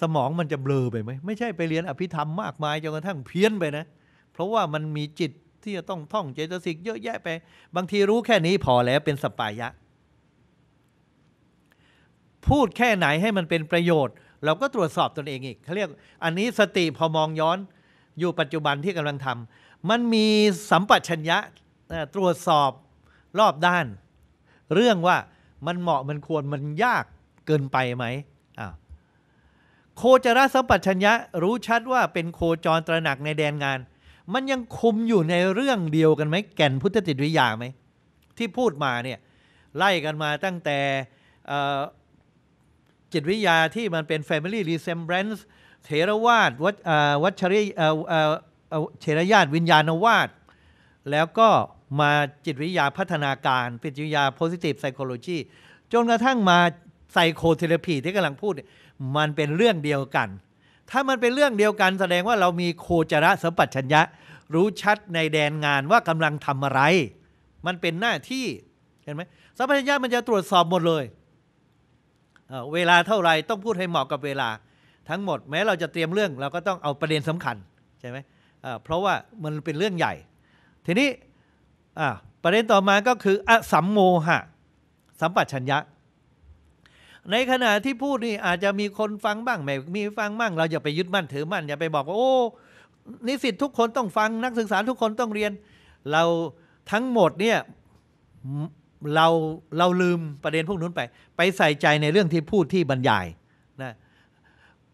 Speaker 1: สมองมันจะเบลอไปไหมไม่ใช่ไปเรียนอภิธรรมมากมายจนกระทั่งเพี้ยนไปนะ เพราะว่ามันมีจิตที่จะต้องท่องเจตสิกเยอะแยะไป บางทีรู้แค่นี้พอแล้วเป็นสปายะ พูดแค่ไหนให้มันเป็นประโยชน์เราก็ตรวจสอบตนเองอีกเขาเรียกอันนี้สติพอมองย้อนอยู่ปัจจุบันที่กำลังทำมันมีสัมปชัญญะตรวจสอบรอบด้าน เรื่องว่ามันเหมาะมันควรมันยากเกินไปไหมอ้าวโคจรสัมปชัญญะรู้ชัดว่าเป็นโคจรตระหนักในแดนงาน มันยังคุมอยู่ในเรื่องเดียวกันไหมแก่นพุทธจิตวิยาไหมที่พูดมาเนี่ยไล่กันมาตั้งแต่จิตวิยาที่มันเป็น Family Resemblance เถรวาดวัวชริเถรญาติวิญญาณวาด แล้วก็มาจิตวิทยาพัฒนาการจิตวิทยา positive psychology จนกระทั่งมาไซโคเทเลพีที่กำลังพูด มันเป็นเรื่องเดียวกัน ถ้ามันเป็นเรื่องเดียวกัน แสดงว่าเรามีโคจระสัมปัชัญญะ รู้ชัดในแดนงานว่ากำลังทำอะไร มันเป็นหน้าที่เห็นไหมสัมปัชัญญะมันจะตรวจสอบหมดเลยเเวลาเท่าไรต้องพูดให้เหมาะกับเวลาทั้งหมดแม้เราจะเตรียมเรื่องเราก็ต้องเอาประเด็นสำคัญใช่ไหมเพราะว่ามันเป็นเรื่องใหญ่ ทีนี้ประเด็นต่อมาก็คืออสัมโมหะสัมปัชัญญะ ในขณะที่พูดนี่อาจจะมีคนฟังบ้างไม่มีฟังบ้างเราอย่าไปยึดมั่นถือมั่น อย่าไปบอกว่าโอ้นิสิตทุกคนต้องฟังนักศึกษาทุกคนต้องเรียน เราทั้งหมดเนี่ยเราเราลืมประเด็นพวกนู้นไป ไปใส่ใจในเรื่องที่พูดที่บรรยายนะ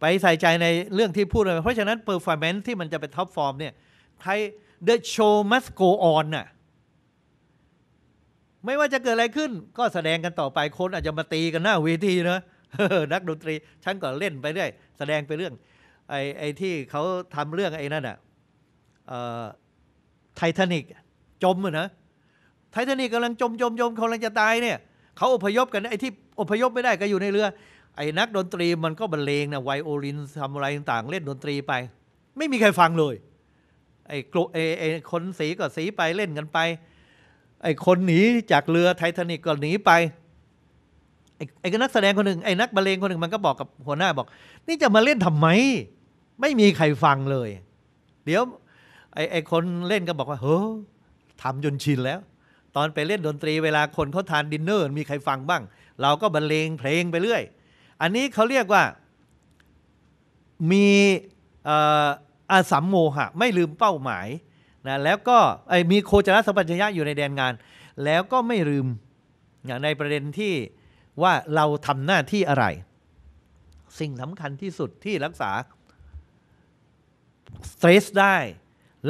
Speaker 1: ไปใส่ใจในเรื่องที่พูดเลย เพราะฉะนั้นเปอร์ฟอร์แมนซ์ที่มันจะเป็นท็อปฟอร์ม เนี่ยใคร the show must go on น่ะไม่ว่าจะเกิดอะไรขึ้น ก็แสดงกันต่อไป คนอาจจะมาตีกันหน้าเวทีนะนักดนตรี ฉันก็เล่นไปเรื่อยแสดงไปเรื่อง ไอ้ไอ้ที่เขาทำเรื่องไอ้นั่นอ่ะไททานิกจมนะไททานิกกำลังจมจมจมกำลังจะตายเนี่ยเขาอพยพกัน ไอ้ที่อพยพไม่ได้ก็อยู่ในเรือไอ้นักดนตรีมันก็บรรเลงนะไวโอลินทำอะไรต่างเล่นดนตรีไป ไม่มีใครฟังเลยไอ้กลุ่มไอ้คนสีก็สีไปเล่นกันไป ไอ้คนหนีจากเรือไททานิกก็หนีไปไอ้ไอ้นักแสดงคนหนึ่งไอ้นักบรรเลงคนหนึ่งมันก็บอกกับหัวหน้าบอก นี่จะมาเล่นทำไมไม่มีใครฟังเลย เดี๋ยว ไอ้ไอ้คนเล่นก็บอกว่า เฮ้อทำจนชินแล้ว ตอนไปเล่นดนตรีเวลาคนเขาทานดินเนอร์มีใครฟังบ้าง เราก็บรรเลงเพลงไปเรื่อยอันนี้เขาเรียกว่ามีอาสัมโมหะ ไม่ลืมเป้าหมายนะแล้วก็มีโคจรสัมปัญญะอยู่ในแดนงาน แล้วก็ไม่ลืมในประเด็นที่ว่าเราทำหน้าที่อะไร สิ่งสำคัญที่สุดที่รักษา สเตรสได้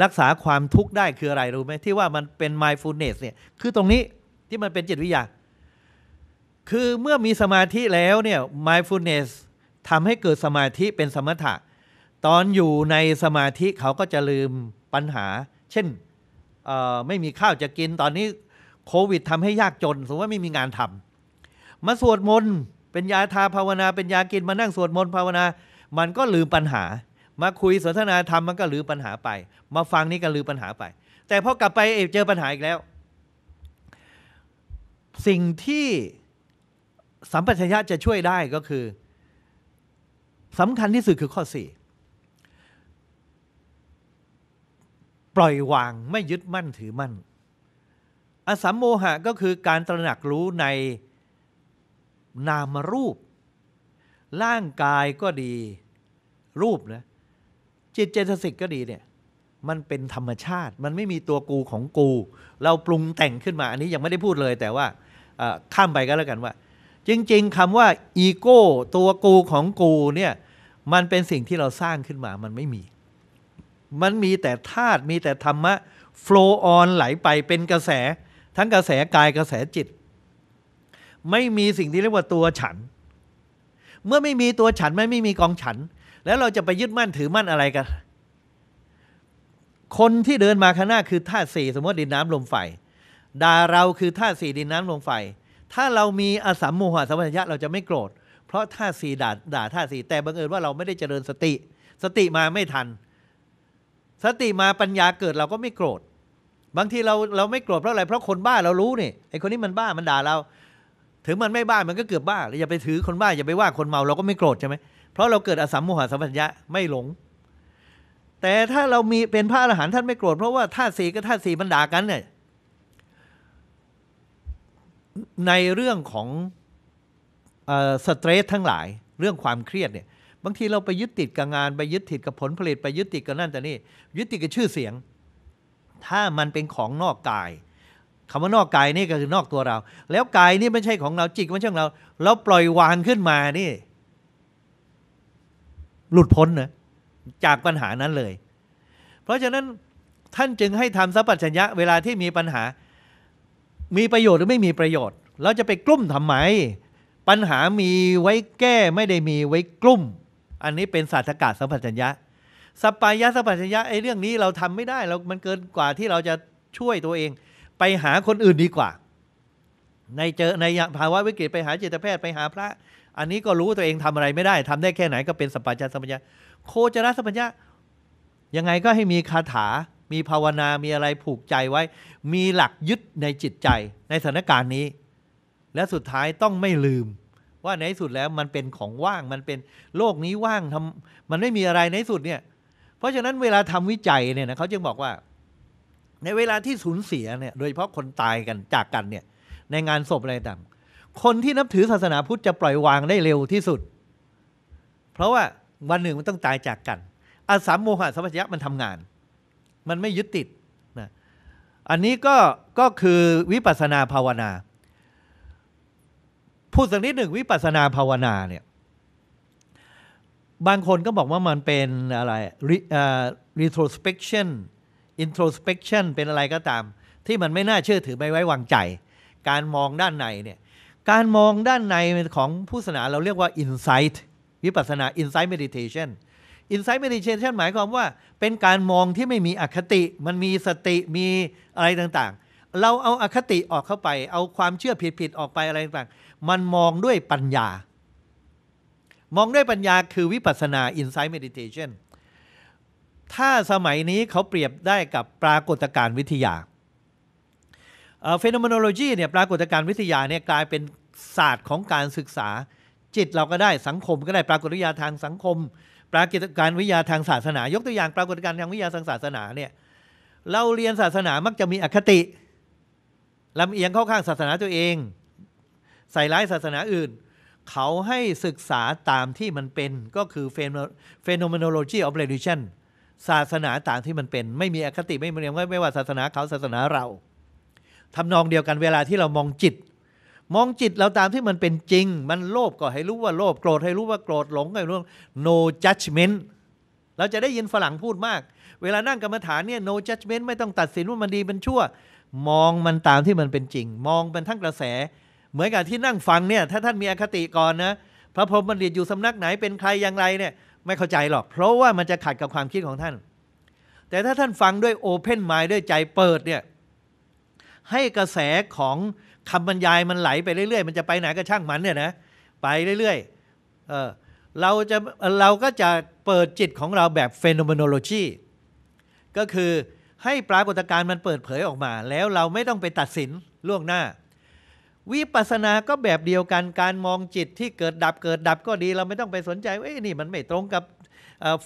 Speaker 1: รักษาความทุกข์ได้คืออะไรรู้ไหมที่ว่ามันเป็น mindfulness เนี่ยคือตรงนี้ที่มันเป็นจิตวิทยาคือเมื่อมีสมาธิแล้วเนี่ย mindfulness ทำให้เกิดสมาธิเป็นสมถะ ตอนอยู่ในสมาธิเขาก็จะลืมปัญหา เช่นไม่มีข้าวจะกิน ตอนนี้โควิดทำให้ยากจน สมมติว่าไม่มีงานทำมาสวดมนต์เป็นยาทาภาวนา เป็นยากินมานั่งสวดมนต์ภาวนา มันก็ลืมปัญหา มาคุยสนทนาธรรมมันก็ลืมปัญหาไป มาฟังนี่ก็ลืมปัญหาไป แต่พอกลับไปเจอปัญหาอีกแล้ว สิ่งที่สัมปชัญญะจะช่วยได้ก็คือสำคัญที่สุดคือข้อสี่ ปล่อยวางไม่ยึดมั่นถือมั่น อสัมโมหะก็คือการตระหนักรู้ในนามรูป ร่างกายก็ดีรูปนะจิตเจตสิกก็ดีเนี่ย มันเป็นธรรมชาติ มันไม่มีตัวกูของกู เราปรุงแต่งขึ้นมา อันนี้ยังไม่ได้พูดเลยแต่ว่าข้ามไปก็แล้วกันว่าจริง ๆคำว่าอีโก้ตัวกูของกูเนี่ย มันเป็นสิ่งที่เราสร้างขึ้นมามันไม่มี มันมีแต่ธาตุมีแต่ธรรมะโฟล์ออนไหลไปเป็นกระแส ทั้งกระแสกายกระแสจิต ไม่มีสิ่งที่เรียกว่าตัวฉัน เมื่อไม่มีตัวฉันไม่ไม่มีกองฉัน แล้วเราจะไปยึดมั่นถือมั่นอะไรกันคนที่เดินมาข้างหน้าคือธาตุสี่สมมติดินน้ำลมไฟ ดาเราคือธาตุสี่ดินน้ำลมไฟถ้าเรามีอสัมโมหะสัมปชัญญะเราจะไม่โกรธ เพราะท่าสีด่าด่าท่าสี แต่บังเอิญว่าเราไม่ได้เจริญสติ สติมาไม่ทัน สติมาปัญญาเกิดเราก็ไม่โกรธ บางทีเราเราไม่โกรธ เพราะอะไรเพราะคนบ้าเรารู้นี่ไอคนนี้มันบ้ามันด่าเรา ถึงมันไม่บ้ามันก็เกือบบ้าอย่าไปถือคนบ้าอย่าไปว่าคนเมาเราก็ไม่โกรธใช่ไหมเพราะเราเกิดอสัมโมหะสัมปชัญญะไม่หลง แต่ถ้าเรามีเป็นพระอรหันต์ท่านไม่โกรธเพราะว่าท่าสีกับท่าสีมันด่ากันเนี่ยในเรื่องของสเตรสทั้งหลาย เรื่องความเครียดเนี่ย บางทีเราไปยึดติดกับงานไปยึดติดกับผลผลิตไปยึดติดกับนั่น แต่นี่ยึดติดกับชื่อเสียง ถ้ามันเป็นของนอกกายคำว่านอกกายนี่ก็คือนอกตัวเรา แล้วกายนี่ไม่ใช่ของเรา จิตไม่ใช่ของเราเราปล่อยวางขึ้นมานี่ หลุดพ้นนะจากปัญหานั้นเลย เพราะฉะนั้นท่านจึงให้ทำสัพพัญญะเวลาที่มีปัญหามีประโยชน์หรือไม่มีประโยชน์ เราจะไปกลุ่มทำไม ปัญหามีไว้แก้ไม่ได้มีไว้กลุ่ม อันนี้เป็นศาสตร์กาศสัมพัสัญญาสปายะสัมพััญญาไอ้เรื่องนี้เราทำไม่ได้เรา มันเกินกว่าที่เราจะช่วยตัวเอง ไปหาคนอื่นดีกว่า ในเจอในภาวะวิกฤตไปหาจิตแพทย์ไปหาพระ อันนี้ก็รู้ตัวเองทำอะไรไม่ได้ ทำได้แค่ไหน ก็เป็นสปายะสัมพััญญาโคจรสัมพัสัญญายังไงก็ให้มีคาถามีภาวนา มีอะไรผูกใจไว้ มีหลักยึดในจิตใจ ในสถานการณ์นี้ และสุดท้ายต้องไม่ลืม ว่าในสุดแล้วมันเป็นของว่าง มันเป็นโลกนี้ว่างทำมันไม่มีอะไรในสุดเนี่ย เพราะฉะนั้นเวลาทำวิจัยเนี่ยนะเขาจึงบอกว่า ในเวลาที่สูญเสียเนี่ย โดยเฉพาะคนตายกันจากกันเนี่ย ในงานศพอะไรต่าง คนที่นับถือศาสนาพุทธจะปล่อยวางได้เร็วที่สุด เพราะว่าวันหนึ่งมันต้องตายจากกันอาสามโมหะสัมปชัญญะมันทำงานมันไม่ยึดติดนะอันนี้ก็ก็คือวิปัสนาภาวนา พูดสักนิดหนึ่งวิปัสนาภาวนาเนี่ย บางคนก็บอกว่ามันเป็นอะไร retrospection introspection เป็นอะไรก็ตาม ที่มันไม่น่าเชื่อถือไม่ไว้วางใจ การมองด้านในเนี่ย การมองด้านในของผู้ศาสนาเราเรียกว่า insight วิปัสนา insight meditation อินไซต์เมดิเทชันหมายความว่าเป็นการมองที่ไม่มีอคติ มันมีสติมีอะไรต่างๆ เราเอาอาคติออกเข้าไป เอาความเชื่อผิดๆ ออกไปอะไรต่างๆมันมองด้วยปัญญา มองด้วยปัญญาคือวิปัสนาอินไซต์เมดิเทชันถ้าสมัยนี้เขาเปรียบได้กับปรากฏการณ์วิทยาเฟโนเมโนโลจีเนี่ยปรากฏการณ์วิทยาเนี่ยกลายเป็นศาสตร์ของการศึกษา จิตเราก็ได้สังคมก็ได้ปรากฏวิทยาทางสังคมปรากฏการวิทยาทางศาสนา ยกตัวอย่างปรากฏการทางวิทยาทางศาสนาเนี่ยเราเรียนศาสนามักจะมีอคติลำเอียงเข้าข้างศาสนาตัวเอง ใส่ร้ายศาสนาอื่น เขาให้ศึกษาตามที่มันเป็นก็คือเฟโนเมโนโลจีออฟเรดิชันศาสนาตามที่มันเป็น ไม่มีอคติไม่มีเรียงไม่ว่าศาสนาเขาศาสนาเราทำนองเดียวกันเวลาที่เรามองจิตมองจิตเราตามที่มันเป็นจริง มันโลภก็ให้รู้ว่าโลภโกรธให้รู้ว่าโกรธหลงให้รู้ no judgment เราจะได้ยินฝรั่งพูดมาก เวลานั่งกรรมฐานเนี่ย no judgment ไม่ต้องตัดสินว่ามันดี มันชั่ว มองมันตามที่มันเป็นจริง มองเป็นทั้งกระแส เหมือนกับที่นั่งฟังเนี่ยถ้าท่านมีอคติก่อนนะพระพรหมบัณฑิตอยู่สำนักไหนเป็นใครอย่างไรเนี่ย ไม่เข้าใจหรอกเพราะว่ามันจะขัดกับความคิดของท่าน แต่ถ้าท่านฟังด้วยโอเพนไมล์ด้วยใจเปิดเนี่ยให้กระแสของคำบรรยายมันไหลไปเรื่อยๆ มันจะไปไหนก็ช่างมันเนี่ยนะ ไปเรื่อยๆเออเราจะเราก็จะเปิดจิตของเราแบบ phenomenology ก็คือให้ปรากฏการณ์มันเปิดเผยออกมา แล้วเราไม่ต้องไปตัดสินล่วงหน้า วิปัสสนาก็แบบเดียวกันการมองจิตที่เกิดดับเกิดดับก็ดี เราไม่ต้องไปสนใจว่านี่มันไม่ตรงกับ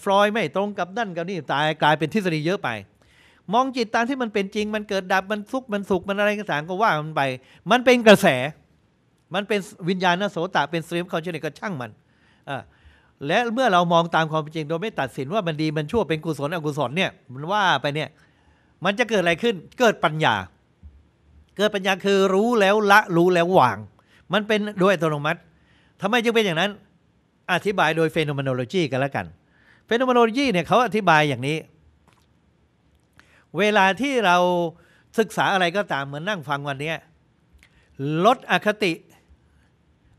Speaker 1: ฟลอยไม่ตรงกับนั่นกับนี่ตายกลายเป็นทฤษฎีเยอะไปมองจิตตามที่มันเป็นจริงมันเกิดดับมันสุขมันสุขมันอะไรกตามก็ว่ามันไป มันเป็นกระแส มันเป็นวิญญาณโสตะเป็นสตรีมคอนเชนก็ช่างมันอ่าและเมื่อเรามองตามความเป็นจริง โดยไม่ตัดสินว่ามันดีมันชั่วเป็นกุศลอกุศลเนี่ย มันว่าไปเนี่ยมันจะเกิดอะไรขึ้นเกิดปัญญา เกิดปัญญาคือรู้แล้วละรู้แล้ววาง มันเป็นโดยอัตโนมัติ ทำไมจึงเป็นอย่างนั้นอธิบายโดยเฟโนเมโนโลจีกันแล้วกันเฟโนเมโนโลจีเนี่ยเขาอธิบายอย่างนี้เวลาที่เราศึกษาอะไรก็ตามเหมือนนั่งฟังวันนี้ ลดอคติ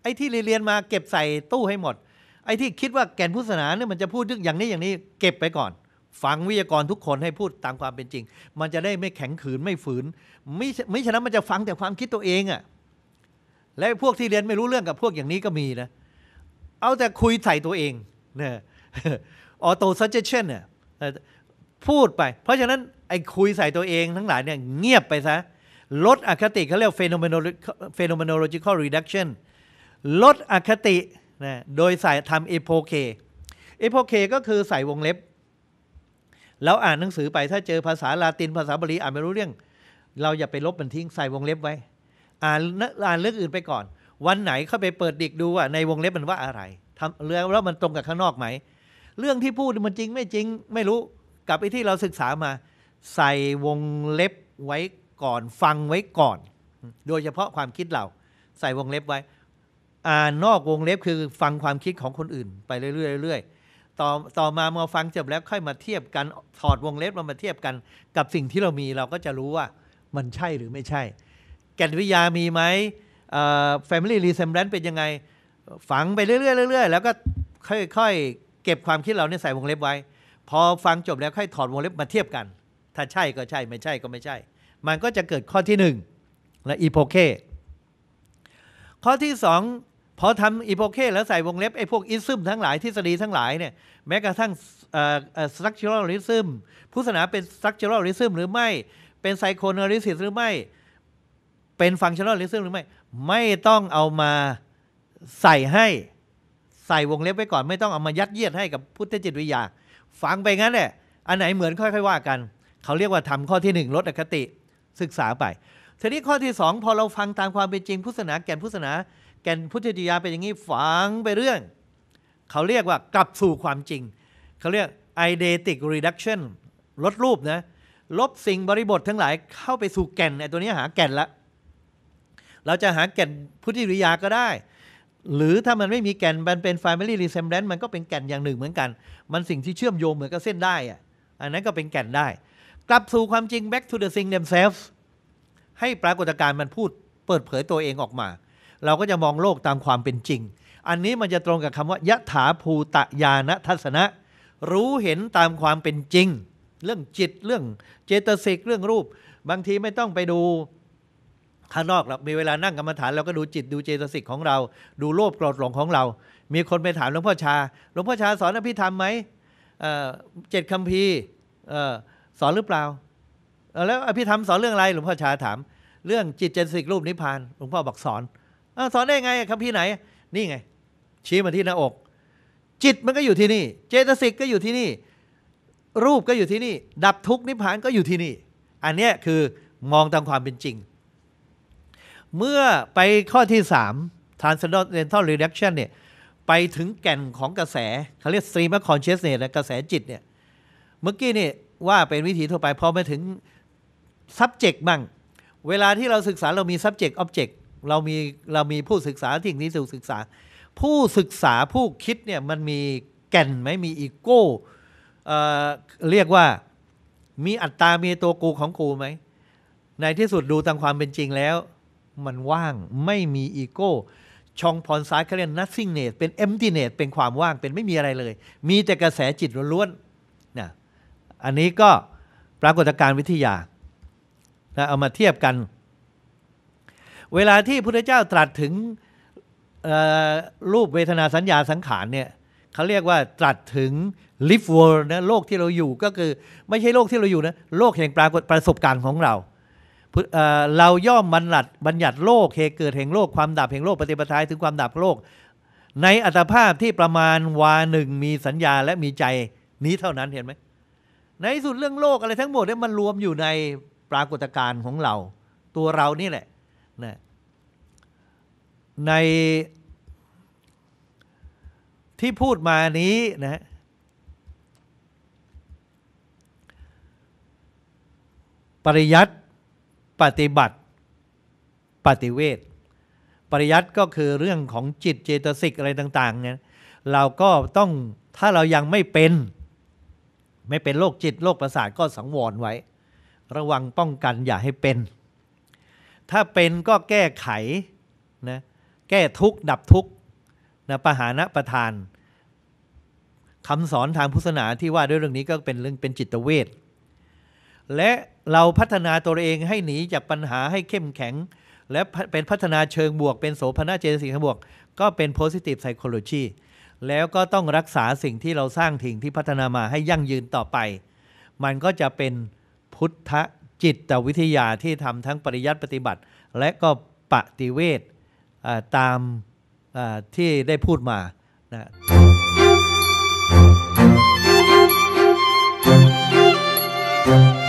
Speaker 1: ไอ้ที่เรียนมาเก็บใส่ตู้ให้หมด ไอ้ที่คิดว่าแก่นพุทธศาสนาเนี่ยมันจะพูดเรื่องอย่างนี้ อย่างนี้ เก็บไปก่อน ฟังวิทยากรทุกคนให้พูดตามความเป็นจริง มันจะได้ไม่แข็งขืนไม่ฝืนไม่ไม่ฉะนั้นมันจะฟังแต่ความคิดตัวเองอะ่ะและพวกที่เรียนไม่รู้เรื่องกับพวกอย่างนี้ก็มีนะเอาแต่คุยใส่ตัวเองเนี่ยออโต้ซัจเจชันเนี่ยพูดไปเพราะฉะนั้นไอ้คุยใส่ตัวเองทั้งหลายเนี่ยเงียบไปซะ ลดอคติเขาเรียก p h e n o m e นโลโลจิคอลรีดักชันลดอคตินะโดยใส่ทำเอโพเคเอโพเคก็คือใส่วงเล็บ แล้วอ่านหนังสือไปถ้าเจอภาษาลาตินภาษาบาลีอ่านไม่รู้เรื่อง เราอย่าไปลบมันทิ้งใส่วงเล็บไว้ อ่านอ่านเรื่องอื่นไปก่อน วันไหนเข้าไปเปิดดิกดูว่าในวงเล็บมันว่าอะไรทำแล้วแล้วมันตรงกับข้างนอกไหมเรื่องที่พูดมันจริงไม่จริง ไม่รู้กลับไปที่เราศึกษามาใส่วงเล็บไว้ก่อน ฟังไว้ก่อน โดยเฉพาะความคิดเรา ใส่วงเล็บไว้อ่านอกวงเล็บคือฟังความคิดของคนอื่น ไปเรื่อยๆต่อต่อมาเมื่อฟังจบแล้ว ค่อยมาเทียบกันถอดวงเล็บมามาเทียบกัน กับสิ่งที่เรามีเราก็จะรู้ว่ามันใช่หรือไม่ใช่ แก่นวิยามีไหมแฟมิลี่รีเซมเบรนเป็นยังไง ฟังไปเรื่อยๆแล้วก็ค่อยๆ เก็บความคิดเราเนี่ยใส่วงเล็บไว้พอฟังจบแล้วค่อยถอดวงเล็บมาเทียบกันถ้าใช่ก็ใช่ไม่ใช่ก็ไม่ใช่ มันก็จะเกิดข้อที่ 1 และอีโพเคข้อที่2พอทำอีโพเคแล้วใส่วงเล็บไอ้พวกอิซึมทั้งหลายทฤษฎีทั้งหลายเนี่ยแม้กระทั่งสตรัคเจอรัลลิซึมพุทธศาสนาเป็นสตรัคเจอรัลลิซึมหรือไม่เป็นไซโคเนอริซิสหรือไม่เป็นฟังชั่นอลลิซึมหรือไม่ ไม่ต้องเอามาใส่ให้ใส่วงเล็บไว้ก่อนไม่ต้องเอามายัดเยียดให้กับพุทธจิตวิทยาฟังไปงั้นแหละอันไหนเหมือนค่อยๆว่ากันเขาเรียกว่าทำข้อที่ 1 ลดอคติศึกษาไปทีนี้ข้อที่ 2 พอเราฟังตามความเป็นจริงพุทธศาสนาแก่นพุทธศาสนาแก่นพุทธจิยาเป็นอย่างนี้ฝังไปเรื่อง เขาเรียกว่ากลับสู่ความจริง เขาเรียก i d e t i c reduction ลดรูปนะลบสิ่งบริบททั้งหลายเข้าไปสู่แก่นไอ้ตัวนี้หาแก่นละเราจะหาแก่นพุทธิริยาก็ได้ หรือถ้ามันไม่มีแก่นมันเป็น family resemblance มันก็เป็นแก่นอย่างหนึ่งเหมือนกัน มันสิ่งที่เชื่อมโยงเหมือนกับเส้นได้อะอันนั้นก็เป็นแก่นได้กลับสู่ความจริง back to the thing themselves ให้ปรากฏการณ์มันพูดเปิดเผยตัวเองออกมา เราก็จะมองโลกตามความเป็นจริง อันนี้มันจะตรงกับคำว่ายะถาภูตะยานะทัศนะ รู้เห็นตามความเป็นจริง เรื่องจิตเรื่องเจตสิก เรื่องรูป บางทีไม่ต้องไปดู ข้างนอกหรอกมีเวลานั่งกรรมฐานเราก็ดูจิตดูเจตสิกของเรา ดูโลภโกรธหลงของเรา มีคนไปถามหลวงพ่อชาหลวงพ่อชาสอนอภิธรรมไหมเจ็ดคำพีสอนหรือเปล่า แล้วอภิธรรมสอนเรื่องอะไรหลวงพ่อชาถาม เรื่องจิตเจตสิกรูปนิพพานหลวงพ่อบอกสอนอสอนได้ไงครับพี่ไหน นี่ไง ชี้มาที่หน้าอก จิตมันก็อยู่ที่นี่เจตสิกก็อยู่ที่นี่ รูปก็อยู่ที่นี่ ดับทุกข์นิพพานก็อยู่ที่นี่ อันนี้คือมองตามความเป็นจริง เมื่อไปข้อที่สาม transcendental reduction เนี่ย ไปถึงแก่นของกระแสเขาเรียก stream of consciousness นะกระแสจิตเนี่ย เมื่อกี้นี่ว่าเป็นวิธีทั่วไปพอมาถึง subject บ้าง เวลาที่เราศึกษาเรามี subject object เรามีเรามีผู้ศึกษาที่งนี้ถูกศึกษา ผู้ศึกษาผู้คิดเนี่ยมันมีแก่นไหมมีอีโก้เรียกว่ามีอัตตา มีตัวกูของกูไหม ในที่สุดดูตามความเป็นจริงแล้ว มันว่างไม่มีอีโก้ชองพรซ้ายเขาเรียกนั t ซิงเนตเป็นเอมตีเนตเป็นความว่างเป็นไม่มีอะไรเลย มีแต่กระแสจิตล้วนๆนะอันนี้ก็ปรากฏการณ์วิทยา เอามาเทียบกัน เวลาที่พระเจ้าตรัสถึงรูปเวทนาสัญญาสังขารเนี่ย เขาเรียกว่าตรัสถึงลิฟเวิร์นะโลกที่เราอยู่ก็คือไม่ใช่โลกที่เราอยู่นะ โลกแห่งปรากฏประสบการณ์ของเรา เราย่อมบัญญัติบัญญัติโลกเหตุเกิดแห่งโลกความดับแห่งโลก ปฏิปทาถึงความดับโลก ในอัตภาพที่ประมาณวาหนึ่งมีสัญญาและมีใจนี้เท่านั้นเห็นไหมในสุดเรื่องโลกอะไรทั้งหมดเนี่ยมันรวมอยู่ในปรากฏการณ์ของเรา ตัวเรานี่แหละนะในที่พูดมานี้ นะ ปริยัติปฏิบัติ ปฏิเวทปริยัติก็คือเรื่องของจิตเจตสิกอะไรต่างๆเนี่ยเราก็ต้องถ้าเรายังไม่เป็นไม่เป็นโรคจิตโรคประสาทก็สังวรไว้ ระวังป้องกันอย่าให้เป็น ถ้าเป็นก็แก้ไขนะแก้ทุกข์ ดับทุกข์นะประหานะประทานคำสอนทางพุทธศาสนาที่ว่าด้วยเรื่องนี้ก็เป็นเรื่องเป็นจิตเวทและเราพัฒนาตัวเองให้หนี จากปัญหาให้เข้มแข็ง และเป็นพัฒนาเชิงบวก เป็นโสภณเจตสิกบวก ก็เป็นโพสิทีฟไ psychology แล้วก็ต้องรักษาสิ่งที่เราสร้างถิ่งที่พัฒนามาให้ยั่งยืนต่อไป มันก็จะเป็นพุทธจิตวิทยาที่ทำทั้งปริยัติปฏิบัติ และก็ปฏิเวทตามที่ได้พูดมานะ Thank you.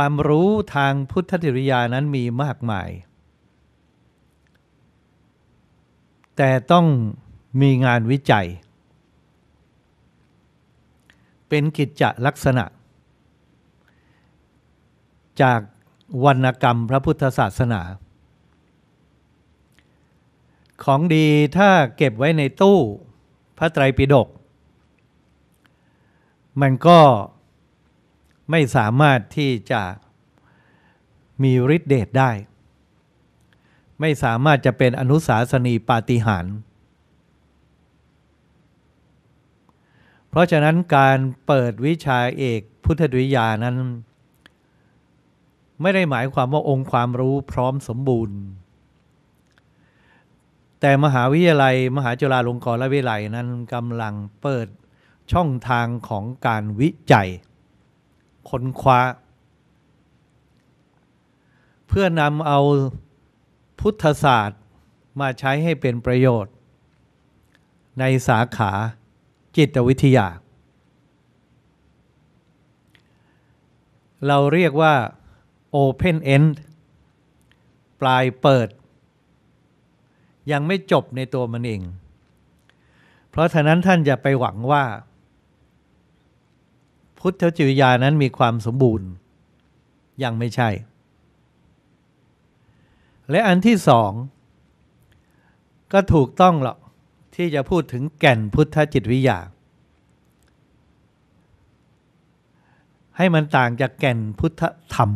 Speaker 1: ความรู้ทางพุทธิริยานั้นมีมากมาย แต่ต้องมีงานวิจัย เป็นกิจจลักษณะ จากวรรณกรรมพระพุทธศาสนา ของดีถ้าเก็บไว้ในตู้พระไตรปิฎกมันก็ไม่สามารถที่จะมีฤทธิเดชได้ ไม่สามารถจะเป็นอนุสาสนีปาฏิหาริย์เพราะฉะนั้นการเปิดวิชาเอกพุทธวิยานั้น ไม่ได้หมายความว่าองค์ความรู้พร้อมสมบูรณ์ แต่มหาวิทยาลัย มหาจุฬาลงกรณวิทยาลัยนั้นกำลังเปิดช่องทางของการวิจัยค้นคว้า เพื่อนำเอาพุทธศาสตร์มาใช้ให้เป็นประโยชน์ ในสาขาจิตวิทยา เราเรียกว่า Open End ปลายเปิด ยังไม่จบในตัวมันเอง เพราะฉะนั้นท่านอย่าไปหวังว่าพุทธจิตญานั้นมีความสมบูรณ์ยังไม่ใช่ และอันที่สองก็ถูกต้องหรอกที่จะพูดถึงแก่นพุทธจิตวิญยา ให้มันต่างจากแก่นพุทธธรรม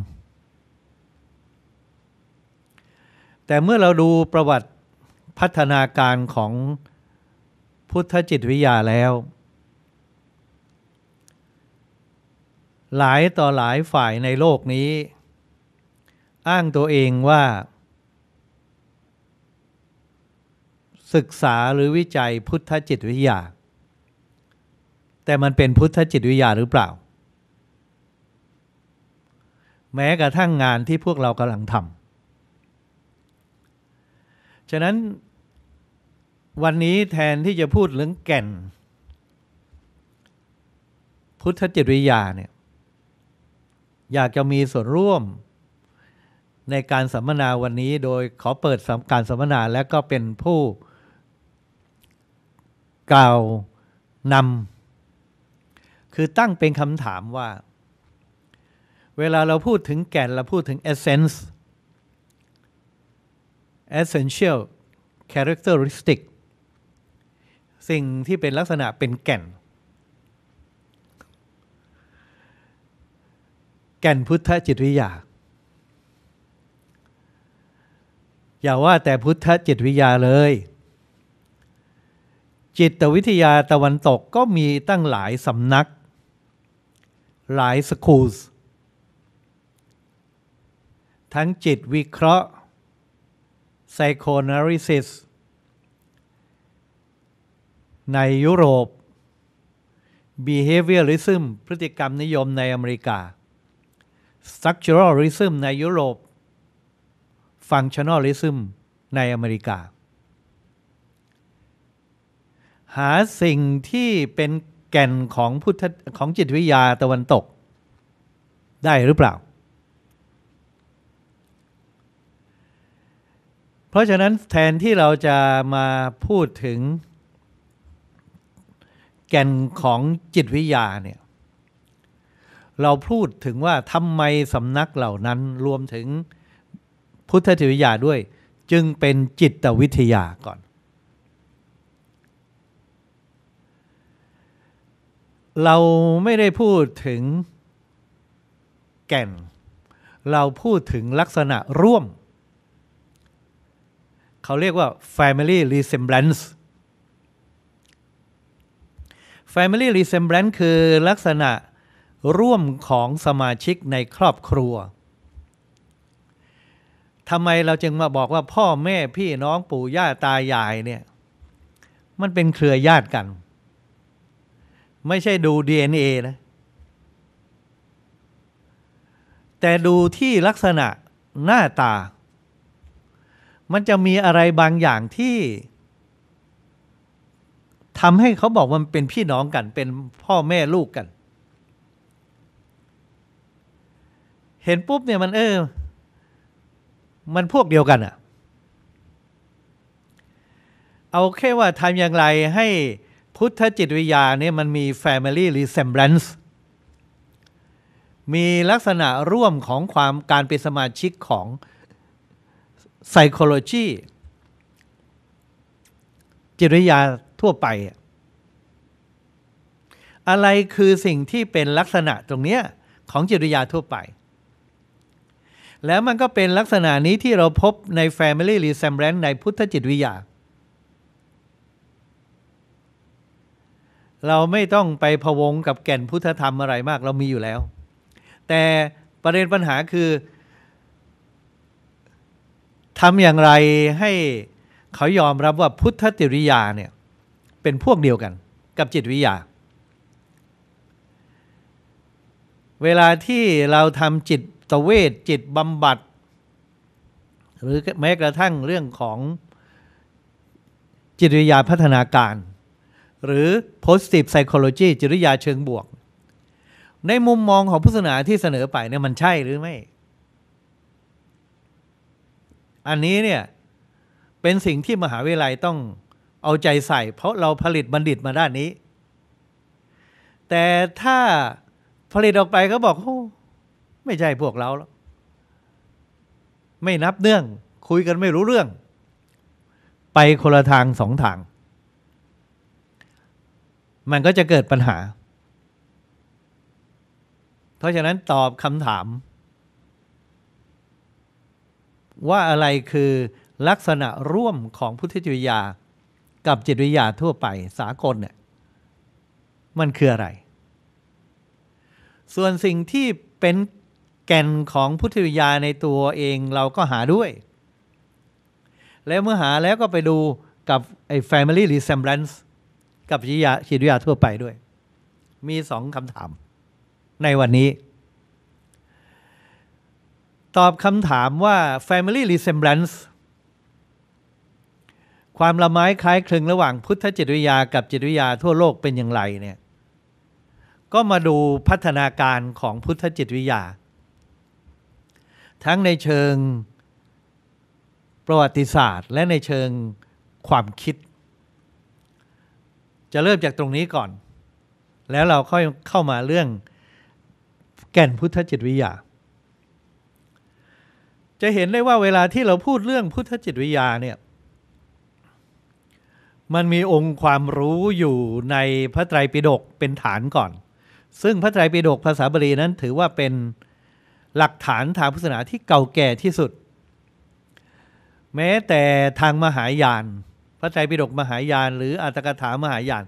Speaker 1: แต่เมื่อเราดูประวัติพัฒนาการของพุทธจิตวิญยาแล้วหลายต่อหลายฝ่ายในโลกนี้ อ้างตัวเองว่า ศึกษาหรือวิจัยพุทธจิตวิทยา แต่มันเป็นพุทธจิตวิทยาหรือเปล่า แม้กระทั่งงานที่พวกเรากำลังทำฉะนั้นวันนี้แทนที่จะพูดเรื่องแก่น พุทธจิตวิทยาเนี่ยอยากจะมีส่วนร่วมในการสัมมนาวันนี้โดยขอเปิดการสัมมนาและก็เป็นผู้กล่าวนำคือตั้งเป็นคำถามว่า เวลาเราพูดถึงแก่นเราพูดถึง essence essential characteristic สิ่งที่เป็นลักษณะเป็นแก่นแก่นพุทธจิตวิทยา อย่าว่าแต่พุทธจิตวิทยาเลย จิตวิทยาตะวันตกก็มีตั้งหลายสำนัก หลายสคูลทั้งจิตวิเคราะห์ไซโคนาริซิสในยุโรป behaviorism พฤติกรรมนิยมในอเมริกา structuralism ในยุโรป functionalism ในอเมริกา หาสิ่งที่เป็นแก่นของพุทธของจิตวิทยาตะวันตกได้หรือเปล่า เพราะฉะนั้นแทนที่เราจะมาพูดถึงแก่นของจิตวิทยาเนี่ยเราพูดถึงว่าทำไมสำนักเหล่านั้นรวมถึงพุทธิวิทยาด้วยจึงเป็นจิตวิทยาก่อน เราไม่ได้พูดถึงแก่น เราพูดถึงลักษณะร่วม เขาเรียกว่า family resemblance family resemblance คือลักษณะร่วมของสมาชิกในครอบครัว ทำไมเราจึงมาบอกว่าพ่อแม่พี่น้องปู่ย่าตายายเนี่ย มันเป็นเครือญาติกัน ไม่ใช่ดู DNA นะ แต่ดูที่ลักษณะหน้าตา มันจะมีอะไรบางอย่างที่ทำให้เขาบอกว่ามันเป็นพี่น้องกัน เป็นพ่อแม่ลูกกันเห็นปุ๊บเนี่ยมันเออ มันพวกเดียวกันอะเอาแค่ว่าทำอย่างไรให้พุทธจิตวิญยาเนี่ยมันมี family resemblance มีลักษณะร่วมของความการเป็นสมาชิกของ psychology จิตวิญยาทั่วไป อะไรคือสิ่งที่เป็นลักษณะตรงเนี้ย ของจิตวิญยาทั่วไปแล้วมันก็เป็นลักษณะนี้ที่เราพบใน Family Resemblance ในพุทธจิตวิยา เราไม่ต้องไปพวง กับแก่นพุทธธรรมอะไรมากเรามีอยู่แล้ว แต่ประเด็นปัญหาคือทำอย่างไรให้เขายอมรับว่าพุทธจิตวิยาเนี่ยเป็นพวกเดียวกัน กับจิตวิยา เวลาที่เราทำจิตตเวชจิตบำบัด หรือแม้กระทั่งเรื่องของจิตวิทยาพัฒนาการ หรือ positive psychology จิตวิทยาเชิงบวก ในมุมมองของพุทธศาสนาที่เสนอไปเนี่ยมันใช่หรือไม่ อันนี้เนี่ยเป็นสิ่งที่มหาวิทยาลัยต้องเอาใจใส่ เพราะเราผลิตบัณฑิตมาด้านนี้ แต่ถ้าผลิตออกไปก็บอกโอ้ไม่ใช่พวกเราแล้ว ไม่นับเนื่อง คุยกันไม่รู้เรื่อง ไปคนละทางสองทาง มันก็จะเกิดปัญหา เพราะฉะนั้นตอบคำถาม ว่าอะไรคือลักษณะร่วมของพุทธจิตวิยากับจิตวิทยาทั่วไปสากลเนี่ยมันคืออะไร ส่วนสิ่งที่เป็นแก่นของพุทธวิญญาในตัวเองเราก็หาด้วย แล้วเมื่อหาแล้วก็ไปดูกับไอ้ family resemblance กับจิตวิทยาจิตวิทยาทั่วไปด้วย มีสองคำถามในวันนี้ ตอบคำถามว่า family resemblance ความละไม้คล้ายคลึงระหว่างพุทธจิตวิทยากับจิตวิทยาทั่วโลกเป็นอย่างไรเนี่ยก็มาดูพัฒนาการของพุทธจิตวิทยาทั้งในเชิงประวัติศาสตร์ และในเชิงความคิด จะเริ่มจากตรงนี้ก่อน แล้วเราค่อยเข้ามาเรื่องแก่นพุทธจิตวิทยา จะเห็นได้ว่าเวลาที่เราพูดเรื่องพุทธจิตวิทยาเนี่ยมันมีองค์ความรู้อยู่ในพระไตรปิฎกเป็นฐานก่อน ซึ่งพระไตรปิฎกภาษาบาลีนั้นถือว่าเป็นหลักฐานทางพุทธศาสนาที่เก่าแก่ที่สุด แม้แต่ทางมหายาน พระไตรปิฎกมหายานหรืออัตถกถามหายาน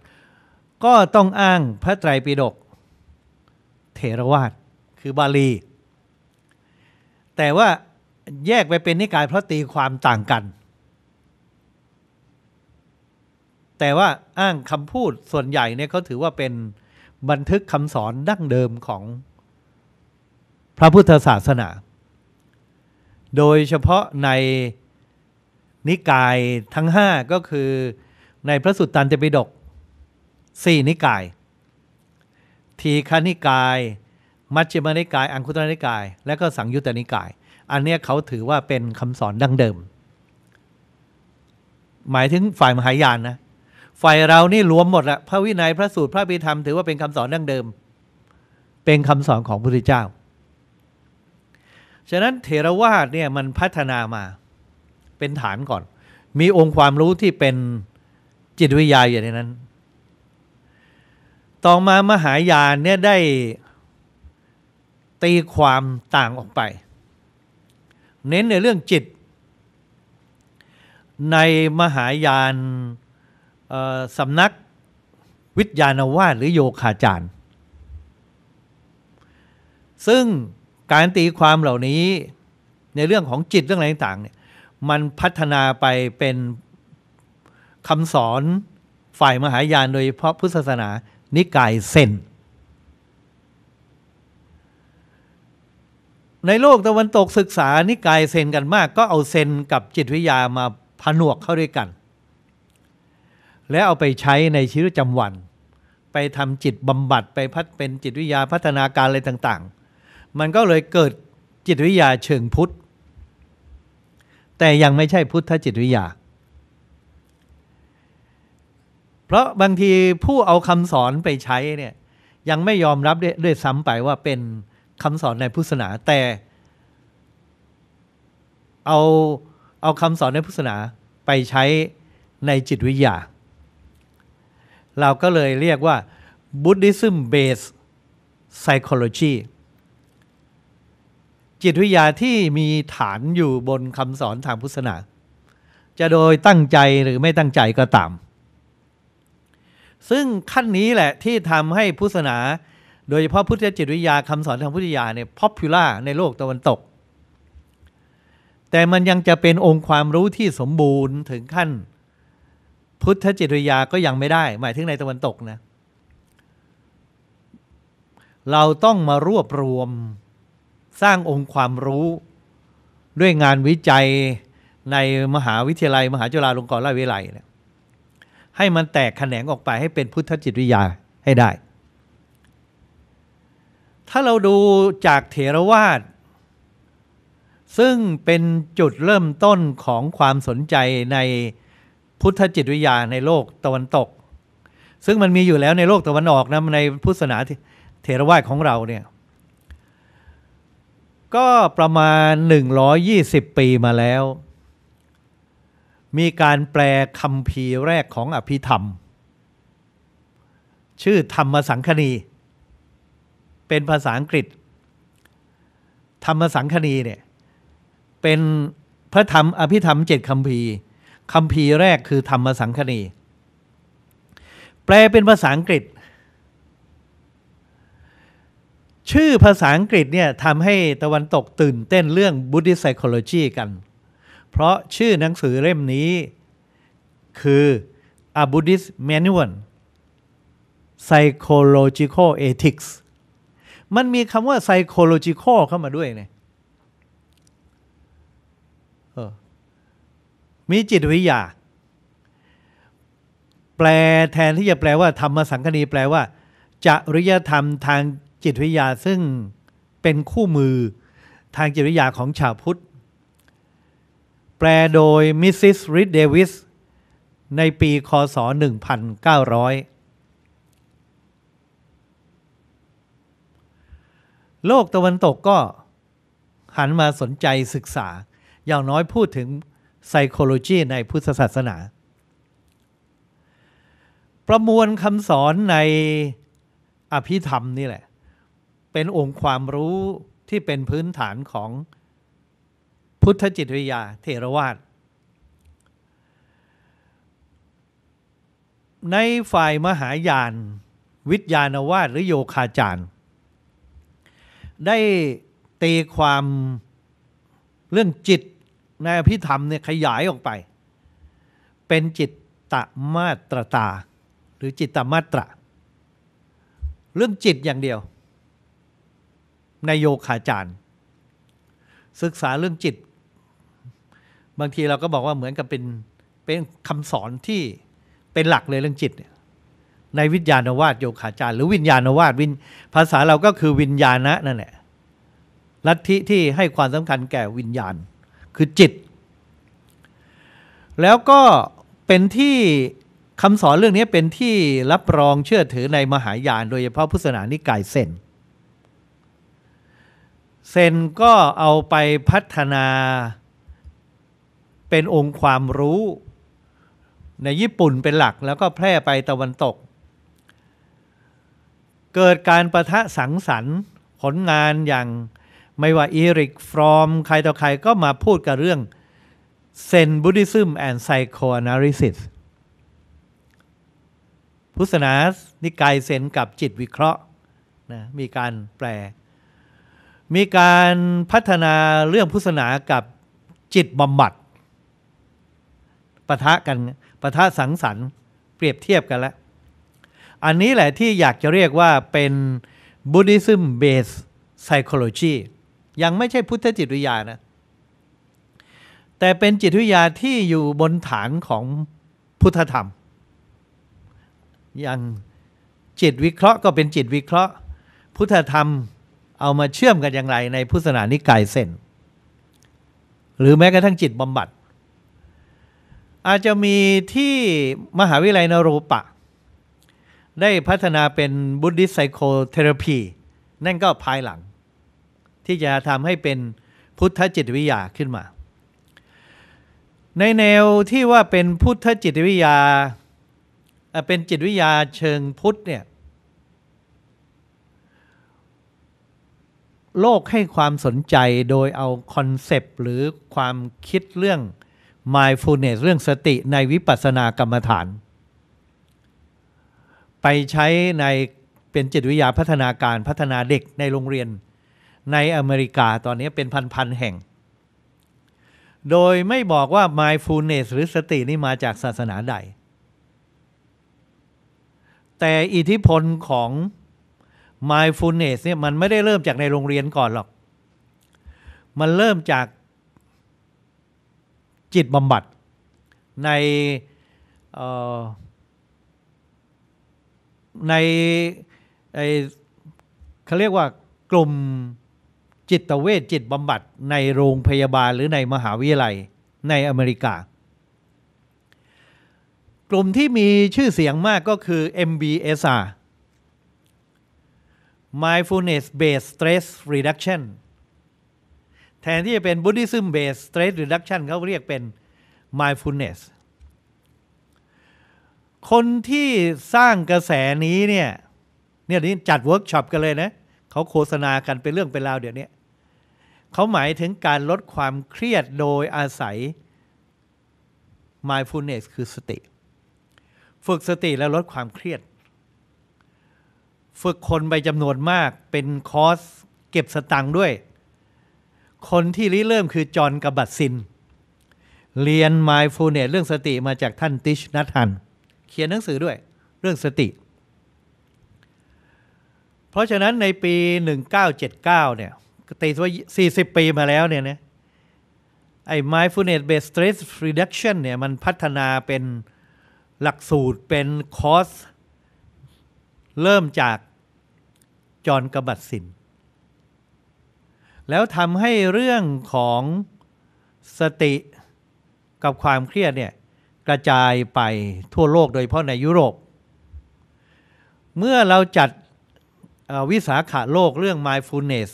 Speaker 1: ก็ต้องอ้างพระไตรปิฎกเถรวาทคือบาลี แต่ว่าแยกไปเป็นนิกายเพราะตีความต่างกัน แต่ว่าอ้างคำพูดส่วนใหญ่เนี่ยเขาถือว่าเป็นบันทึกคำสอนดั้งเดิมของพระพุทธศาสนา โดยเฉพาะในนิกายทั้ง 5 ก็คือในพระสุตตันตปิฎก4นิกาย ทีฆนิกาย มัชฌิมนิกาย อังคุตรนิกาย และก็สังยุตตนิกาย อันนี้เขาถือว่าเป็นคำสอนดั้งเดิม หมายถึงฝ่ายมหายานนะฝ่ายเรานี่รวมหมดละพระวินัยพระสูตรพระปิธรรม ถือว่าเป็นคำสอนดั้งเดิม เป็นคำสอนของพระพุทธเจ้าฉะนั้นเถรวาทเนี่ยมันพัฒนามาเป็นฐานก่อน มีองค์ความรู้ที่เป็นจิตวิทยาอย่างนั้น ต่อมามหายานเนี่ยได้ตีความต่างออกไป เน้นในเรื่องจิต ในมหายานสำนักวิทยานวาดหรือโยคาจารย์ ซึ่งการตีความเหล่านี้ในเรื่องของจิตเรื่องอะไรต่างเนี่ยมันพัฒนาไปเป็นคำสอนฝ่ายมหายานโดยเพพาะพุทธศาสนานิกายเซน ในโลกตะวันตกศึกษานิกายเซนกันมาก ก็เอาเซนกับจิตวิทยามาผนวกเข้าด้วยกัน แล้วเอาไปใช้ในชีวิตประจำวัน ไปทำจิตบำบัดไปพัฒเป็นจิตวิทยาพัฒนาการอะไรต่างมันก็เลยเกิดจิตวิทยาเชิงพุทธ แต่ยังไม่ใช่พุทธจิตวิทยา เพราะบางทีผู้เอาคำสอนไปใช้เนี่ย ยังไม่ยอมรับด้วยซ้ำไปว่าเป็นคำสอนในพุทธศาสนา แต่เอาเอาคำสอนในพุทธศาสนาไปใช้ในจิตวิทยา เราก็เลยเรียกว่า Buddhism based psychology จิตวิทยาที่มีฐานอยู่บนคำสอนทางพุทธศาสนา จะโดยตั้งใจหรือไม่ตั้งใจก็ตาม ซึ่งขั้นนี้แหละที่ทำให้พุทธศาสนา โดยเฉพาะพุทธจิตวิทยาคำสอนทางพุทธยาเนี่ยพ p อ p u l a r ในโลกตะวันตก แต่มันยังจะเป็นองค์ความรู้ที่สมบูรณ์ถึงขั้นพุทธจิตวิทยาก็ยังไม่ได้หมายถึงในตะวันตกนะเราต้องมารวบรวมสร้างองค์ความรู้ด้วยงานวิจัยในมหาวิทยาลัย มหาจุฬาลงกรณราชวิทยาลัยเนี่ยให้มันแตกแขนงออกไปให้เป็นพุทธจิตวิทยาให้ได้ ถ้าเราดูจากเถรวาทซึ่งเป็นจุดเริ่มต้นของความสนใจในพุทธจิตวิทยา ในโลกตะวันตก ซึ่งมันมีอยู่แล้วในโลกตะวันออกนะในพุทธศาสนาเถรวาทของเราเนี่ยก็ประมาณ 120 ปีมาแล้ว มีการแปลคำพีแรกของอภิธรรม ชื่อธรรมสังคณีเป็นภาษาอังกฤษ ธรรมสังคณีเนี่ยเป็นพระธรรมอภิธรรมเจ็ดคำพีคำพีแรกคือธรรมสังคณีแปลเป็นภาษาอังกฤษชื่อภาษาอังกฤษเนี่ยทำให้ตะวันตกตื่นเต้นเรื่อง Buddhist Psychology กัน เพราะชื่อหนังสือเล่มนี้คือ A Buddhist Manual Psychological Ethics มันมีคำว่า psychological เข้ามาด้วยเนี่ยมีจิตวิทยา แปลแทนที่จะแปลว่าธรรมสังคณีแปลว่าจริยธรรมทางจิตวิทยาซึ่งเป็นคู่มือทางจิตวิทยาของชาวพุทธ แปลโดยมิสซิสริดเดวิสในปีคศ1900 โลกตะวันตกก็หันมาสนใจศึกษาอย่างน้อยพูดถึงไซโคโลจีในพุทธศาสนา ประมวลคำสอนใน อภิธรรมนี่แหละเป็นองค์ความรู้ที่เป็นพื้นฐานของพุทธจิตวิยาเทรวาสในฝ่ายมหายาน วิทยานวาสหรือโยคาจารย์ ได้ตีความเรื่องจิตในอภิธรรมเนี่ยขยายออกไป เป็นจิตตมาตรตาหรือจิตตมาตระเรื่องจิตอย่างเดียวนายโยคาจารย์ ศึกษาเรื่องจิต บางทีเราก็บอกว่าเหมือนกับเป็นเป็นคำสอนที่เป็นหลักเลยเรื่องจิต ในวิญญาณวาดโยคาจารย์หรือวิญญาณวาดวินภาษาเราก็คือวิญญาณะนั่นแหละลัทธิที่ให้ความสำคัญแก่วิญญาณคือจิต แล้วก็เป็นที่คำสอนเรื่องนี้เป็นที่รับรองเชื่อถือในมหายานโดยเฉพาะพุทธศาสนานิกายเซนเซนก็เอาไปพัฒนา เป็นองค์ความรู้ในญี่ปุ่นเป็นหลักแล้วก็แพร่ไปตะวันตก เกิดการประทะสังสรรค์ผลงานอย่างไม่ว่าอีริกฟรอม ใครต่อใครก็มาพูดกับเรื่อง เซนบุติซึมแอนด์ไซโคอนาลิซิสพุทธาสนานิกายเซนกับจิตวิเคราะห์นะมีการแปลมีการพัฒนาเรื่องพุทธศาสนากับจิตบำบัดปะทะกันปะทะสังสรรค์เปรียบเทียบกันแล้ว อันนี้แหละที่อยากจะเรียกว่าเป็นบุ d d h i s m based psychology ยังไม่ใช่พุทธจิตวิทยานะ แต่เป็นจิตวิทยาที่อยู่บนฐานของพุทธธรรมอย่างจิตวิเคราะห์ก็เป็นจิตวิเคราะห์ พุทธธรรมเอามาเชื่อมกันอย่างไรในพุทธศาสนานิกายเส้น หรือแม้กระทั่งจิตบำบัด อาจจะมีที่มหาวิทยาลัยนรูปะ ได้พัฒนาเป็นบุตติสไซโคเทอราพีนั่นก็ภายหลัง ที่จะทำให้เป็นพุทธจิตวิทยาขึ้นมา ในแนวที่ว่าเป็นพุทธจิตวิทยา เป็นจิตวิทยาเชิงพุทธเนี่ยโลกให้ความสนใจโดยเอาคอนเซปต์หรือความคิดเรื่อง mindfulness เรื่องสติในวิปัสสนากรรมฐาน ไปใช้ในเป็นจิตวิทยาพัฒนาการพัฒนาเด็กในโรงเรียนในอเมริกาตอนนี้เป็นพันๆแห่ง โดยไม่บอกว่า mindfulness หรือสตินี่มาจากศาสนาใด แต่อิทธิพลของ mindfulness เนี่ยมันไม่ได้เริ่มจากในโรงเรียนก่อนหรอก มันเริ่มจากจิตบำบัดในในเขาเรียกว่า กลุ่มจิตเวชจิตบำบัดในโรงพยาบาลหรือในมหาวิทยาลัย ในอเมริกา กลุ่มที่มีชื่อเสียงมากก็คือ MBSR mindfulness based stress reduction แทนที่จะเป็น buddhism based stress reduction เขาเรียกเป็น mindfulness คนที่สร้างกระแสนี้เนี่ย เนี่ยนี้จัดเวิร์กช็อปกันเลยนะเขาโฆษณากันเป็นเรื่องเป็นราวเดี๋ยวนี้เขาหมายถึงการลดความเครียดโดยอาศัย mindfulness คือสติ ฝึกสติแล้วลดความเครียดฝึกคนไปจำนวนมากเป็นคอสเก็บสตังค์ด้วย คนที่ริเริ่มคือจอห์นกบัตซินเรียน mindfulness เรื่องสติมาจากท่านติชนัทฮันเขียนหนังสือด้วย เรื่องสติ เพราะฉะนั้นในปี 1979เนี่ยตีว่า40 ปีมาแล้วเนี่ยนะไอ้ mindfulness based stress reduction เนี่ยมันพัฒนาเป็นหลักสูตรเป็นคอร์ส เริ่มจากจอรกบัดสิน แล้วทำให้เรื่องของสติกับความเครียดเนี่ย กระจายไปทั่วโลกโดยเฉพาะในยุโรป เมื่อเราจัดวิสาขาโลกเรื่อง mindfulness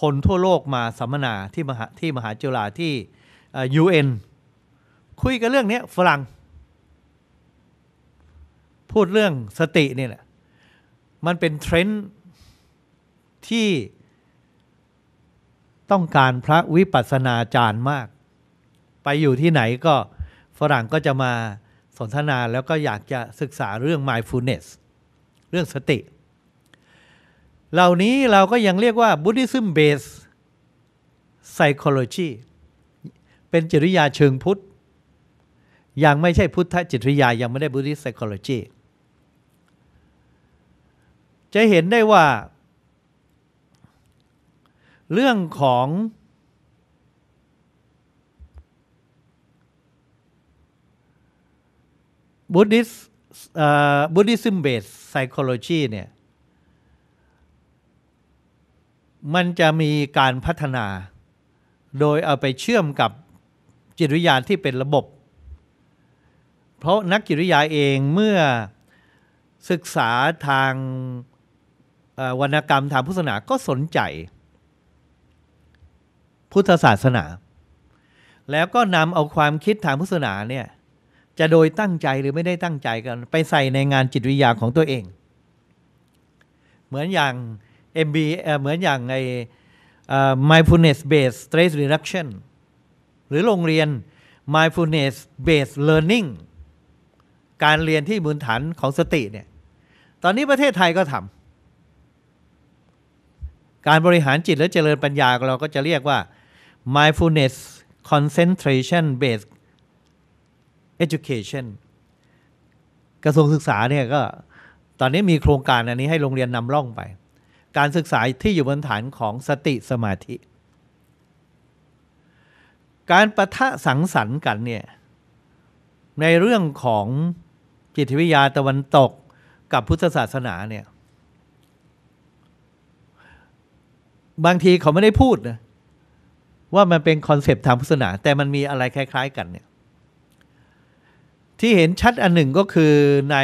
Speaker 1: คนทั่วโลกมาสัมมนาที่มหาที่มหาจุฬาที่ UN คุยกันเรื่องนี้ฝรั่งพูดเรื่องสตินี่แหละมันเป็นเทรนด์ที่ต้องการพระวิปัสสนาจารย์มาก ไปอยู่ที่ไหนก็ฝรั่งก็จะมาสนทนาแล้วก็อยากจะศึกษาเรื่อง mindfulness เรื่องสติ เหล่านี้เราก็ยังเรียกว่า Buddhism based psychology เป็นจิตวิทยาเชิงพุทธ ยังไม่ใช่พุทธจิตวิทยายังไม่ได้บุริสไซค psychology จะเห็นได้ว่า เรื่องของบุติสบุติซึมเบสไซโคโลจีเนี่ยมันจะมีการพัฒนา โดยเอาไปเชื่อมกับจิตวิทยาที่เป็นระบบ เพราะนักจิตวิทยาเองเมื่อศึกษาทางวรรณกรรมทางพุทธศาสนาก็สนใจ พุทธศาสนา แล้วก็นำเอาความคิดทางพุทธศาสนาเนี่ยจะโดยตั้งใจหรือไม่ได้ตั้งใจกันไปใส่ในงานจิตวิทยาของตัวเอง เหมือนอย่าง MB เหมือนอย่างใน mindfulness based stress reduction หรือโรงเรียน mindfulness based learning การเรียนที่มูลฐานของสติเนี่ยตอนนี้ประเทศไทยก็ทำการบริหารจิตและเจริญปัญญาเราก็จะเรียกว่า mindfulness concentration based education กระทรวงศึกษาเนี่ยก็ตอนนี้มีโครงการอันนี้ให้โรงเรียนนำร่องไป การศึกษาที่อยู่บนฐานของสติสมาธิ การประทะสังสรรค์กันเนี่ยในเรื่องของจิตวิทยาตะวันตกกับพุทธศาสนาเนี่ยบางทีเขาไม่ได้พูดนะว่ามันเป็นคอนเซปต์ทางพุทธศาสนาแต่มันมีอะไรคล้าย ๆ กันเนี่ยที่เห็นชัดอันหนึ่งก็คือใน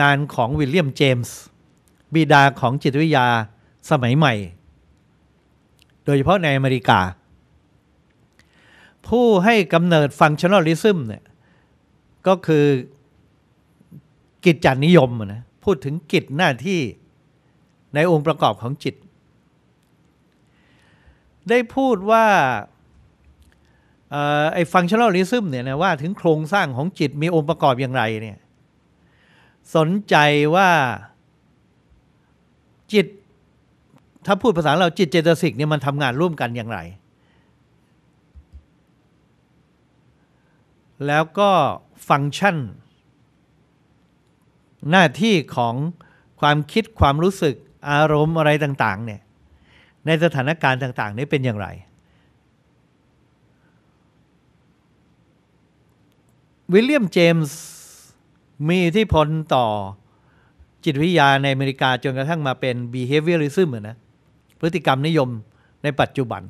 Speaker 1: งานของวิลเลียม เจมส์บิดาของจิตวิทยาสมัยใหม่ โดยเฉพาะในอเมริกา ผู้ให้กำเนิดฟังชั่นอลิซึมเนี่ยก็คือกิจจานิยมนะพูดถึงกิจหน้าที่ในองค์ประกอบของจิตได้พูดว่าไอ้ฟังชั่นอลิซึมเนี่ยนะว่าถึงโครงสร้างของจิตมีองค์ประกอบอย่างไรเนี่ยสนใจว่าจิตถ้าพูดภาษาเราจิตเจตสิกเนี่ยมันทำงานร่วมกันอย่างไร แล้วก็ฟังก์ชัน หน้าที่ของความคิดความรู้สึกอารมณ์อะไรต่างๆเนี่ยในสถานการณ์ต่างๆ นี้เป็นอย่างไร วิลเลียมเจมส์มีอิทธิพลต่อจิตวิทยาในอเมริกาจนกระทั่งมาเป็น behaviorism นะพฤติกรรมนิยมในปัจจุบัน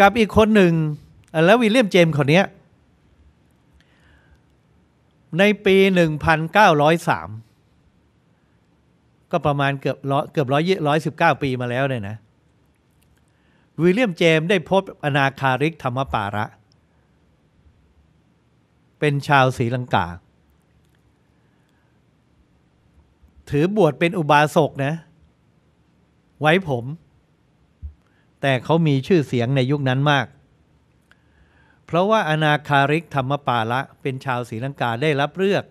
Speaker 1: กับอีกคนหนึ่งแล้ววิลเลียมเจมส์คนนี้ในปี 1903ก็ประมาณเกือบร้อยเกือบร้อยร้อยสิบเก้าปีมาแล้วเนี่ยนะ วิลเลียมเจมได้พบอนาคาริกธรรมปาระเป็นชาวศรีลังกา ถือบวชเป็นอุบาสกนะ ไว้ผม แต่เขามีชื่อเสียงในยุคนั้นมาก เพราะว่าอนาคาริกธรรมปาระเป็นชาวศรีลังกาได้รับเลือก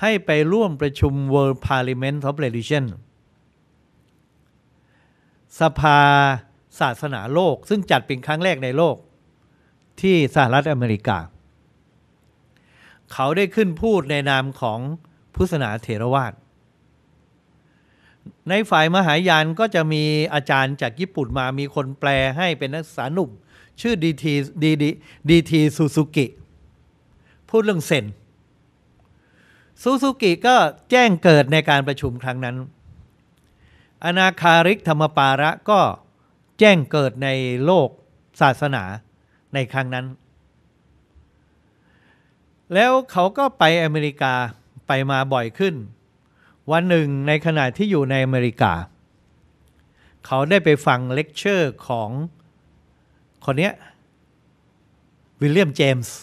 Speaker 1: ให้ไปร่วมประชุม World Parliament of Religion สภาศาสนาโลก ซึ่งจัดเป็นครั้งแรกในโลก ที่สหรัฐอเมริกา เขาได้ขึ้นพูดในนามของพุทธศาสนาเถรวาทในฝ่ายมหายานก็จะมีอาจารย์จากญี่ปุ่นมามีคนแปลให้เป็นนักศึกษาหนุ่มชื่อดีทีดีดีดีทีซูซูกิพูดเรื่องเซนซูซูกิก็แจ้งเกิดในการประชุมครั้งนั้น อนาคาริกธรรมปาระก็แจ้งเกิดในโลกศาสนาในครั้งนั้น แล้วเขาก็ไปอเมริกาไปมาบ่อยขึ้น วันหนึ่งในขณะที่อยู่ในอเมริกา เขาได้ไปฟังเลคเชอร์ของคนนี้วิลเลียมเจมส์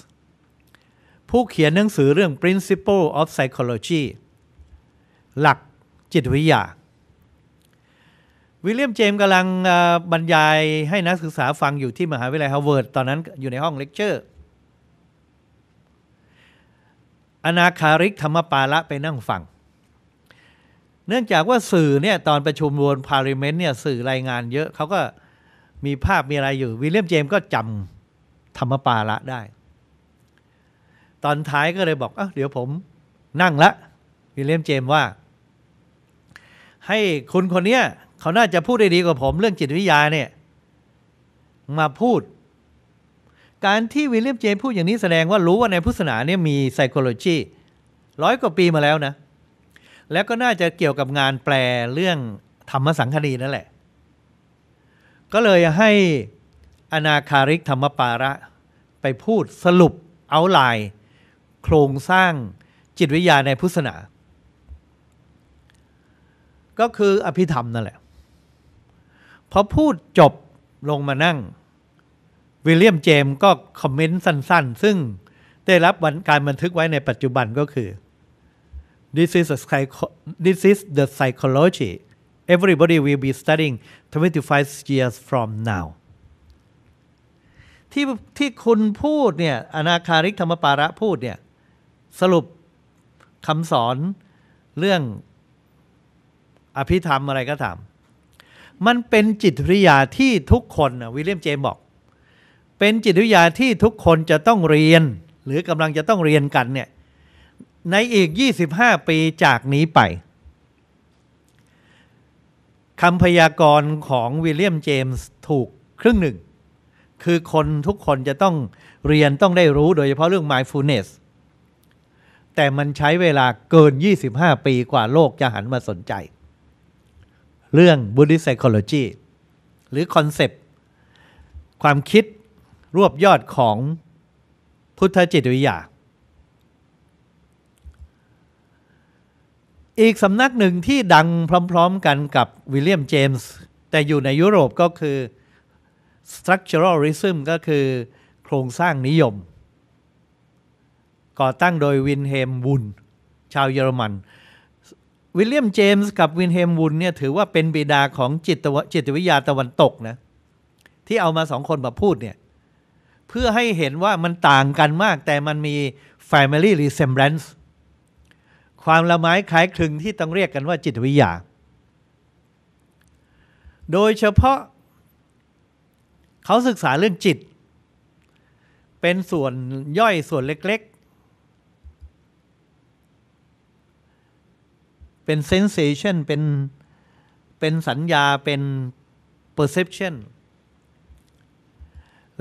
Speaker 1: ผู้เขียนหนังสือเรื่อง Principle of Psychology หลักจิตวิทยา วิลเลียมเจมกำลังบรรยายให้นักศึกษาฟังอยู่ที่มหาวิทยาลัยฮาร์วาร์ดตอนนั้นอยู่ในห้องเลคเชอร์ อนาคาริกธรรมปาละไปนั่งฟัง เนื่องจากว่าสื่อเนี่ยตอนประชุมวนพาริเมนต์เนี่ยสื่อรายงานเยอะเขาก็มีภาพมีอะไรอยู่วิลเลียมเจมก็จำธรรมปาละได้ตอนท้ายก็เลยบอกอ่ะเดี๋ยวผมนั่งละวิลเลียมเจมว่า ให้คุณคนเนี้ยเขาน่าจะพูดได้ดีกว่าผม เรื่องจิตวิทยาเนี่ย มาพูด การที่วิลเลียมเจมพูดอย่างนี้แสดงว่ารู้ว่าในพุทธศาสนาเนี่ยมีไซโคโลจีร้อยกว่าปีมาแล้วนะ แล้วก็น่าจะเกี่ยวกับงานแปลเรื่องธรรมสังคณีนั่นแหละ ก็เลยให้อนาคาริกธรรมปาระ ไปพูดสรุปเอาไลน์โครงสร้างจิตวิทยาในพุทธศาสนาก็คืออภิธรรมนั่นแหละพอพูดจบลงมานั่ง วิลเลียมเจมก็คอมเมนต์สั้นๆ ซึ่งได้รับการบันทึกไว้ในปัจจุบันก็คือ this is, a this is the psychology everybody will be studying 25 years from now ที่ที่คุณพูดเนี่ยอนาคาริกธรรมปาระพูดเนี่ยสรุปคำสอนเรื่องอภิธรรมอะไรก็ตาม มันเป็นจิตวิทยาที่ทุกคนวิลเลียมเจมบอกเป็นจิตวิทยาที่ทุกคนจะต้องเรียนหรือกำลังจะต้องเรียนกันเนี่ยในอีก 25 ปีจากนี้ไปคำพยากรณ์ของวิลเลียมเจมส์ถูกครึ่งหนึ่ง คือคนทุกคนจะต้องเรียนต้องได้รู้โดยเฉพาะเรื่อง mindfulness แต่มันใช้เวลาเกิน 25 ปีกว่าโลกจะหันมาสนใจ เรื่อง Buddhist Psychology หรือคอนเซปต์ความคิดรวบยอดของพุทธจิตวิทยา อีกสำนักหนึ่งที่ดังพร้อมๆกันกับวิลเลียมเจมส์แต่อยู่ในยุโรปก็คือ structuralism ก็คือโครงสร้างนิยมก่อตั้งโดยวินเฮมวุนชาวเยอรมัน วิลเลียมเจมส์กับวินเฮมวุนเนี่ยถือว่าเป็นบิดาของจิตจิตวิทยาตะวันตกนะที่เอามาสองคนมาพูดเนี่ยเพื่อให้เห็นว่ามันต่างกันมากแต่มันมี family resemblance ความละไม้คล้ายคลึงที่ต้องเรียกกันว่าจิตวิทยา โดยเฉพาะเขาศึกษาเรื่องจิต เป็นส่วนย่อยส่วนเล็กเป็นเซนเซชันเป็น เป็นสัญญาเป็นเพอร์เซพชัน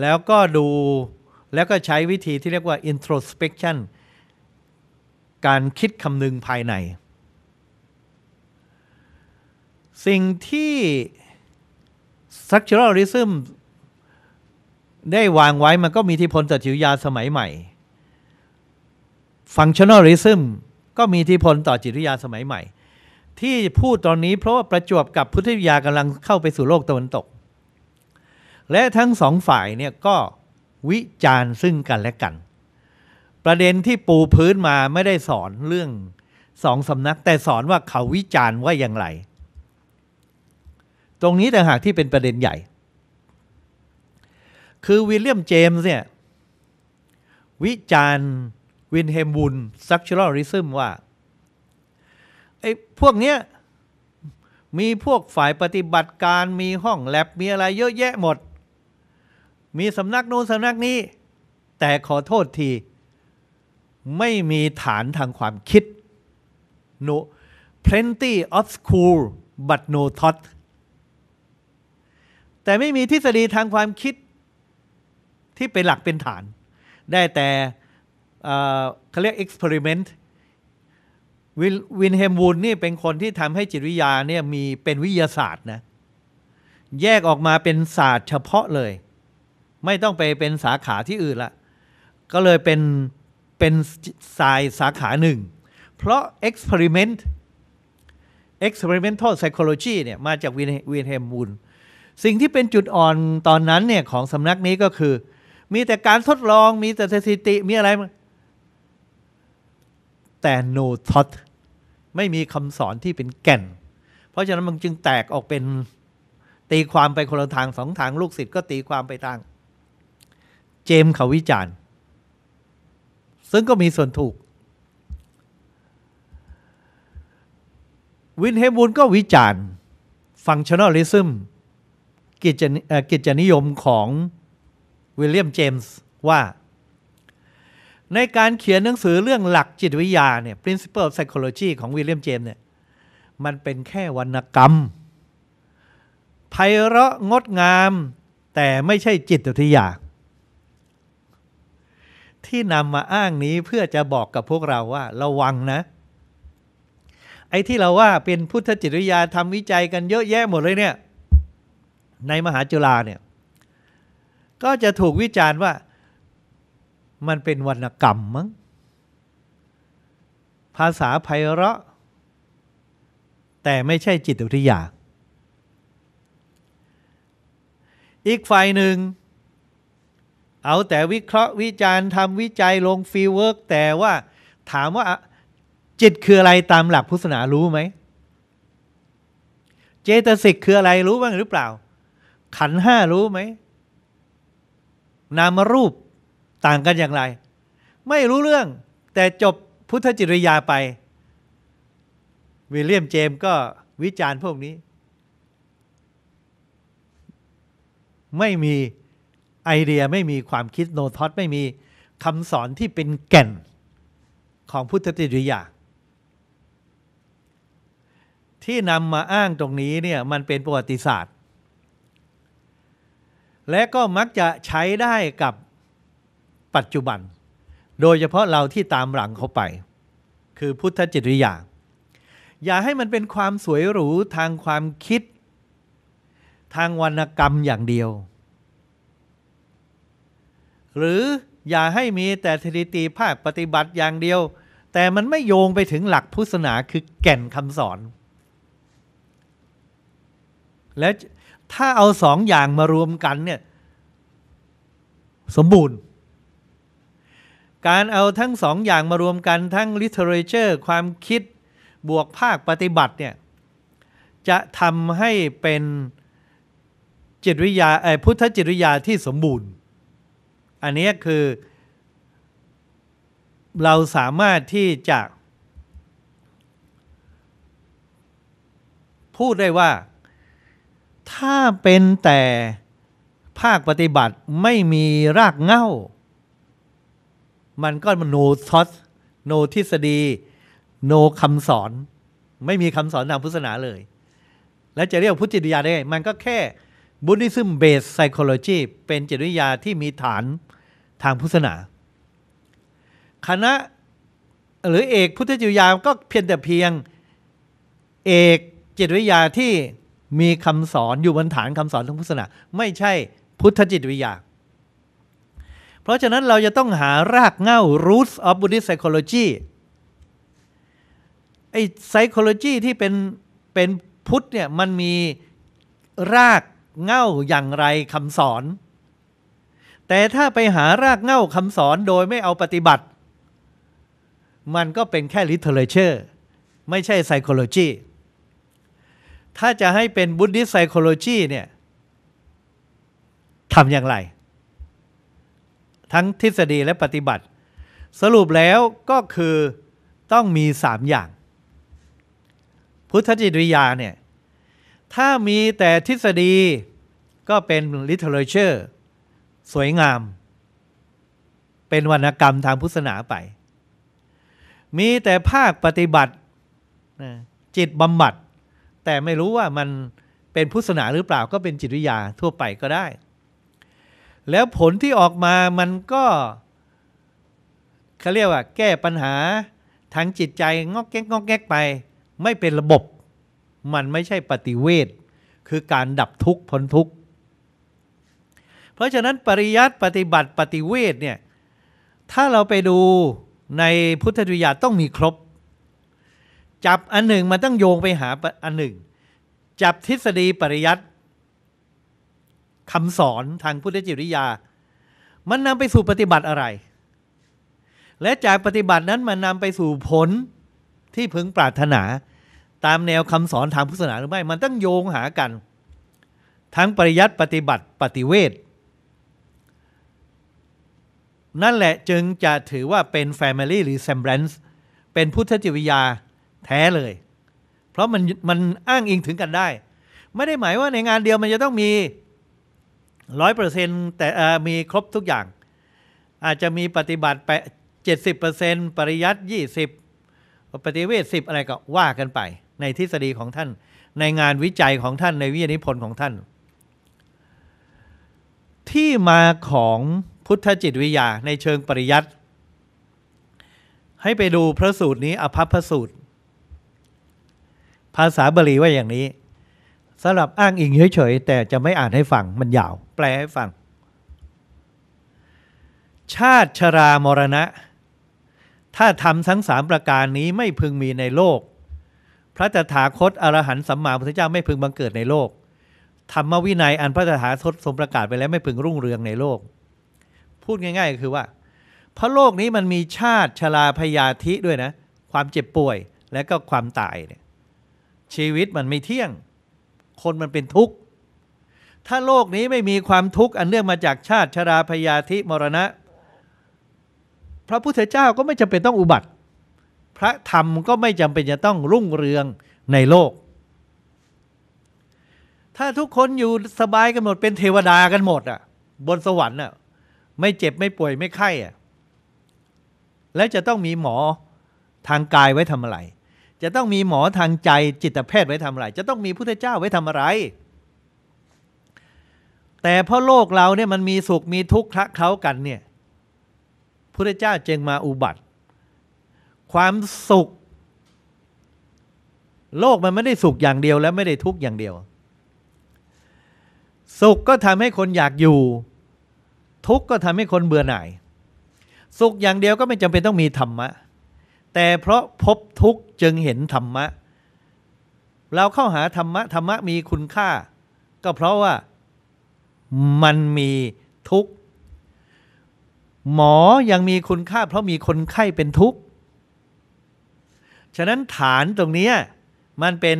Speaker 1: แล้วก็ดูแล้วก็ใช้วิธีที่เรียกว่าอินโทรสเปกชันการคิดคำนึงภายใน สิ่งที่ structuralism ได้วางไว้มันก็มีที่พลต่อจิวยาสมัยใหม่ functionalism ก็มีอิทธิพลต่อจิตวิทยาสมัยใหม่ ที่พูดตอนนี้เพราะว่าประจวบกับพุทธวิทยากำลังเข้าไปสู่โลกตะวันตก และทั้งสองฝ่ายเนี่ยก็วิจารณ์ซึ่งกันและกัน ประเด็นที่ปูพื้นมาไม่ได้สอนเรื่องสองสำนักแต่สอนว่าเขาวิจารณ์ว่าอย่างไร ตรงนี้แต่หากที่เป็นประเด็นใหญ่ คือวิลเลียมเจมส์เนี่ยวิจารณวินเฮมบุนซักชัลริซึมว่าไอ้พวกเนี้ยมีพวกฝ่ายปฏิบัติการมีห้องแลบมีอะไรเยอะแยะหมด มีสำนักโน้นสำนักนี้ แต่ขอโทษที ไม่มีฐานทางความคิด no plenty of school but no thought แต่ไม่มีทฤษฎีทางความคิด ที่เป็นหลักเป็นฐาน ได้แต่เขาเรียกเอ็กซ์เพร์เมนต์วินเฮมวูลนี่เป็นคนที่ทำให้จิตวิทยาเนี่ยมีเป็นวิทยาศาสตร์นะแยกออกมาเป็นศาสตร์เฉพาะเลย ไม่ต้องไปเป็นสาขาที่อื่นละ ก็เลยเป็นเป็นสายสาขาหนึ่ง เพราะเอ็กซ experiment experimental psychology เนี่ยมาจากวินวินเฮมวูลสิ่งที่เป็นจุดอ่อนตอนนั้นเนี่ยของสำนักนี้ก็คือ มีแต่การทดลองมีแต่สถิติ มีอะไรแต่โนท็อตไม่มีคำสอนที่เป็นแก่น เพราะฉะนั้นมันจึงแตกออกเป็นตีความไปคนละทางสองทางลูกศิษย์ก็ตีความไปทาง เจมเขาวิจารณ์ซึ่งก็มีส่วนถูก วินเฮบูลก็วิจารณ์ฟังชั่นอลิซึมกิจนิยมของ วิลเลียมเจมส์ว่าในการเขียนหนังสือเรื่องหลักจิตวิทยาเนี่ย principle of psychology ของวิลเลียมเจมส์เนี่ยมันเป็นแค่วรรณกรรมไพเราะงดงาม แต่ไม่ใช่จิตวิทยา ที่นำมาอ้างนี้เพื่อจะบอกกับพวกเราว่า ระวังนะ ไอ้ที่เราว่าเป็นพุทธจิตวิทยาทำวิจัยกันเยอะแยะหมดเลยเนี่ย ในมหาจุฬาเนี่ย ก็จะถูกวิจารณ์ว่ามันเป็นวรรณกรรมมั้งภาษาไพเราะ แต่ไม่ใช่จิตวิทยา อีกฝ่ายหนึ่งเอาแต่วิเคราะห์วิจารณ์ทำวิจัยลงฟีเวิร์กแต่ว่า ถามว่าจิตคืออะไรตามหลักพุทธศาสนา รู้ไหม เจตสิกคืออะไรรู้บ้างหรือเปล่า ขันห้ารู้ไหมนามรูปต่างกันอย่างไร ไม่รู้เรื่องแต่จบพุทธจิริยาไปวิลเลียมเจมก็วิจารณ์พวกนี้ ไม่มีไอเดียไม่มีความคิดโนทอตไม่มีคำสอนที่เป็นแก่น ของพุทธจิริยา ที่นำมาอ้างตรงนี้เนี่ยมันเป็นประวัติศาสตร์ และก็มักจะใช้ได้กับปัจจุบัน โดยเฉพาะเราที่ตามหลังเขาไป คือพุทธจิตวิยา อย่าให้มันเป็นความสวยหรู ทางความคิด ทางวรรณกรรมอย่างเดียว หรืออย่าให้มีแต่ทฤษตีภาคปฏิบัติอย่างเดียว แต่มันไม่โยงไปถึงหลักพุทธศาสนาคือแก่นคำสอน และถ้าเอาสองอย่างมารวมกันเนี่ยสมบูรณ์การเอาทั้งสองอย่างมารวมกันทั้ง literature ความคิดบวกภาคปฏิบัติเนี่ย จะทำให้เป็นจิตวิยาพุทธจิตวิทยาที่สมบูรณ์ อันนี้คือ เราสามารถที่จะ พูดได้ว่า ถ้าเป็นแต่ภาคปฏิบัติไม่มีรากเง้ามันก็โนทอสโนทฤษฎีโนคำสอน ไม่มีคำสอนทางพุทธศาสนาเลย และจะเรียกพุทธจิตวิทยาได้ มันก็แค่บุติซึมเบสไซโคโลจีเป็นจิตวิทยาที่มีฐานทางพุทธศาสนา คณะหรือเอกพุทธจิตวิทยาก็เพียงแต่เพียงเอกจิตวิทยาที่มีคำสอนอยู่บนฐานคำสอนทางพุทธศาสนา ไม่ใช่พุทธจิตวิทยาเพราะฉะนั้น เราจะต้องหารากเหง้า roots of Buddhist psychology ไอ้ psychology ที่เป็น เป็นพุทธเนี่ย มันมีรากเหง้าอย่างไรคำสอน แต่ถ้าไปหารากเหง้าคำสอนโดยไม่เอาปฏิบัติ มันก็เป็นแค่ literature ไม่ใช่ psychology ถ้าจะให้เป็น Buddhist psychology เนี่ยทำอย่างไรทั้งทฤษฎีและปฏิบัติ สรุปแล้วก็คือต้องมีสามอย่าง พุทธจิตวิยาเนี่ยถ้ามีแต่ทฤษฎีก็เป็น literature สวยงาม เป็นวรรณกรรมทางพุทธศาสนาไป มีแต่ภาคปฏิบัติจิตบำบัด แต่ไม่รู้ว่ามันเป็นพุทธศาสนาหรือเปล่าก็เป็นจิตวิยาทั่วไปก็ได้แล้วผลที่ออกมามันก็เขาเรียกว่า แก้ปัญหาทางจิตใจงอกแงกงอกแงกไป ไม่เป็นระบบ มันไม่ใช่ปฏิเวทคือการดับทุกข์พ้นทุกข์ เพราะฉะนั้นปริยัติปฏิบัติ ปฏิเวทเนี่ยถ้าเราไปดูในพุทธวิยาต้องมีครบ จับอันหนึ่งมันต้องโยงไปหาอันหนึ่ง จับทฤษฎีปริยัติคำสอนทางพุทธจิริยา มันนำไปสู่ปฏิบัติอะไร และจากปฏิบัตินั้นมันนำไปสู่ผลที่พึงปรารถนา ตามแนวคำสอนทางพุทธศาสนาหรือไม่ มันต้องโยงหากัน ทั้งปริยัติปฏิบัติปฏิเวท นั่นแหละจึงจะถือว่าเป็น Family หรือ Semblance เป็นพุทธจิตวิยาแท้เลย เพราะมันมันอ้างอิงถึงกันได้ ไม่ได้หมายว่าในงานเดียวมันจะต้องมีร้อยเปอร์เซ็นต์แต่มีครบทุกอย่าง อาจจะมีปฏิบัติไปเจ็ดสิบเปอร์เซ็นต์ปริยัติยี่สิบปฏิเวทสิบอะไรก็ว่ากันไป ในทฤษฎีของท่าน ในงานวิจัยของท่าน ในวิทยานิพนธ์ของท่าน ที่มาของพุทธจิตวิทยาในเชิงปริยัติ ให้ไปดูพระสูตรนี้อภัพพสูตร ภาษาบาลีว่าอย่างนี้สำหรับอ้างอิงเฉยๆแต่จะไม่อ่านให้ฟังมันยาว แปลให้ฟังชาติชรามรณะ ถ้าทำทั้งสามประการนี้ไม่พึงมีในโลก พระตถาคตอรหันสัมมาพุทธเจ้าไม่พึงบังเกิดในโลกธรรมวินัยอันพระตถาคตทรงประกาศไปแล้วไม่พึงรุ่งเรืองในโลก พูดง่ายๆคือว่าพระโลกนี้มันมีชาติชราพยาธิด้วยนะ ความเจ็บป่วยและก็ความตายเนี่ยชีวิตมันไม่เที่ยงคนมันเป็นทุกข์ ถ้าโลกนี้ไม่มีความทุกข์ อันเนื่องมาจากชาติชราพยาธิมรณะ พระพุทธเจ้าก็ไม่จำเป็นต้องอุบัติ พระธรรมก็ไม่จำเป็นจะต้องรุ่งเรืองในโลก ถ้าทุกคนอยู่สบายกันหมดเป็นเทวดากันหมดอ่ะ บนสวรรค์อ่ะ ไม่เจ็บไม่ป่วยไม่ไข้อ่ะ แล้วจะต้องมีหมอทางกายไว้ทำอะไรจะต้องมีหมอทางใจจิตแพทย์ไว้ทำอะไร จะต้องมีพุทธเจ้าไว้ทำอะไร แต่เพราะโลกเราเนี่ยมันมีสุขมีทุกข์คละเคล้ากันเนี่ยพุทธเจ้าจึงมาอุบัติ ความสุข โลกมันไม่ได้สุขอย่างเดียวและไม่ได้ทุกข์อย่างเดียว สุขก็ทำให้คนอยากอยู่ ทุกข์ก็ทำให้คนเบื่อหน่าย สุขอย่างเดียวก็ไม่จำเป็นต้องมีธรรมะแต่เพราะพบทุกจึงเห็นธรรมะ เราเข้าหาธรรมะธรรมะมีคุณค่า ก็เพราะว่า มันมีทุกข์ หมอยังมีคุณค่า เพราะมีคนไข้เป็นทุกข์ ฉะนั้นฐานตรงนี้มันเป็น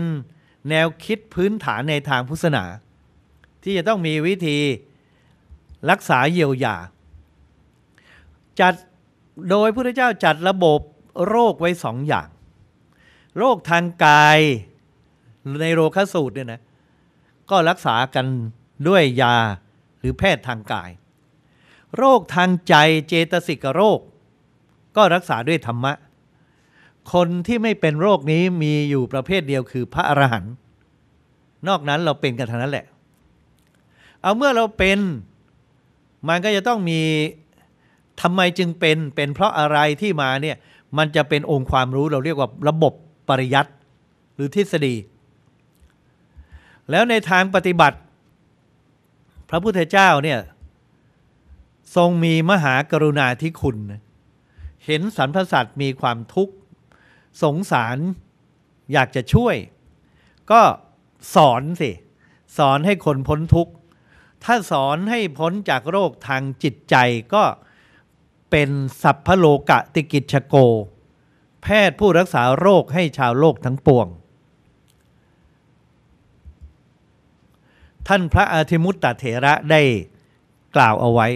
Speaker 1: แนวคิดพื้นฐานในทางพุทธศาสนา ที่จะต้องมีวิธีรักษาเยียวยาจัดโดยพระเจ้าจัดระบบโรคไว้สองอย่าง โรคทางกาย ในโรคสูตรเนี่ยนะก็รักษากันด้วยยาหรือแพทย์ทางกาย โรคทางใจเจตสิกโรค ก็รักษาด้วยธรรมะ คนที่ไม่เป็นโรคนี้มีอยู่ประเภทเดียวคือพระอรหันต์นอกนั้นเราเป็นกันทั้งนั้นแหละ เอาเมื่อเราเป็นมันก็จะต้องมีทำไมจึงเป็น เป็นเพราะอะไรที่มาเนี่ยมันจะเป็นองค์ความรู้เราเรียกว่าระบบปริยัติหรือทฤษฎี แล้วในทางปฏิบัติ พระพุทธเจ้าเนี่ย ทรงมีมหากรุณาธิคุณ เห็นสรรพสัตว์มีความทุกข์ สงสารอยากจะช่วย ก็สอนสิ สอนให้คนพ้นทุกข์ ถ้าสอนให้พ้นจากโรคทางจิตใจก็เป็นสัพพโลกะติกิจโก แพทย์ผู้รักษาโรคให้ชาวโลกทั้งปวง ท่านพระอาทิมุตตเถระได้กล่าวเอาไว้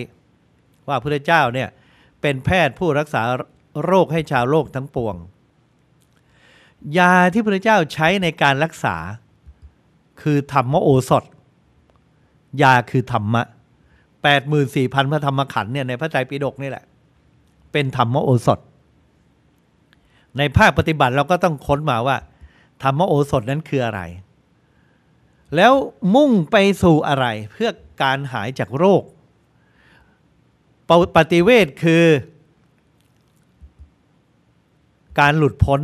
Speaker 1: ว่าพระเจ้าเนี่ยเป็นแพทย์ผู้รักษาโรคให้ชาวโลกทั้งปวง ยาที่พระเจ้าใช้ในการรักษาคือธรรมโอสถ ยาคือธรรมะ84,000พระธรรมขันธ์เนี่ยในพระไตรปิฎกนี่แหละเป็นธรรมโอสถ ในภาคปฏิบัติเราก็ต้องค้นมาว่า ธรรมโอสถนั้นคืออะไร แล้วมุ่งไปสู่อะไรเพื่อการหายจากโรค ปฏิเวทคือ การหลุดพ้น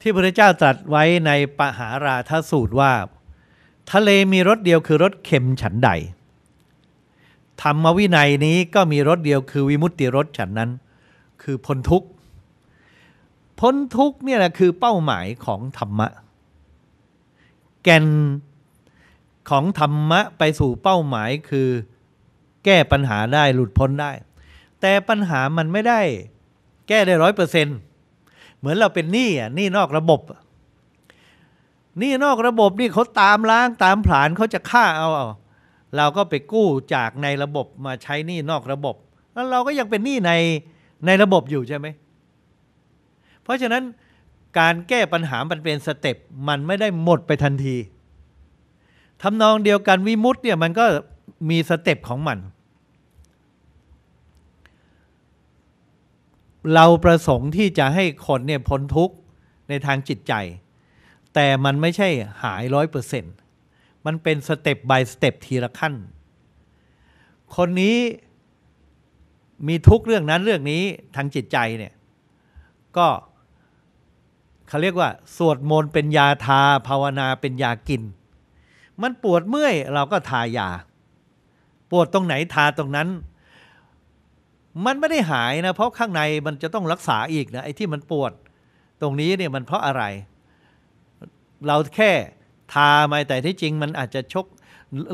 Speaker 1: ที่พระเจ้าตรัสไว้ในปหาราทสูตรว่า ทะเลมีรสเดียวคือรสเค็มฉันใดธรรมวินัยนี้ก็มีรถเดียวคือวิมุตติรถฉันนั้น คือพ้นทุกข์ พ้นทุกข์เนี่ยแหละคือเป้าหมายของธรรมะ แก่น ของธรรมะไปสู่เป้าหมายคือ แก้ปัญหาได้หลุดพ้นได้ แต่ปัญหามันไม่ได้ แก้ได้ร้อยเปอร์เซ็นต์เหมือนเราเป็นหนี้อ่ะหนี้นอกระบบหนี้นอกระบบ นี่เขาตามล้างตามผลาญเขาจะฆ่าเอาเอาเราก็ไปกู้จากในระบบมาใช้หนี้นอกระบบ แล้วเราก็ยังเป็นหนี้ในในระบบอยู่ใช่ไหม เพราะฉะนั้นการแก้ปัญหามันเป็นสเต็ปมันไม่ได้หมดไปทันทีทำนองเดียวกันวิมุตต์เนี่ยมันก็มีสเต็ปของมัน เราประสงค์ที่จะให้คนเนี่ยพ้นทุกข์ในทางจิตใจ แต่มันไม่ใช่หายร้อยเปอร์เซ็นต์มันเป็นสเต็ปบายสเต็ปทีละขั้น คนนี้มีทุกเรื่องนั้นเรื่องนี้ทางจิตใจเนี่ย ก็เขาเรียกว่า สวดมนต์เป็นยาทา ภาวนาเป็นยากิน มันปวดเมื่อยเราก็ทายาปวดตรงไหนทาตรงนั้น มันไม่ได้หายนะ เพราะข้างในมันจะต้องรักษาอีกนะไอ้ที่มันปวดตรงนี้เนี่ยมันเพราะอะไร เราแค่ทาไปแต่ที่จริงมันอาจจะชก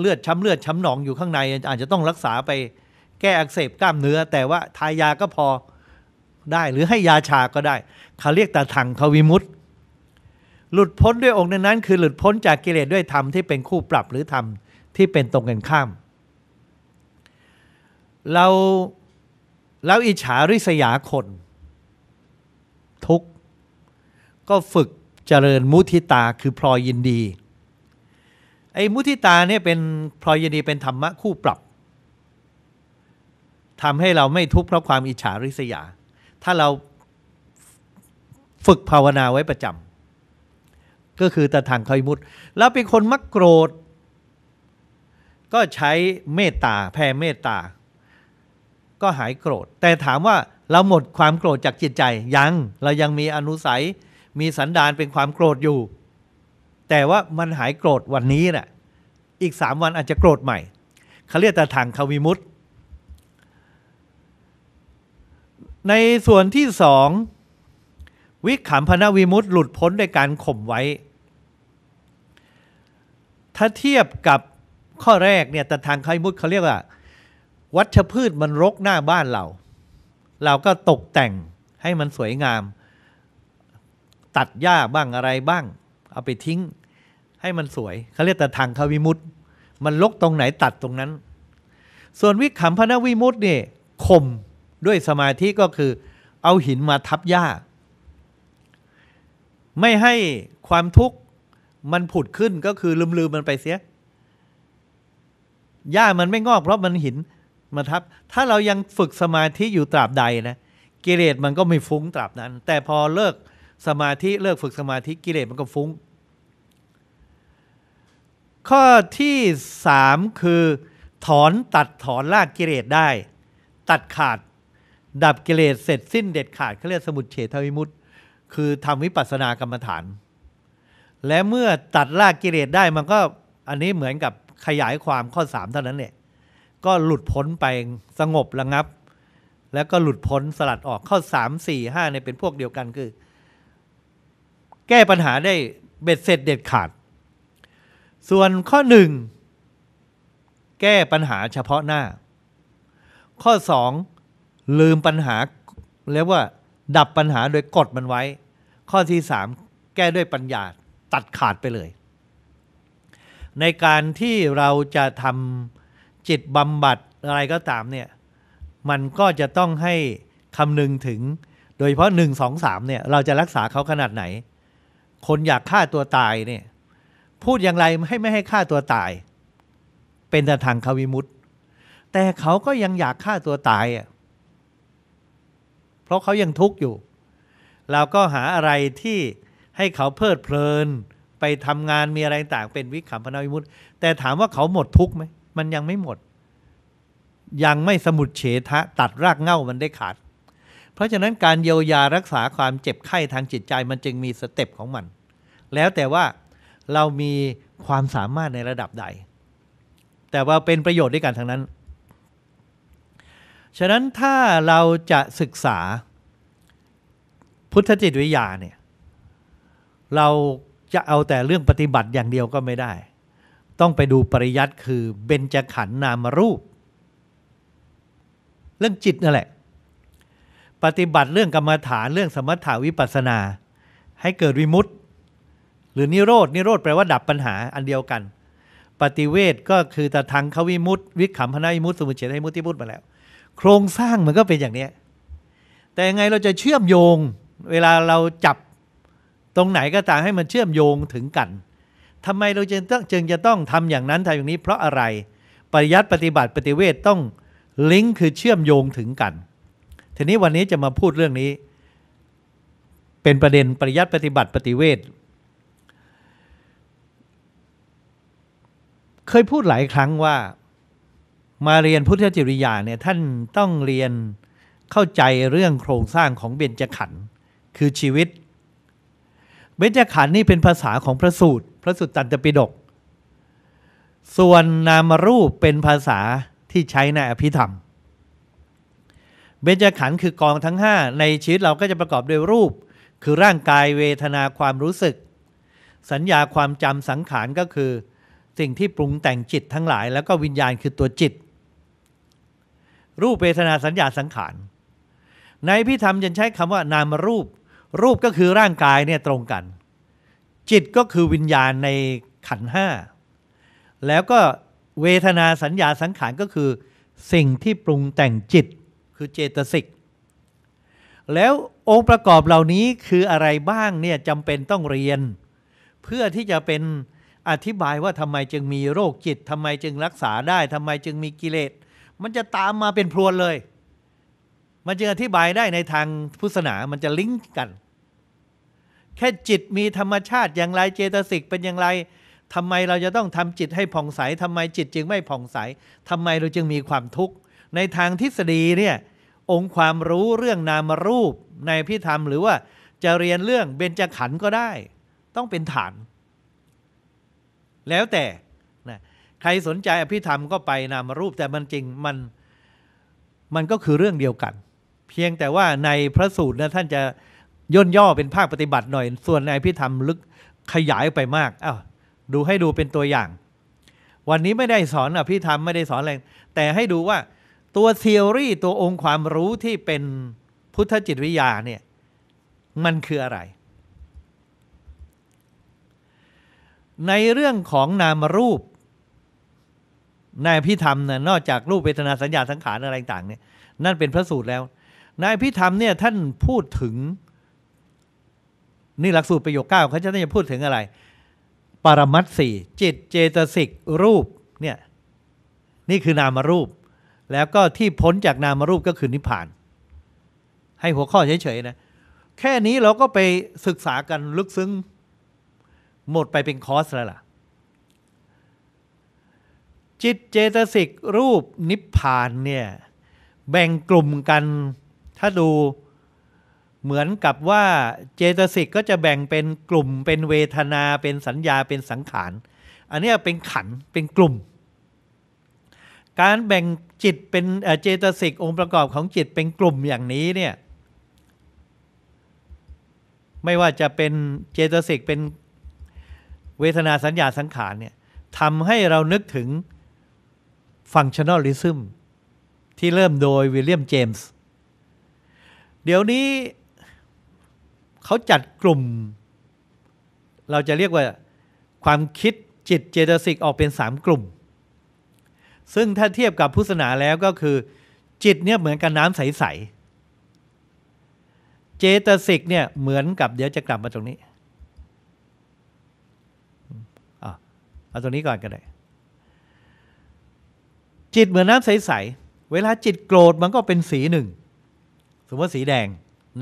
Speaker 1: เลือดช้ำเลือดช้ำหนองอยู่ข้างในอาจจะต้องรักษาไปแก้อักเสบกล้ามเนื้อ แต่ว่า ทายาก็พอได้หรือให้ยาชาก็ได้ เขาเรียกตาถังเขาวิมุตหลุดพ้นด้วยองค์นั้น คือหลุดพ้นจากกิเลสด้วยธรรมที่เป็นคู่ปรับหรือธรรมที่เป็นตรงกันข้ามเราเราอิจฉาริษยาคน ทุกก็ฝึกเจริญมุทิตาคือพลอยยินดีไอ้มุทิตาเนี่ยเป็นพลอยนีเป็นธรรมะคู่ปรับทำให้เราไม่ทุกข์เพราะความอิจฉาริษยา ถ้าเราฝึกภาวนาไว้ประจำก็คือตะทางคอยมุดแล้วเป็นคนมักโกรธ ก็ใช้เมตตาแผ่เมตตา ก็หายโกรธ แต่ถามว่าเราหมดความโกรธจากจิตใจ ยัง เรายังมีอนุสัย มีสันดานเป็นความโกรธอยู่แต่ว่ามันหายโกรธวันนี้นะ่ะอีกสามวันอาจจะโกรธใหม่ เขาเรียกตาทางคาวิมุต ในส่วนที่สองวิขำพนาวิมุตหลุดพ้นด้วยการข่มไว้ ถ้าเทียบกับข้อแรกเนี่ยแต่ทางคาวิมุตเขาเรียกว่า วัชพืชมันรกหน้าบ้านเรา เราก็ตกแต่งให้มันสวยงาม ตัดหญ้าบ้างอะไรบ้างเอาไปทิ้งให้มันสวยเขาเรียกแต่ทางควิมุตมันลกตรงไหนตัดตรงนั้น ส่วนวิขำพนวิมุตเนี่ยข่มด้วยสมาธิก็คือ เอาหินมาทับหญ้า ไม่ให้ความทุกข์มันผุดขึ้นก็คือลืมลืมมันไปเสียหญ้ามันไม่งอก เพราะมันหินมาทับ ถ้าเรายังฝึกสมาธิ อยู่ตราบใดนะกิเลสมันก็ไม่ฟุ้งตราบนั้น แต่พอเลิกสมาธิ เลิกฝึกสมาธิกิเลสมันก็ฟุ้งข้อที่สามคือถอนตัดถอนรากกิเลสได้ ตัดขาดดับกิเลสเสร็จสิ้นเด็ดขาด เขาเรียกสมุดเฉทวิมุตคือทำวิปัสสนากรรมฐาน และเมื่อตัดรากกิเลสได้มันก็อันนี้เหมือนกับขยายความข้อสามเท่านั้นเนี่ยก็หลุดพ้นไปสงบระงับ แล้วก็หลุดพ้นสลัดออกข้อสามสี่ห้าเนี่ยเป็นพวกเดียวกันคือแก้ปัญหาได้เบ็ดเสร็จเด็ดขาด ส่วนข้อหนึ่งแก้ปัญหาเฉพาะหน้า ข้อสองลืมปัญหาเรียกว่า ดับปัญหาโดยกดมันไว้ ข้อที่สามแก้ด้วยปัญญาตัดขาดไปเลย ในการที่เราจะทำจิตบำบัดอะไรก็ตามเนี่ย มันก็จะต้องให้คำนึงถึง โดยเฉพาะหนึ่งสองสามเนี่ยเราจะรักษาเขาขนาดไหนคนอยากฆ่าตัวตายเนี่ย พูดอย่างไรให้ไม่ให้ฆ่าตัวตาย เป็นแต่ทางคาวิมุตแต่เขาก็ยังอยากฆ่าตัวตายอ่ะ เพราะเขายังทุกข์อยู่ เราก็หาอะไรที่ให้เขาเพลิดเพลิน ไปทำงานมีอะไรต่างเป็นวิขำพนาวิมุตต์แต่ถามว่าเขาหมดทุกข์ไหมมันยังไม่หมด ยังไม่สมุดเฉทะ ตัดรากเง่ามันได้ขาด เพราะฉะนั้นการเยียวยารักษาความเจ็บไข้ทางจิตใจมันจึงมีสเต็ปของมันแล้วแต่ว่าเรามีความสามารถในระดับใด แต่ว่าเป็นประโยชน์ด้วยกันทั้งนั้น ฉะนั้นถ้าเราจะศึกษา พุทธจิตวิทยาเนี่ย เราจะเอาแต่เรื่องปฏิบัติอย่างเดียวก็ไม่ได้ ต้องไปดูปริยัติคือ เบญจขันธ์นามรูป เรื่องจิตนั่นแหละ ปฏิบัติเรื่องกรรมฐานเรื่องสมถาวิปัสนา ให้เกิดวิมุตติหรือนิโรดนิโรดแปลว่าดับปัญหาอันเดียวกัน ปฏิเวทก็คือตะทังควิมุตวิขำพนายมุตสมุเฉทหิมุตที่พูดมาแล้ว โครงสร้างมันก็เป็นอย่างเนี้ยแต่ยังไงเราจะเชื่อมโยง เวลาเราจับ ตรงไหนก็ตามให้มันเชื่อมโยงถึงกัน ทำไมเราจึงต้องจึงจะต้องทำอย่างนั้นทำอย่างนี้เพราะอะไรปริยัติปฏิบัติปฏิเวทต้องลิงก์คือเชื่อมโยงถึงกัน ทีนี้วันนี้จะมาพูดเรื่องนี้ เป็นประเด็นปริยัติปฏิบัติปฏิเวทเคยพูดหลายครั้งว่า มาเรียนพุทธจริยาเนี่ยท่านต้องเรียนเข้าใจเรื่องโครงสร้างของเบญจขันธ์คือชีวิต เบญจขันธ์นี่เป็นภาษาของพระสูตรพระสูตรตันตปิฎกส่วนนามรูปเป็นภาษาที่ใช้ในอภิธรรม เบญจขันธ์คือกองทั้ง 5 ในชีวิตเราก็จะประกอบด้วยรูป คือร่างกายเวทนาความรู้สึก สัญญาความจำสังขารก็คือสิ่งที่ปรุงแต่งจิตทั้งหลาย แล้วก็วิญญาณคือตัวจิต รูปเวทนาสัญญาสังขารในพิธรรมยังใช้คำว่านามรูป รูปก็คือร่างกายเนี่ยตรงกัน จิตก็คือวิญญาณในขันห้าแล้วก็เวทนาสัญญาสังขารก็คือ สิ่งที่ปรุงแต่งจิตคือเจตสิก แล้วองค์ประกอบเหล่านี้คืออะไรบ้างเนี่ยจำเป็นต้องเรียน เพื่อที่จะเป็นอธิบายว่าทำไมจึงมีโรคจิตทำไมจึงรักษาได้ทำไมจึงมีกิเลส มันจะตามมาเป็นพรวนเลย มันจึงอธิบายได้ในทางพุทธศาสนามันจะลิงก์กัน แค่จิตมีธรรมชาติอย่างไรเจตสิกเป็นอย่างไรทำไมเราจะต้องทำจิตให้ผ่องใสทำไมจิตจึงไม่ผ่องใสทำไมเราจึงมีความทุกข์ ในทางทฤษฎีเนี่ยองค์ความรู้เรื่องนามรูปในพิธรรมหรือว่า จะเรียนเรื่องเบญจขันธ์ก็ได้ ต้องเป็นฐานแล้วแต่นะใครสนใจอภิธรรมก็ไปนามรูปแต่มันจริงมันมันก็คือเรื่องเดียวกัน เพียงแต่ว่าในพระสูตรนะท่านจะย่นย่อเป็นภาคปฏิบัติหน่อย ส่วนในพิธรรมลึกขยายไปมากอา้าวดูให้ดูเป็นตัวอย่าง วันนี้ไม่ได้สอนอภิธรรมไม่ได้สอนอะไรแต่ให้ดูว่าตัวเทอรี่ตัวองค์ความรู้ที่เป็นพุทธจิตวิทยาเนี่ย มันคืออะไรในเรื่องของนามรูป นายพิธรรมนะนอกจากรูปเวทนาสัญญาสังขารอะไรต่างเนี่ย นั่นเป็นพระสูตรแล้ว นายพิธรรมเนี่ย ท่านพูดถึง นี่หลักสูตรประโยคเก้าเขาจะต้องจะพูดถึงอะไร ปรมัตสี่จิตเจตสิกรูปเนี่ย นี่คือนามรูป แล้วก็ที่พ้นจากนามรูปก็คือนิพพาน ให้หัวข้อเฉยๆนะแค่นี้เราก็ไปศึกษากันลึกซึ้งหมดไปเป็นคอสแล้วล่ะจิตเจตสิกรูปนิพพานเนี่ยแบ่งกลุ่มกันถ้าดูเหมือนกับว่าเจตสิกก็จะแบ่งเป็นกลุ่มเป็นเวทนาเป็นสัญญาเป็นสังขารอันนี้เป็นขันเป็นกลุ่ม การแบ่งจิตเป็นเจตสิกองค์ประกอบของจิตเป็นกลุ่มอย่างนี้เนี่ยไม่ว่าจะเป็นเจตสิกเป็นเวทนาสัญญาสังขารเนี่ยทำให้เรานึกถึงฟังชั่นอลลิซึมที่เริ่มโดยวิลเลียมเจมส์ เดี๋ยวนี้เขาจัดกลุ่ม เราจะเรียกว่า ความคิดจิตเจตสิกออกเป็น 3 กลุ่ม ซึ่งถ้าเทียบกับพุทธศาสนาแล้วก็คือ จิตเนี่ยเหมือนกับน้ำใสๆเจตสิกเนี่ยเหมือนกับเดี๋ยวจะกลับมาตรงนี้เอาตรงนี้ก่อนก็ได้ จิตเหมือนน้ำใสๆเวลาจิตโกรธมันก็เป็นสีหนึ่ง สมมติสีแดง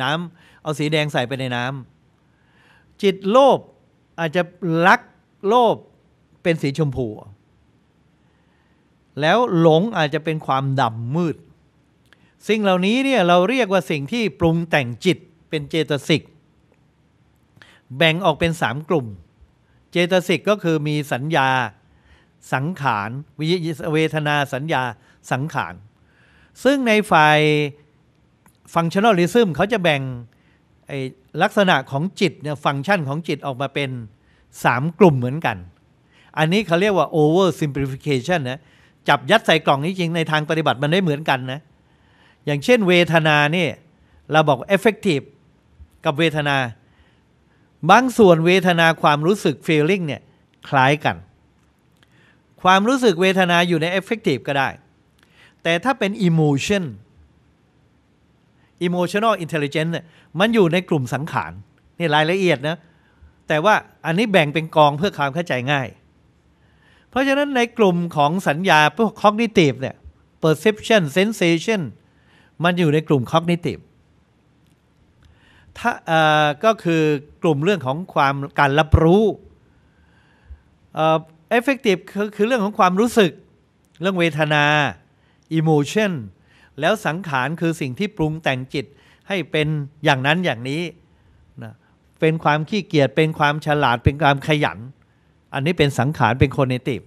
Speaker 1: น้ำเอาสีแดงใส่ไปในน้ำจิตโลภอาจจะรักโลภเป็นสีชมพู แล้วหลงอาจจะเป็นความดำมืดสิ่งเหล่านี้เนี่ยเราเรียกว่าสิ่งที่ปรุงแต่งจิตเป็นเจตสิกแบ่งออกเป็นสามกลุ่มเจตสิกก็คือมีสัญญาสังขารวิเวทนาสัญญาสังขาร ซึ่งในฝ่ายฟังชั่นอลิซึมเขาจะแบ่งลักษณะของจิตฟังก์ชันของจิตออกมาเป็น 3 กลุ่มเหมือนกัน อันนี้เขาเรียกว่า over simplification นะจับยัดใส่กล่องนี้จริงในทางปฏิบัติมันได้เหมือนกันนะอย่างเช่นเวทนานี่เราบอก effective กับเวทนาบางส่วนเวทนาความรู้สึก feeling เนี่ยคล้ายกัน ความรู้สึกเวทนาอยู่ใน affective ก็ได้ แต่ถ้าเป็น emotion emotional intelligence เนี่ยมันอยู่ในกลุ่มสังขาร นี่รายละเอียดนะ แต่ว่าอันนี้แบ่งเป็นกองเพื่อความเข้าใจง่าย เพราะฉะนั้นในกลุ่มของสัญญาพวก cognitive เนี่ย perception sensation มันอยู่ในกลุ่ม cognitive ถ้าก็คือกลุ่มเรื่องของความการรับรู้เอฟเฟกติฟคือเรื่องของความรู้สึกเรื่องเวทนาอิโมชันแล้วสังขารคือสิ่งที่ปรุงแต่งจิตให้เป็นอย่างนั้นอย่างนี้นะเป็นความขี้เกียจเป็นความฉลาดเป็นความขยัน อันนี้เป็นสังขารเป็นคนเนติฟ